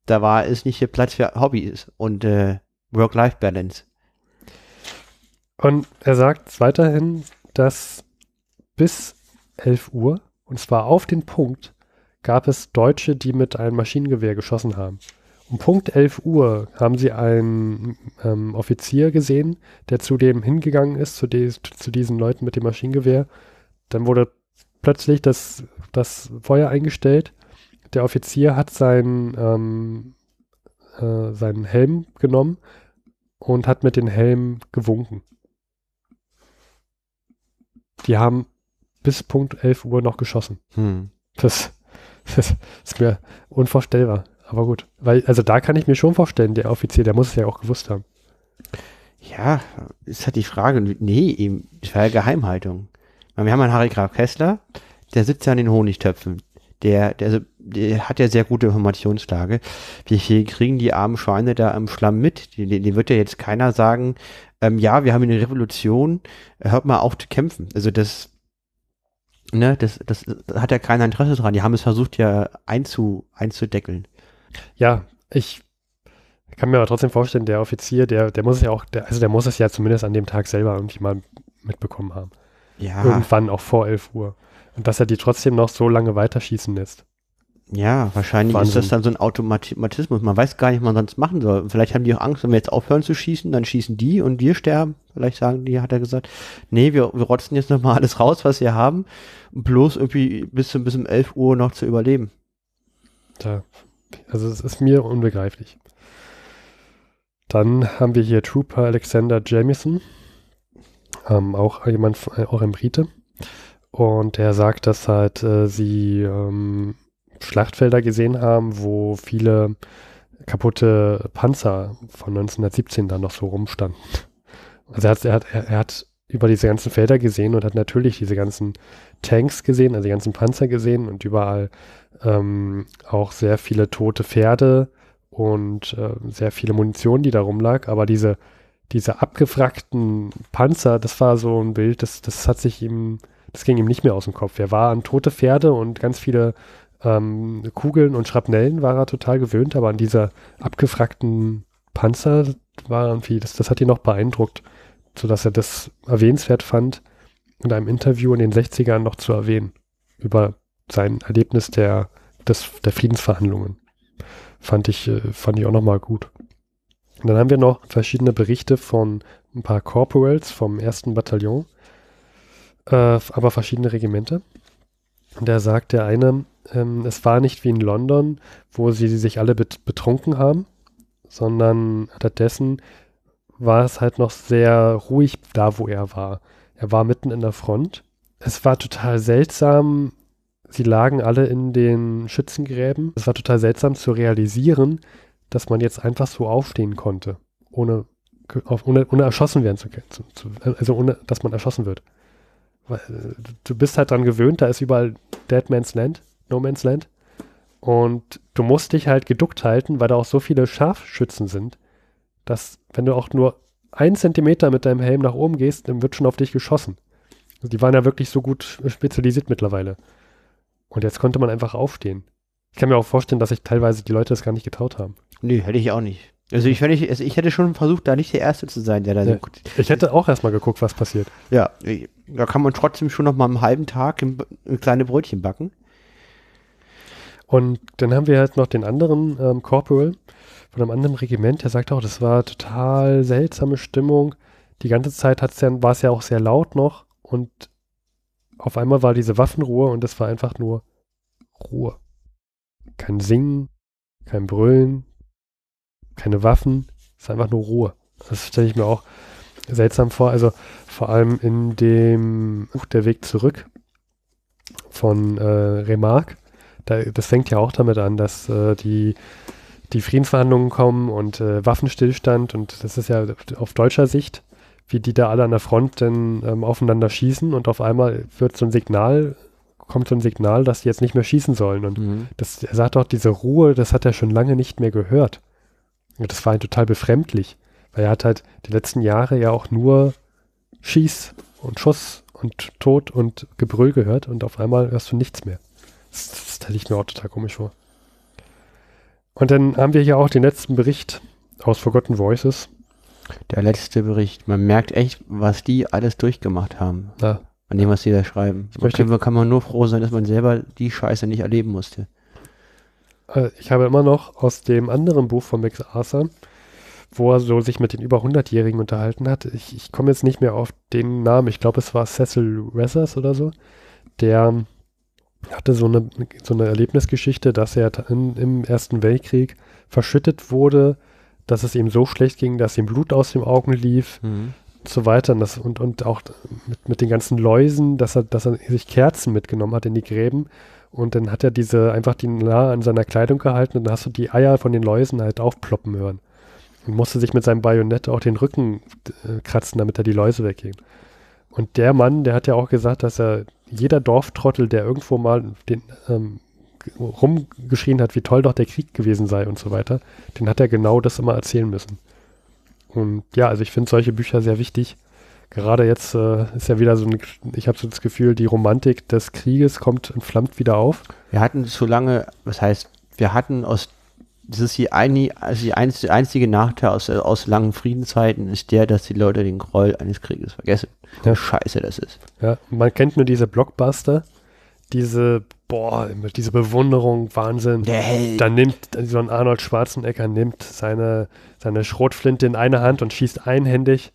S1: da war es nicht hier Platz für Hobbys und äh, Work-Life-Balance. Und er sagt weiterhin,
S2: dass bis 11 Uhr, und zwar auf den Punkt, gab es Deutsche, die mit einem Maschinengewehr geschossen haben. Um Punkt 11 Uhr haben sie einen ähm, Offizier gesehen, der zu dem hingegangen ist, zu, die, zu, diesen Leuten mit dem Maschinengewehr. Dann wurde plötzlich das, das Feuer eingestellt der Offizier hat seinen, ähm, äh, seinen Helm genommen und hat mit den Helmen gewunken. Die haben bis Punkt 11 Uhr noch geschossen. Hm. Das, das ist mir unvorstellbar. Aber gut, weil, also da kann ich mir schon vorstellen, der Offizier, der muss es ja auch gewusst haben.
S1: Ja, ist halt die Frage. Nee, eben, das war ja Geheimhaltung. Wir haben einen Harry Graf Kessler, der sitzt ja an den Honigtöpfen. Der, der, also die hat ja sehr gute Informationslage. Wie viel kriegen die armen Schweine da im Schlamm mit? Die wird ja jetzt keiner sagen, ähm, ja, wir haben eine Revolution, hört mal auf zu kämpfen. Also das, ne, das, das hat ja keiner Interesse dran. Die haben es versucht ja einzu, einzudeckeln. Ja, ich kann mir aber trotzdem vorstellen, der
S2: Offizier, der, der muss es ja auch, der, also der muss es ja zumindest an dem Tag selber irgendwie mal mitbekommen haben. Ja. Irgendwann auch vor 11 Uhr. Und dass er die trotzdem noch so lange weiterschießen lässt.
S1: Ja, wahrscheinlich Wahnsinn. ist das dann so ein Automatismus. Man weiß gar nicht, was man sonst machen soll. Vielleicht haben die auch Angst, wenn wir jetzt aufhören zu schießen, dann schießen die und wir sterben. Vielleicht sagen die, hat er gesagt, nee, wir, wir rotzen jetzt nochmal alles raus, was wir haben, bloß irgendwie bis, bis um 11 Uhr noch zu überleben. Da, also es ist mir unbegreiflich.
S2: Dann haben wir hier Trooper Alexander Jamison, ähm, auch jemand, äh, auch ein Brite. Und der sagt, dass halt äh, sie ähm, Schlachtfelder gesehen haben, wo viele kaputte Panzer von 1917 dann noch so rumstanden. Also er hat, er hat, er hat über diese ganzen Felder gesehen und hat natürlich diese ganzen Tanks gesehen, also die ganzen Panzer gesehen und überall ähm, auch sehr viele tote Pferde und äh, sehr viele Munition, die da rumlag. Aber diese, diese abgefrackten Panzer, das war so ein Bild, das, das hat sich ihm, das ging ihm nicht mehr aus dem Kopf. Er war an tote Pferde und ganz viele ähm, Kugeln und Schrapnellen war er total gewöhnt, aber an dieser abgefragten Panzer war irgendwie, das, das hat ihn noch beeindruckt, sodass er das erwähnenswert fand, in einem Interview in den 60ern noch zu erwähnen, über sein Erlebnis der, des, der Friedensverhandlungen. Fand ich, äh, fand ich auch nochmal gut. Und dann haben wir noch verschiedene Berichte von ein paar Corporals vom 1. Bataillon, äh, aber verschiedene Regimente. Und da sagt der eine, ähm, es war nicht wie in London, wo sie sich alle bet betrunken haben, sondern stattdessen war es halt noch sehr ruhig da, wo er war. Er war mitten in der Front. Es war total seltsam. Sie lagen alle in den Schützengräben. Es war total seltsam zu realisieren, dass man jetzt einfach so aufstehen konnte, ohne, auf, ohne, ohne erschossen werden zu können. also ohne, dass man erschossen wird. Weil, äh, du bist halt dran gewöhnt, da ist überall Dead Man's Land. No Man's Land. Und du musst dich halt geduckt halten, weil da auch so viele Scharfschützen sind, dass wenn du auch nur einen Zentimeter mit deinem Helm nach oben gehst, dann wird schon auf dich geschossen. Also die waren ja wirklich so gut spezialisiert mittlerweile. Und jetzt konnte man einfach aufstehen. Ich kann mir auch vorstellen, dass sich teilweise die Leute das gar nicht getraut haben. Nee, hätte ich auch nicht. Also ich, ich, also ich hätte schon
S1: versucht, da nicht der Erste zu sein, der da nee. so gut.
S2: Ich hätte auch erstmal geguckt, was passiert.
S1: Ja, da kann man trotzdem schon noch mal einen halben Tag kleine Brötchen backen. Und
S2: dann haben wir halt noch den anderen ähm, Corporal von einem anderen Regiment, der sagt auch, das war total seltsame Stimmung. Die ganze Zeit hat's ja, war es ja auch sehr laut noch und auf einmal war diese Waffenruhe und das war einfach nur Ruhe. Kein Singen, kein Brüllen, keine Waffen, es ist einfach nur Ruhe. Das stelle ich mir auch seltsam vor. Also vor allem in dem Buch Der Weg zurück von äh, Remarque da, das fängt ja auch damit an, dass äh, die, die Friedensverhandlungen kommen und äh, Waffenstillstand und das ist ja auf deutscher Sicht, wie die da alle an der Front dann ähm, aufeinander schießen und auf einmal wird so ein Signal, kommt so ein Signal, dass sie jetzt nicht mehr schießen sollen. Und mhm. das, er sagt auch, diese Ruhe, das hat er schon lange nicht mehr gehört. Und das war ihm halt total befremdlich, weil er hat halt die letzten Jahre ja auch nur Schieß und Schuss und Tod und Gebrüll gehört und auf einmal hörst du nichts mehr. Das, das, das liegt mir auch total komisch vor. Und dann haben wir hier auch den letzten Bericht aus Forgotten Voices.
S1: Der letzte Bericht. Man merkt echt, was die alles durchgemacht haben. Ja. An dem, was die da schreiben. Ich möchte, kann, kann man nur froh sein, dass man selber die Scheiße nicht erleben musste.
S2: Äh, ich habe immer noch aus dem anderen Buch von Max Arthur, wo er so sich mit den über 100-Jährigen unterhalten hat. Ich, ich komme jetzt nicht mehr auf den Namen. Ich glaube, es war Cecil Ressers oder so, der hatte so eine, so eine Erlebnisgeschichte, dass er in, im Ersten Weltkrieg verschüttet wurde, dass es ihm so schlecht ging, dass ihm Blut aus den Augen lief mhm. und so weiter. Und, das, und, und auch mit, mit den ganzen Läusen, dass er, dass er sich Kerzen mitgenommen hat in die Gräben. Und dann hat er diese einfach die nah an seiner Kleidung gehalten und dann hast du die Eier von den Läusen halt aufploppen hören. Und musste sich mit seinem Bajonett auch den Rücken äh, kratzen, damit er die Läuse wegging. Und der Mann, der hat ja auch gesagt, dass er jeder Dorftrottel, der irgendwo mal den, ähm, rumgeschrien hat, wie toll doch der Krieg gewesen sei und so weiter, den hat er genau das immer erzählen müssen. Und ja, also ich finde solche Bücher sehr wichtig. Gerade jetzt äh, ist ja wieder so ein, ich
S1: habe so das Gefühl, die Romantik des Krieges kommt und flammt wieder auf. Wir hatten zu lange, was heißt, wir hatten aus das ist die, ein, also die einzige Nachteil aus, aus langen Friedenszeiten ist der, dass die Leute den Groll eines Krieges vergessen. Ja. Scheiße, das ist.
S2: Ja, man kennt nur diese Blockbuster, diese, boah, diese Bewunderung, Wahnsinn. Der Held. Dann nimmt also so ein Arnold Schwarzenegger nimmt seine, seine Schrotflinte in eine Hand und schießt einhändig,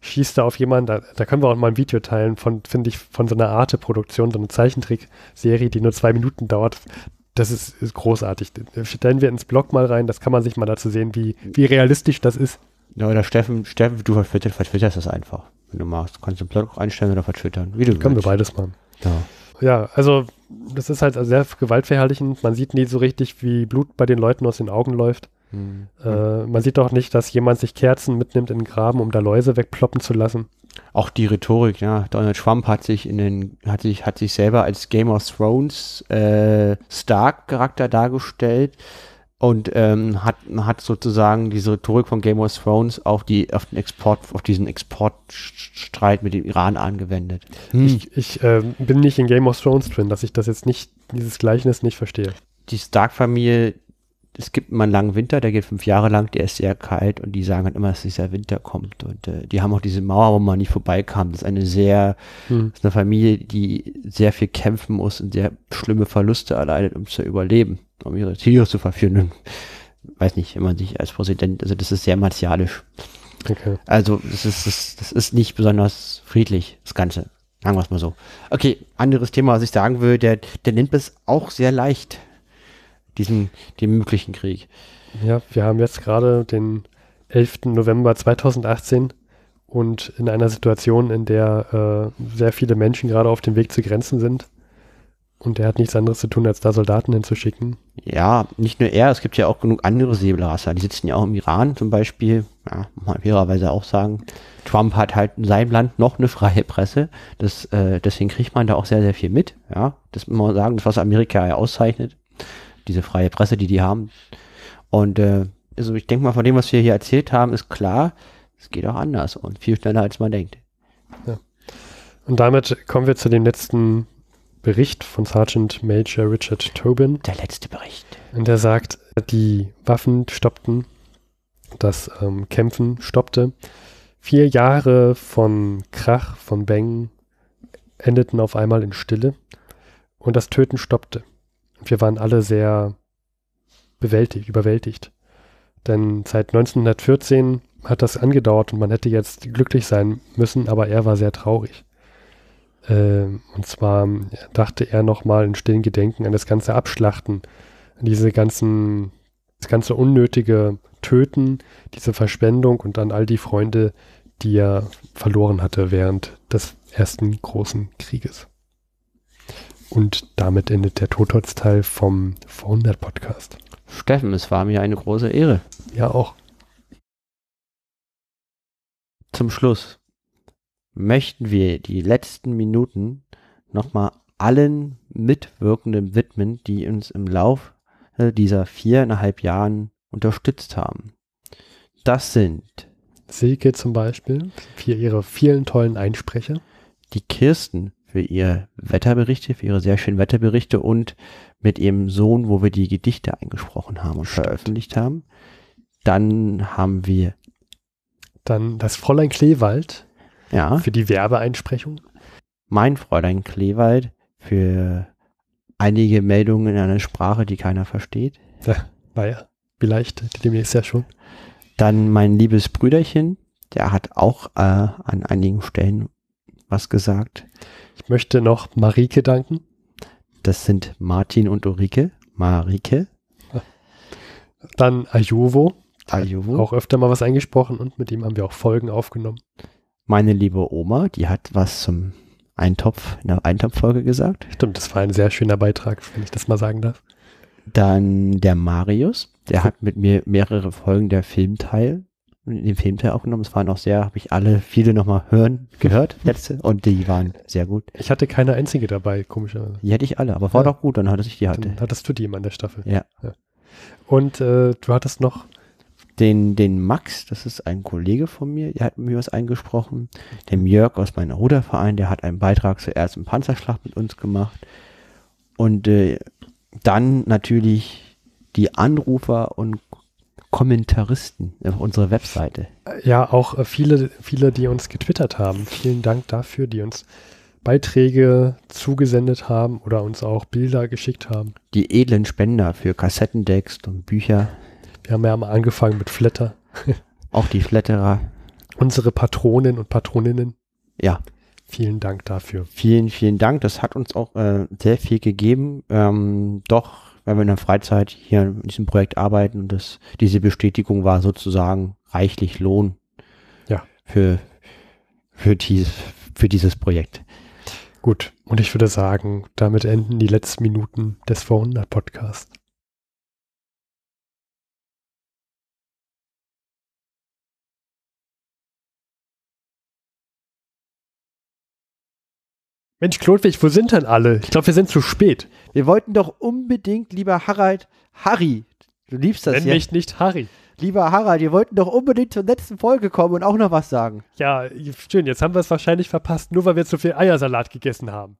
S2: schießt da auf jemanden. Da, da können wir auch mal ein Video teilen von, finde ich, von so einer Arte-Produktion, so einer Zeichentrickserie, die nur zwei Minuten dauert das ist, ist großartig. Stellen wir ins Blog mal rein, das kann man sich mal dazu sehen, wie, wie realistisch das ist. Ja,
S1: oder Steffen, Steffen, du vertwitterst, das einfach, wenn du magst. Kannst Du den Blog einstellen oder vertwittern, wie du willst. Können wir beides machen.
S2: Ja. Ja, also das ist halt sehr gewaltverherrlichend. Man sieht nie so richtig, wie Blut bei den Leuten aus den Augen läuft. Mhm. Äh, man sieht auch nicht, dass jemand sich Kerzen mitnimmt in den Graben, um da Läuse wegploppen zu lassen
S1: auch die Rhetorik, ja, Donald Trump hat sich in den, hat sich, hat sich selber als Game of Thrones äh, Stark-Charakter dargestellt und ähm, hat, hat sozusagen diese Rhetorik von Game of Thrones auf die auf den Export auf diesen Exportstreit mit dem Iran angewendet. Hm. Ich,
S2: ich äh, bin nicht in Game of Thrones drin, dass ich das jetzt nicht dieses Gleichnis nicht verstehe.
S1: Die Stark-Familie es gibt immer einen langen Winter, der geht fünf Jahre lang, der ist sehr kalt und die sagen halt immer, dass dieser Winter kommt. Und äh, die haben auch diese Mauer, wo man nicht vorbeikam. Das ist eine sehr, hm. ist eine Familie, die sehr viel kämpfen muss und sehr schlimme Verluste erleidet, um zu überleben, um ihre Ziele zu verführen. Weiß nicht, wenn man sich als Präsident, also das ist sehr martialisch. Okay. Also das ist, das, das ist nicht besonders friedlich, das Ganze. Sagen wir es mal so. Okay, anderes Thema, was ich sagen würde, der, der nimmt es auch sehr leicht diesen, den möglichen Krieg. Ja, wir haben jetzt gerade den 11. November
S2: 2018 und in einer Situation, in der äh, sehr viele Menschen gerade auf dem Weg zu Grenzen sind. Und er hat nichts anderes zu tun, als da Soldaten hinzuschicken.
S1: Ja, nicht nur er, es gibt ja auch genug andere Säbelrasser. Die sitzen ja auch im Iran zum Beispiel. Ja, muss man fairerweise auch sagen. Trump hat halt in seinem Land noch eine freie Presse. Das, äh, deswegen kriegt man da auch sehr, sehr viel mit. Ja, das muss man sagen, das was Amerika ja auszeichnet diese freie Presse, die die haben. Und äh, also ich denke mal, von dem, was wir hier erzählt haben, ist klar, es geht auch anders und viel schneller, als man denkt.
S2: Ja. Und damit kommen wir zu dem letzten Bericht von Sergeant Major Richard Tobin. Der letzte Bericht. Und er sagt, die Waffen stoppten, das ähm, Kämpfen stoppte. Vier Jahre von Krach, von Bängen endeten auf einmal in Stille und das Töten stoppte wir waren alle sehr bewältigt, überwältigt. Denn seit 1914 hat das angedauert und man hätte jetzt glücklich sein müssen, aber er war sehr traurig. Äh, und zwar ähm, dachte er nochmal in stillen Gedenken an das ganze Abschlachten, an diese ganzen, das ganze unnötige Töten, diese Verschwendung und an all die Freunde, die er verloren hatte während des ersten großen Krieges. Und damit endet der Totholz-Teil vom 400
S1: podcast Steffen, es war mir eine große Ehre. Ja, auch. Zum Schluss möchten wir die letzten Minuten nochmal allen Mitwirkenden widmen, die uns im Lauf dieser viereinhalb Jahren unterstützt haben. Das sind Silke zum Beispiel für ihre vielen tollen Einsprecher. Die Kirsten für ihr Wetterberichte, für ihre sehr schönen Wetterberichte und mit ihrem Sohn, wo wir die Gedichte eingesprochen haben und Stimmt. veröffentlicht haben. Dann haben wir dann das Fräulein Kleewald ja. für die Werbeeinsprechung. Mein Fräulein Kleewald für einige Meldungen in einer Sprache, die keiner versteht. Ja, naja, vielleicht demnächst ja schon. Dann mein liebes Brüderchen, der hat auch äh, an einigen Stellen was gesagt. Ich möchte noch Marike danken. Das sind Martin und Ulrike. Marike.
S2: Dann Ajuvo. Ajovo. Auch öfter mal was eingesprochen und mit ihm haben wir auch Folgen aufgenommen.
S1: Meine liebe Oma, die hat was zum Eintopf, in der Eintopffolge gesagt. Stimmt, das war ein sehr schöner Beitrag, wenn ich das mal sagen darf. Dann der Marius, der hm. hat mit mir mehrere Folgen der Filmteil den Film Teil aufgenommen. Es waren auch sehr, habe ich alle, viele nochmal hören, gehört, letzte, und die waren sehr gut. Ich
S2: hatte keine einzige dabei, komischerweise. Die hätte ich alle, aber war ja. doch gut, dann hatte ich die hatte. Dann hattest du die immer in der Staffel. Ja.
S1: ja. Und äh, du hattest noch den, den Max, das ist ein Kollege von mir, der hat mir was eingesprochen. Dem Jörg aus meinem Ruderverein, der hat einen Beitrag zur ersten Panzerschlacht mit uns gemacht. Und äh, dann natürlich die Anrufer und Kommentaristen auf unserer Webseite.
S2: Ja, auch äh, viele, viele, die uns getwittert haben. Vielen Dank dafür, die uns Beiträge zugesendet haben oder uns auch Bilder geschickt haben.
S1: Die edlen Spender für Kassettendecks und Bücher.
S2: Wir haben ja mal angefangen mit Flatter.
S1: Auch die Flatterer.
S2: Unsere Patronen und Patroninnen. Ja. Vielen Dank dafür.
S1: Vielen, vielen Dank. Das hat uns auch äh, sehr viel gegeben. Ähm, doch weil wir in der Freizeit hier in diesem Projekt arbeiten und das, diese Bestätigung war sozusagen reichlich Lohn ja. für, für, dies, für dieses Projekt.
S2: Gut, und ich würde sagen, damit enden die letzten Minuten des Vorhundert-Podcasts. Mensch,
S1: Klotwig, wo sind denn alle? Ich glaube, wir sind zu spät. Wir wollten doch unbedingt, lieber Harald, Harry, du liebst das Nenn ja. mich nicht Harry. Lieber Harald, wir wollten doch unbedingt zur letzten Folge kommen und auch noch was sagen.
S2: Ja, schön, jetzt haben wir es wahrscheinlich verpasst, nur weil wir zu viel Eiersalat gegessen haben.